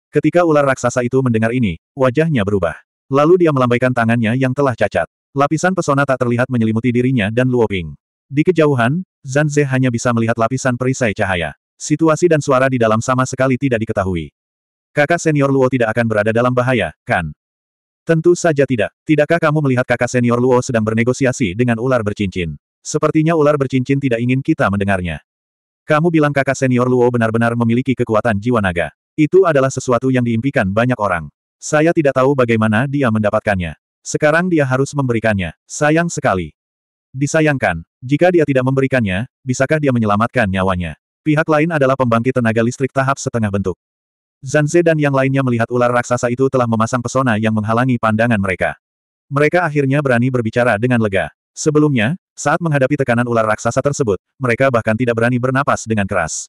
Ketika ular raksasa itu mendengar ini, wajahnya berubah. Lalu dia melambaikan tangannya yang telah cacat. Lapisan pesona tak terlihat menyelimuti dirinya dan Luo Ping. Di kejauhan, Zan Ze hanya bisa melihat lapisan perisai cahaya. Situasi dan suara di dalam sama sekali tidak diketahui. Kakak senior Luo tidak akan berada dalam bahaya, kan? Tentu saja tidak. Tidakkah kamu melihat kakak senior Luo sedang bernegosiasi dengan ular bercincin? Sepertinya ular bercincin tidak ingin kita mendengarnya. Kamu bilang kakak senior Luo benar-benar memiliki kekuatan jiwa naga. Itu adalah sesuatu yang diimpikan banyak orang. Saya tidak tahu bagaimana dia mendapatkannya. Sekarang dia harus memberikannya. Sayang sekali. Disayangkan, jika dia tidak memberikannya, bisakah dia menyelamatkan nyawanya? Pihak lain adalah pembangkit tenaga listrik tahap setengah bentuk. Zanze dan yang lainnya melihat ular raksasa itu telah memasang pesona yang menghalangi pandangan mereka. Mereka akhirnya berani berbicara dengan lega. Sebelumnya, saat menghadapi tekanan ular raksasa tersebut, mereka bahkan tidak berani bernapas dengan keras.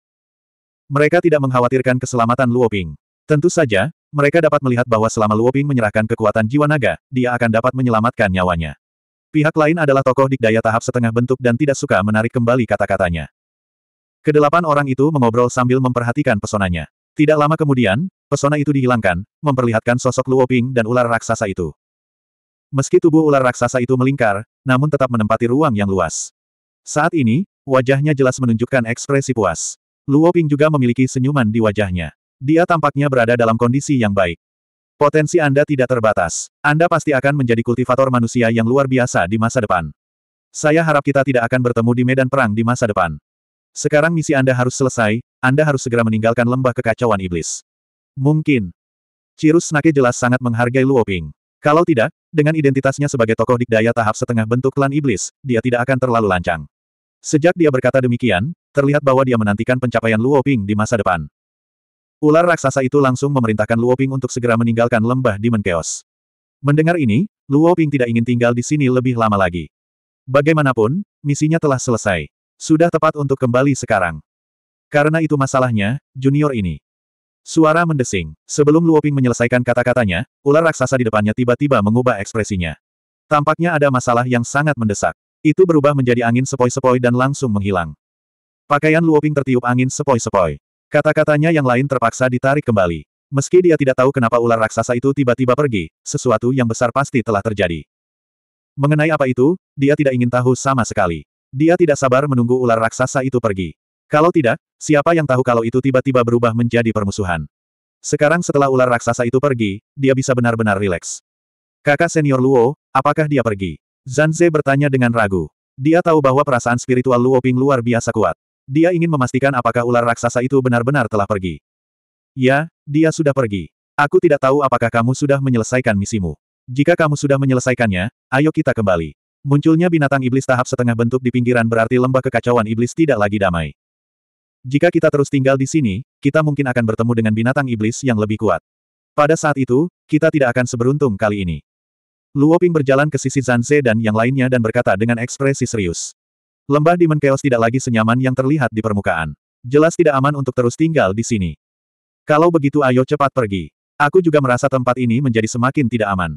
Mereka tidak mengkhawatirkan keselamatan Luoping. Tentu saja, mereka dapat melihat bahwa selama Luoping menyerahkan kekuatan jiwa naga, dia akan dapat menyelamatkan nyawanya. Pihak lain adalah tokoh dikdaya tahap setengah bentuk dan tidak suka menarik kembali kata-katanya. Kedelapan orang itu mengobrol sambil memperhatikan pesonanya. Tidak lama kemudian, pesona itu dihilangkan, memperlihatkan sosok Luo Ping dan ular raksasa itu. Meski tubuh ular raksasa itu melingkar, namun tetap menempati ruang yang luas. Saat ini, wajahnya jelas menunjukkan ekspresi puas. Luo Ping juga memiliki senyuman di wajahnya. Dia tampaknya berada dalam kondisi yang baik. Potensi Anda tidak terbatas. Anda pasti akan menjadi kultivator manusia yang luar biasa di masa depan. Saya harap kita tidak akan bertemu di medan perang di masa depan. Sekarang misi Anda harus selesai, Anda harus segera meninggalkan lembah kekacauan iblis. Mungkin. Cirus Snake jelas sangat menghargai Luoping. Kalau tidak, dengan identitasnya sebagai tokoh dikdaya tahap setengah bentuk klan iblis, dia tidak akan terlalu lancang. Sejak dia berkata demikian, terlihat bahwa dia menantikan pencapaian Luoping di masa depan. Ular raksasa itu langsung memerintahkan Luoping untuk segera meninggalkan lembah Demon Chaos. Mendengar ini, Luoping tidak ingin tinggal di sini lebih lama lagi. Bagaimanapun, misinya telah selesai. Sudah tepat untuk kembali sekarang. Karena itu masalahnya, junior ini. Suara mendesing. Sebelum Luoping menyelesaikan kata-katanya, ular raksasa di depannya tiba-tiba mengubah ekspresinya. Tampaknya ada masalah yang sangat mendesak. Itu berubah menjadi angin sepoi-sepoi dan langsung menghilang. Pakaian Luoping tertiup angin sepoi-sepoi. Kata-katanya yang lain terpaksa ditarik kembali. Meski dia tidak tahu kenapa ular raksasa itu tiba-tiba pergi, sesuatu yang besar pasti telah terjadi. Mengenai apa itu, dia tidak ingin tahu sama sekali. Dia tidak sabar menunggu ular raksasa itu pergi. Kalau tidak, siapa yang tahu kalau itu tiba-tiba berubah menjadi permusuhan. Sekarang setelah ular raksasa itu pergi, dia bisa benar-benar rileks. Kakak senior Luo, apakah dia pergi? Zanze bertanya dengan ragu. Dia tahu bahwa perasaan spiritual Luo Ping luar biasa kuat. Dia ingin memastikan apakah ular raksasa itu benar-benar telah pergi. Ya, dia sudah pergi. Aku tidak tahu apakah kamu sudah menyelesaikan misimu. Jika kamu sudah menyelesaikannya, ayo kita kembali. Munculnya binatang iblis tahap setengah bentuk di pinggiran berarti lembah kekacauan iblis tidak lagi damai. Jika kita terus tinggal di sini, kita mungkin akan bertemu dengan binatang iblis yang lebih kuat. Pada saat itu, kita tidak akan seberuntung kali ini. Luoping berjalan ke sisi Zanze dan yang lainnya dan berkata dengan ekspresi serius. Lembah Demon Chaos tidak lagi senyaman yang terlihat di permukaan. Jelas tidak aman untuk terus tinggal di sini. Kalau begitu ayo cepat pergi. Aku juga merasa tempat ini menjadi semakin tidak aman.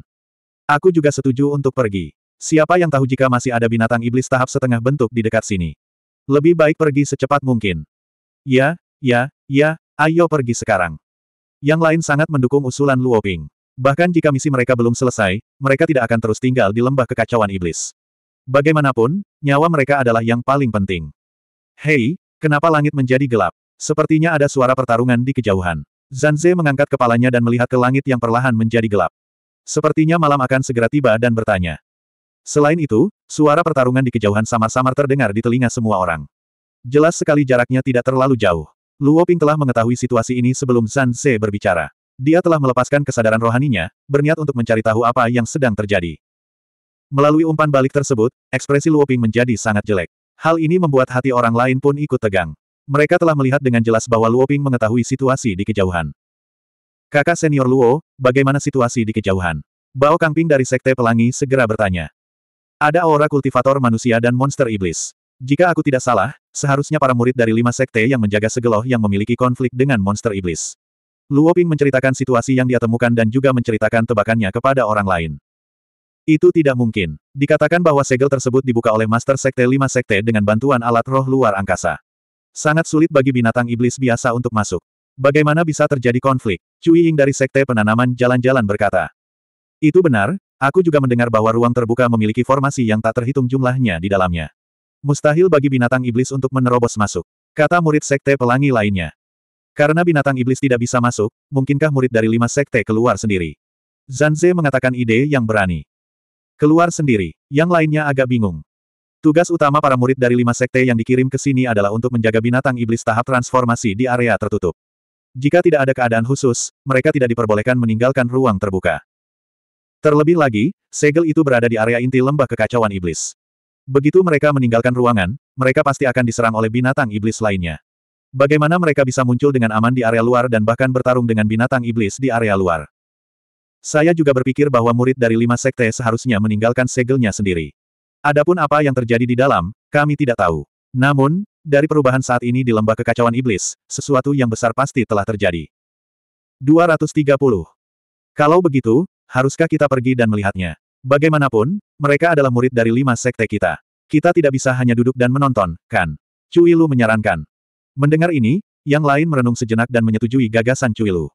Aku juga setuju untuk pergi. Siapa yang tahu jika masih ada binatang iblis tahap setengah bentuk di dekat sini? Lebih baik pergi secepat mungkin. Ya, ya, ya, ayo pergi sekarang. Yang lain sangat mendukung usulan Luo Ping. Bahkan jika misi mereka belum selesai, mereka tidak akan terus tinggal di lembah kekacauan iblis. Bagaimanapun, nyawa mereka adalah yang paling penting. Hei, kenapa langit menjadi gelap? Sepertinya ada suara pertarungan di kejauhan. Zanze mengangkat kepalanya dan melihat ke langit yang perlahan menjadi gelap. Sepertinya malam akan segera tiba dan bertanya. Selain itu, suara pertarungan di kejauhan samar-samar terdengar di telinga semua orang. Jelas sekali jaraknya tidak terlalu jauh. Luo Ping telah mengetahui situasi ini sebelum Zan Ze berbicara. Dia telah melepaskan kesadaran rohaninya, berniat untuk mencari tahu apa yang sedang terjadi. Melalui umpan balik tersebut, ekspresi Luo Ping menjadi sangat jelek. Hal ini membuat hati orang lain pun ikut tegang. Mereka telah melihat dengan jelas bahwa Luo Ping mengetahui situasi di kejauhan. Kakak senior Luo, bagaimana situasi di kejauhan? Bao Kangping dari Sekte Pelangi segera bertanya. Ada aura kultivator manusia dan monster iblis. Jika aku tidak salah, seharusnya para murid dari lima sekte yang menjaga segeloh yang memiliki konflik dengan monster iblis. Luo Ping menceritakan situasi yang dia temukan dan juga menceritakan tebakannya kepada orang lain. Itu tidak mungkin. Dikatakan bahwa segel tersebut dibuka oleh Master Sekte lima Sekte dengan bantuan alat roh luar angkasa. Sangat sulit bagi binatang iblis biasa untuk masuk. Bagaimana bisa terjadi konflik? Cui Ying dari Sekte Penanaman Jalan-Jalan berkata. Itu benar, Aku juga mendengar bahwa ruang terbuka memiliki formasi yang tak terhitung jumlahnya di dalamnya. Mustahil bagi binatang iblis untuk menerobos masuk. Kata murid sekte pelangi lainnya. Karena binatang iblis tidak bisa masuk, mungkinkah murid dari lima sekte keluar sendiri? Zanze mengatakan ide yang berani. Keluar sendiri, yang lainnya agak bingung. Tugas utama para murid dari lima sekte yang dikirim ke sini adalah untuk menjaga binatang iblis tahap transformasi di area tertutup. Jika tidak ada keadaan khusus, mereka tidak diperbolehkan meninggalkan ruang terbuka. Terlebih lagi, segel itu berada di area inti lembah kekacauan iblis. Begitu mereka meninggalkan ruangan, mereka pasti akan diserang oleh binatang iblis lainnya. Bagaimana mereka bisa muncul dengan aman di area luar dan bahkan bertarung dengan binatang iblis di area luar? Saya juga berpikir bahwa murid dari lima sekte seharusnya meninggalkan segelnya sendiri. Adapun apa yang terjadi di dalam, kami tidak tahu. Namun, dari perubahan saat ini di lembah kekacauan iblis, sesuatu yang besar pasti telah terjadi. 230. Kalau begitu, haruskah kita pergi dan melihatnya? Bagaimanapun, mereka adalah murid dari lima sekte kita. Kita tidak bisa hanya duduk dan menonton, kan? Cui Lu menyarankan. Mendengar ini, yang lain merenung sejenak dan menyetujui gagasan Cui Lu.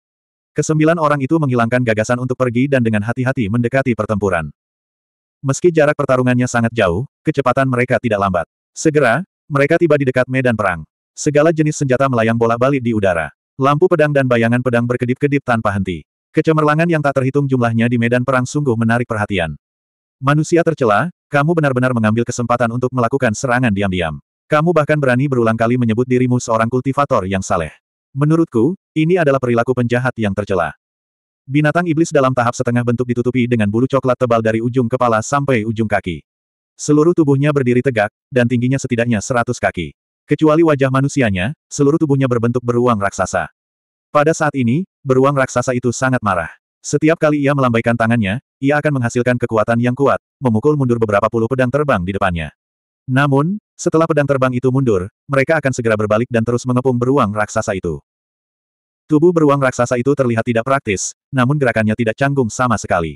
Kesembilan orang itu menghilangkan gagasan untuk pergi dan dengan hati-hati mendekati pertempuran. Meski jarak pertarungannya sangat jauh, kecepatan mereka tidak lambat. Segera, mereka tiba di dekat medan perang. Segala jenis senjata melayang bola-balik di udara. Lampu pedang dan bayangan pedang berkedip-kedip tanpa henti. Kecemerlangan yang tak terhitung jumlahnya di medan perang sungguh menarik perhatian. Manusia tercela, kamu benar-benar mengambil kesempatan untuk melakukan serangan diam-diam. Kamu bahkan berani berulang kali menyebut dirimu seorang kultivator yang saleh. Menurutku, ini adalah perilaku penjahat yang tercela. Binatang iblis dalam tahap setengah bentuk ditutupi dengan bulu coklat tebal dari ujung kepala sampai ujung kaki. Seluruh tubuhnya berdiri tegak, dan tingginya setidaknya seratus kaki. Kecuali wajah manusianya, seluruh tubuhnya berbentuk beruang raksasa. Pada saat ini, Beruang raksasa itu sangat marah. Setiap kali ia melambaikan tangannya, ia akan menghasilkan kekuatan yang kuat, memukul mundur beberapa puluh pedang terbang di depannya. Namun, setelah pedang terbang itu mundur, mereka akan segera berbalik dan terus mengepung beruang raksasa itu. Tubuh beruang raksasa itu terlihat tidak praktis, namun gerakannya tidak canggung sama sekali.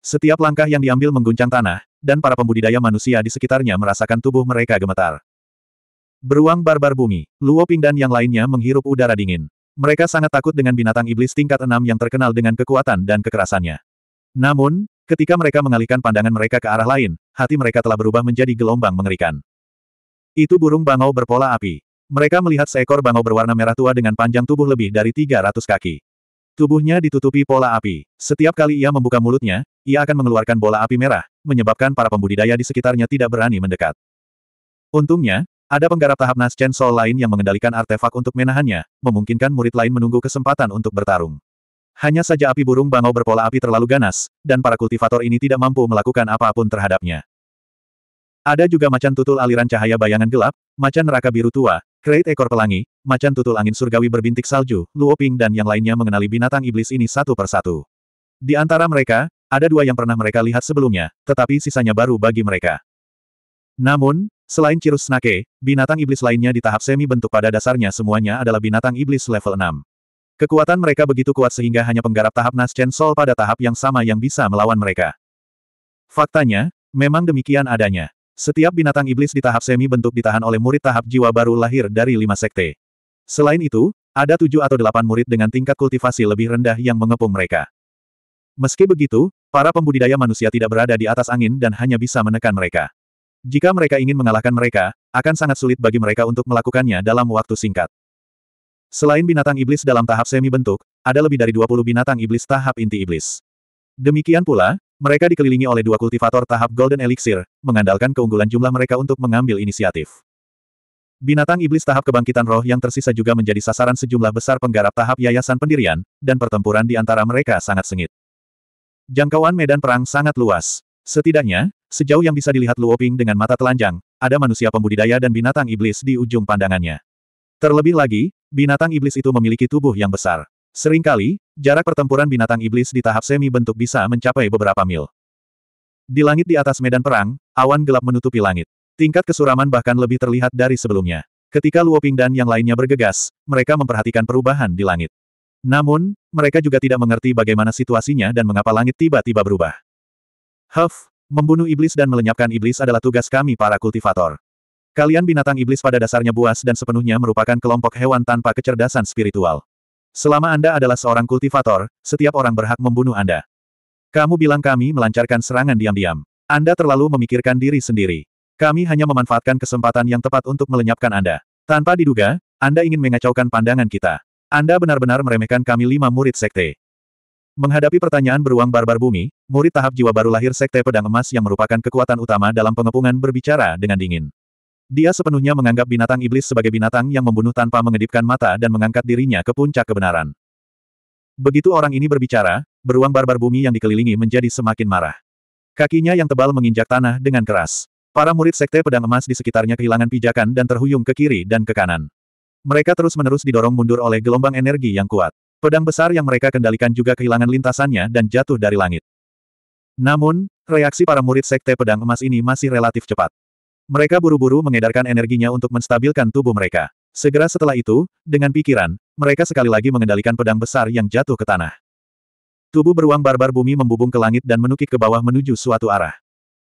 Setiap langkah yang diambil mengguncang tanah, dan para pembudidaya manusia di sekitarnya merasakan tubuh mereka gemetar. Beruang barbar bumi, Luo Ping dan yang lainnya menghirup udara dingin. Mereka sangat takut dengan binatang iblis tingkat enam yang terkenal dengan kekuatan dan kekerasannya. Namun, ketika mereka mengalihkan pandangan mereka ke arah lain, hati mereka telah berubah menjadi gelombang mengerikan. Itu burung bangau berpola api. Mereka melihat seekor bangau berwarna merah tua dengan panjang tubuh lebih dari 300 kaki. Tubuhnya ditutupi pola api. Setiap kali ia membuka mulutnya, ia akan mengeluarkan bola api merah, menyebabkan para pembudidaya di sekitarnya tidak berani mendekat. Untungnya, ada penggarap tahap nas Chen Soul lain yang mengendalikan artefak untuk menahannya, memungkinkan murid lain menunggu kesempatan untuk bertarung. Hanya saja api burung bangau berpola api terlalu ganas, dan para kultivator ini tidak mampu melakukan apapun terhadapnya. Ada juga macan tutul aliran cahaya bayangan gelap, macan neraka biru tua, kreit ekor pelangi, macan tutul angin surgawi berbintik salju, luoping dan yang lainnya mengenali binatang iblis ini satu persatu. Di antara mereka, ada dua yang pernah mereka lihat sebelumnya, tetapi sisanya baru bagi mereka. Namun, Selain Cirus Snake, binatang iblis lainnya di tahap semi bentuk pada dasarnya semuanya adalah binatang iblis level 6. Kekuatan mereka begitu kuat sehingga hanya penggarap tahap Naschen Soul pada tahap yang sama yang bisa melawan mereka. Faktanya, memang demikian adanya. Setiap binatang iblis di tahap semi bentuk ditahan oleh murid tahap jiwa baru lahir dari lima sekte. Selain itu, ada tujuh atau delapan murid dengan tingkat kultivasi lebih rendah yang mengepung mereka. Meski begitu, para pembudidaya manusia tidak berada di atas angin dan hanya bisa menekan mereka. Jika mereka ingin mengalahkan mereka, akan sangat sulit bagi mereka untuk melakukannya dalam waktu singkat. Selain binatang iblis dalam tahap semi bentuk, ada lebih dari 20 binatang iblis tahap inti iblis. Demikian pula, mereka dikelilingi oleh dua kultivator tahap Golden Elixir, mengandalkan keunggulan jumlah mereka untuk mengambil inisiatif. Binatang iblis tahap kebangkitan roh yang tersisa juga menjadi sasaran sejumlah besar penggarap tahap yayasan pendirian, dan pertempuran di antara mereka sangat sengit. Jangkauan medan perang sangat luas. Setidaknya, Sejauh yang bisa dilihat Luoping dengan mata telanjang, ada manusia pembudidaya dan binatang iblis di ujung pandangannya. Terlebih lagi, binatang iblis itu memiliki tubuh yang besar. Seringkali, jarak pertempuran binatang iblis di tahap semi bentuk bisa mencapai beberapa mil. Di langit di atas medan perang, awan gelap menutupi langit. Tingkat kesuraman bahkan lebih terlihat dari sebelumnya. Ketika Luoping dan yang lainnya bergegas, mereka memperhatikan perubahan di langit. Namun, mereka juga tidak mengerti bagaimana situasinya dan mengapa langit tiba-tiba berubah. Huff, Membunuh iblis dan melenyapkan iblis adalah tugas kami para kultivator. Kalian binatang iblis pada dasarnya buas dan sepenuhnya merupakan kelompok hewan tanpa kecerdasan spiritual. Selama Anda adalah seorang kultivator, setiap orang berhak membunuh Anda. Kamu bilang kami melancarkan serangan diam-diam. Anda terlalu memikirkan diri sendiri. Kami hanya memanfaatkan kesempatan yang tepat untuk melenyapkan Anda. Tanpa diduga, Anda ingin mengacaukan pandangan kita. Anda benar-benar meremehkan kami lima murid sekte. Menghadapi pertanyaan beruang barbar bumi, murid tahap jiwa baru lahir Sekte Pedang Emas yang merupakan kekuatan utama dalam pengepungan berbicara dengan dingin. Dia sepenuhnya menganggap binatang iblis sebagai binatang yang membunuh tanpa mengedipkan mata dan mengangkat dirinya ke puncak kebenaran. Begitu orang ini berbicara, beruang barbar bumi yang dikelilingi menjadi semakin marah. Kakinya yang tebal menginjak tanah dengan keras. Para murid Sekte Pedang Emas di sekitarnya kehilangan pijakan dan terhuyung ke kiri dan ke kanan. Mereka terus-menerus didorong mundur oleh gelombang energi yang kuat. Pedang besar yang mereka kendalikan juga kehilangan lintasannya dan jatuh dari langit. Namun, reaksi para murid sekte pedang emas ini masih relatif cepat. Mereka buru-buru mengedarkan energinya untuk menstabilkan tubuh mereka. Segera setelah itu, dengan pikiran, mereka sekali lagi mengendalikan pedang besar yang jatuh ke tanah. Tubuh beruang barbar bumi membubung ke langit dan menukik ke bawah menuju suatu arah.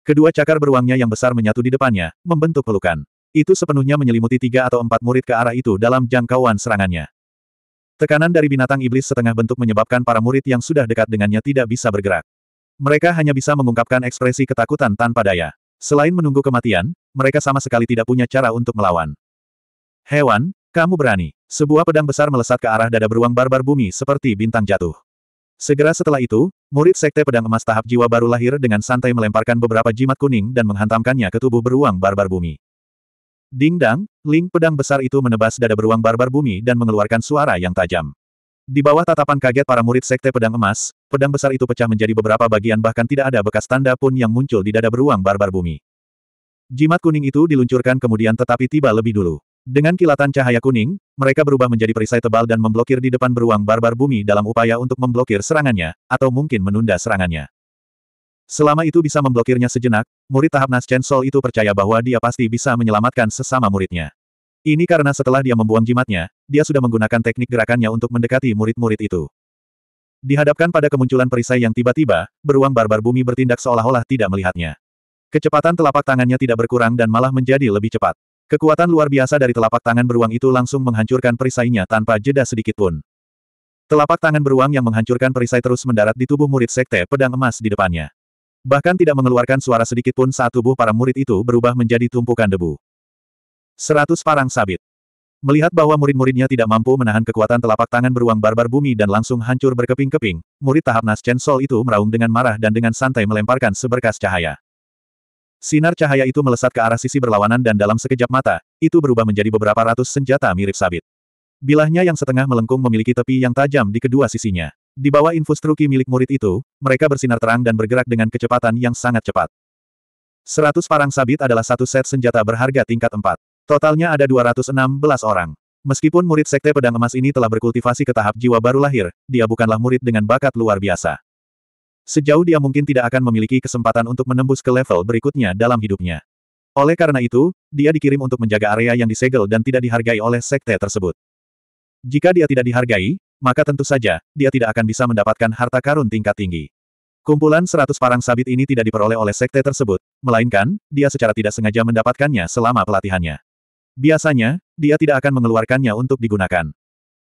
Kedua cakar beruangnya yang besar menyatu di depannya, membentuk pelukan. Itu sepenuhnya menyelimuti tiga atau empat murid ke arah itu dalam jangkauan serangannya. Tekanan dari binatang iblis setengah bentuk menyebabkan para murid yang sudah dekat dengannya tidak bisa bergerak. Mereka hanya bisa mengungkapkan ekspresi ketakutan tanpa daya. Selain menunggu kematian, mereka sama sekali tidak punya cara untuk melawan. Hewan, kamu berani. Sebuah pedang besar melesat ke arah dada beruang barbar bumi seperti bintang jatuh. Segera setelah itu, murid sekte pedang emas tahap jiwa baru lahir dengan santai melemparkan beberapa jimat kuning dan menghantamkannya ke tubuh beruang barbar bumi. Ding dang, Ling pedang besar itu menebas dada beruang barbar bumi dan mengeluarkan suara yang tajam. Di bawah tatapan kaget para murid sekte pedang emas, pedang besar itu pecah menjadi beberapa bagian bahkan tidak ada bekas tanda pun yang muncul di dada beruang barbar bumi. Jimat kuning itu diluncurkan kemudian tetapi tiba lebih dulu. Dengan kilatan cahaya kuning, mereka berubah menjadi perisai tebal dan memblokir di depan beruang barbar bumi dalam upaya untuk memblokir serangannya, atau mungkin menunda serangannya. Selama itu bisa memblokirnya sejenak, murid tahap Nas Chen Sol itu percaya bahwa dia pasti bisa menyelamatkan sesama muridnya. Ini karena setelah dia membuang jimatnya, dia sudah menggunakan teknik gerakannya untuk mendekati murid-murid itu. Dihadapkan pada kemunculan perisai yang tiba-tiba, beruang barbar bumi bertindak seolah-olah tidak melihatnya. Kecepatan telapak tangannya tidak berkurang dan malah menjadi lebih cepat. Kekuatan luar biasa dari telapak tangan beruang itu langsung menghancurkan perisainya tanpa jeda sedikitpun. Telapak tangan beruang yang menghancurkan perisai terus mendarat di tubuh murid sekte pedang emas di depannya. Bahkan tidak mengeluarkan suara sedikit pun saat tubuh para murid itu berubah menjadi tumpukan debu. Seratus parang sabit. Melihat bahwa murid-muridnya tidak mampu menahan kekuatan telapak tangan beruang barbar bumi dan langsung hancur berkeping-keping, murid tahap nas Chen Sol itu meraung dengan marah dan dengan santai melemparkan seberkas cahaya. Sinar cahaya itu melesat ke arah sisi berlawanan dan dalam sekejap mata, itu berubah menjadi beberapa ratus senjata mirip sabit. Bilahnya yang setengah melengkung memiliki tepi yang tajam di kedua sisinya. Di bawah infus milik murid itu, mereka bersinar terang dan bergerak dengan kecepatan yang sangat cepat. Seratus parang sabit adalah satu set senjata berharga tingkat empat. Totalnya ada 216 orang. Meskipun murid sekte pedang emas ini telah berkultivasi ke tahap jiwa baru lahir, dia bukanlah murid dengan bakat luar biasa. Sejauh dia mungkin tidak akan memiliki kesempatan untuk menembus ke level berikutnya dalam hidupnya. Oleh karena itu, dia dikirim untuk menjaga area yang disegel dan tidak dihargai oleh sekte tersebut. Jika dia tidak dihargai, maka tentu saja, dia tidak akan bisa mendapatkan harta karun tingkat tinggi. Kumpulan seratus parang sabit ini tidak diperoleh oleh sekte tersebut, melainkan, dia secara tidak sengaja mendapatkannya selama pelatihannya. Biasanya, dia tidak akan mengeluarkannya untuk digunakan.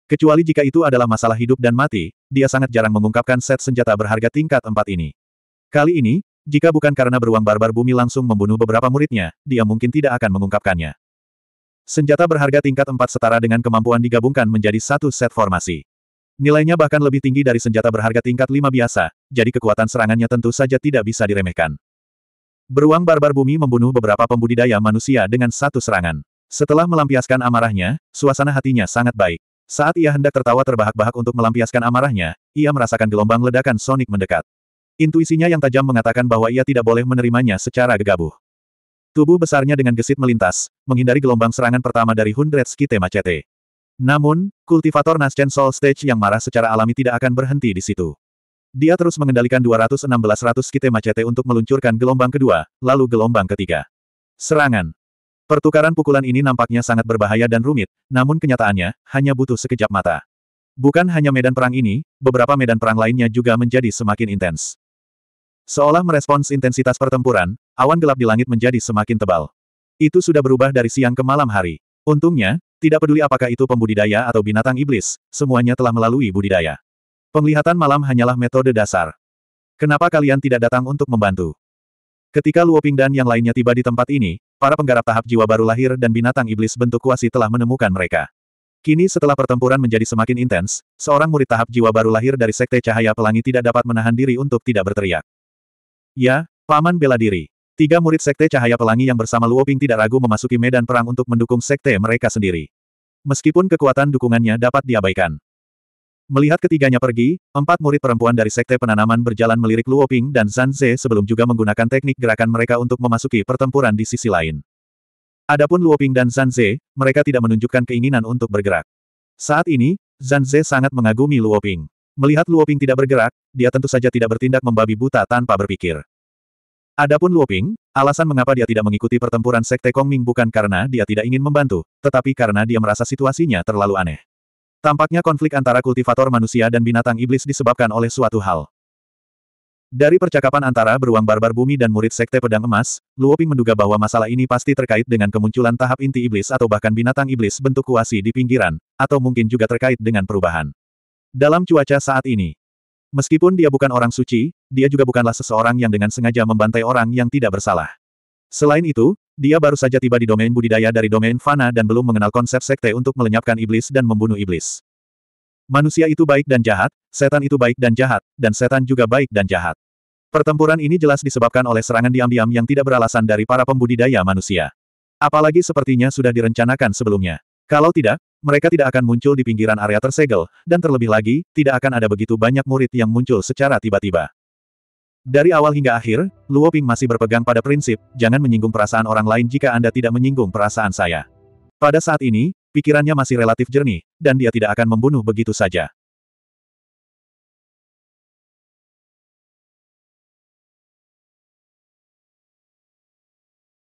Kecuali jika itu adalah masalah hidup dan mati, dia sangat jarang mengungkapkan set senjata berharga tingkat empat ini. Kali ini, jika bukan karena beruang barbar bumi langsung membunuh beberapa muridnya, dia mungkin tidak akan mengungkapkannya. Senjata berharga tingkat empat setara dengan kemampuan digabungkan menjadi satu set formasi. Nilainya bahkan lebih tinggi dari senjata berharga tingkat 5 biasa, jadi kekuatan serangannya tentu saja tidak bisa diremehkan. Beruang barbar bumi membunuh beberapa pembudidaya manusia dengan satu serangan. Setelah melampiaskan amarahnya, suasana hatinya sangat baik. Saat ia hendak tertawa terbahak-bahak untuk melampiaskan amarahnya, ia merasakan gelombang ledakan sonik mendekat. Intuisinya yang tajam mengatakan bahwa ia tidak boleh menerimanya secara gegabah. Tubuh besarnya dengan gesit melintas, menghindari gelombang serangan pertama dari Hundred Skite Machete. Namun, kultivator Nascent Soul Stage yang marah secara alami tidak akan berhenti di situ. Dia terus mengendalikan 216 ratus kite macete untuk meluncurkan gelombang kedua, lalu gelombang ketiga. Serangan. Pertukaran pukulan ini nampaknya sangat berbahaya dan rumit, namun kenyataannya, hanya butuh sekejap mata. Bukan hanya medan perang ini, beberapa medan perang lainnya juga menjadi semakin intens. Seolah merespons intensitas pertempuran, awan gelap di langit menjadi semakin tebal. Itu sudah berubah dari siang ke malam hari. Untungnya, tidak peduli apakah itu pembudidaya atau binatang iblis, semuanya telah melalui budidaya. Penglihatan malam hanyalah metode dasar. Kenapa kalian tidak datang untuk membantu? Ketika Luoping dan yang lainnya tiba di tempat ini, para penggarap tahap jiwa baru lahir dan binatang iblis bentuk kuasi telah menemukan mereka. Kini setelah pertempuran menjadi semakin intens, seorang murid tahap jiwa baru lahir dari Sekte Cahaya Pelangi tidak dapat menahan diri untuk tidak berteriak. Ya, Paman bela diri. Tiga murid Sekte Cahaya Pelangi yang bersama Luo Ping tidak ragu memasuki medan perang untuk mendukung Sekte mereka sendiri. Meskipun kekuatan dukungannya dapat diabaikan. Melihat ketiganya pergi, empat murid perempuan dari Sekte Penanaman berjalan melirik Luo Ping dan Zanze sebelum juga menggunakan teknik gerakan mereka untuk memasuki pertempuran di sisi lain. Adapun Luo Ping dan Zanze, mereka tidak menunjukkan keinginan untuk bergerak. Saat ini, Zanze sangat mengagumi Luo Ping. Melihat Luo Ping tidak bergerak, dia tentu saja tidak bertindak membabi buta tanpa berpikir. Adapun Luoping, alasan mengapa dia tidak mengikuti pertempuran Sekte Kongming bukan karena dia tidak ingin membantu, tetapi karena dia merasa situasinya terlalu aneh. Tampaknya konflik antara kultivator manusia dan binatang iblis disebabkan oleh suatu hal. Dari percakapan antara beruang barbar bumi dan murid Sekte Pedang Emas, Luoping menduga bahwa masalah ini pasti terkait dengan kemunculan tahap inti iblis atau bahkan binatang iblis bentuk kuasi di pinggiran, atau mungkin juga terkait dengan perubahan. Dalam cuaca saat ini, Meskipun dia bukan orang suci, dia juga bukanlah seseorang yang dengan sengaja membantai orang yang tidak bersalah. Selain itu, dia baru saja tiba di domain budidaya dari domain fana dan belum mengenal konsep sekte untuk melenyapkan iblis dan membunuh iblis. Manusia itu baik dan jahat, setan itu baik dan jahat, dan setan juga baik dan jahat. Pertempuran ini jelas disebabkan oleh serangan diam-diam yang tidak beralasan dari para pembudidaya manusia. Apalagi sepertinya sudah direncanakan sebelumnya. Kalau tidak, mereka tidak akan muncul di pinggiran area tersegel, dan terlebih lagi, tidak akan ada begitu banyak murid yang muncul secara tiba-tiba. Dari awal hingga akhir, Luo Ping masih berpegang pada prinsip, jangan menyinggung perasaan orang lain jika Anda tidak menyinggung perasaan saya. Pada saat ini, pikirannya masih relatif jernih, dan dia tidak akan membunuh begitu saja.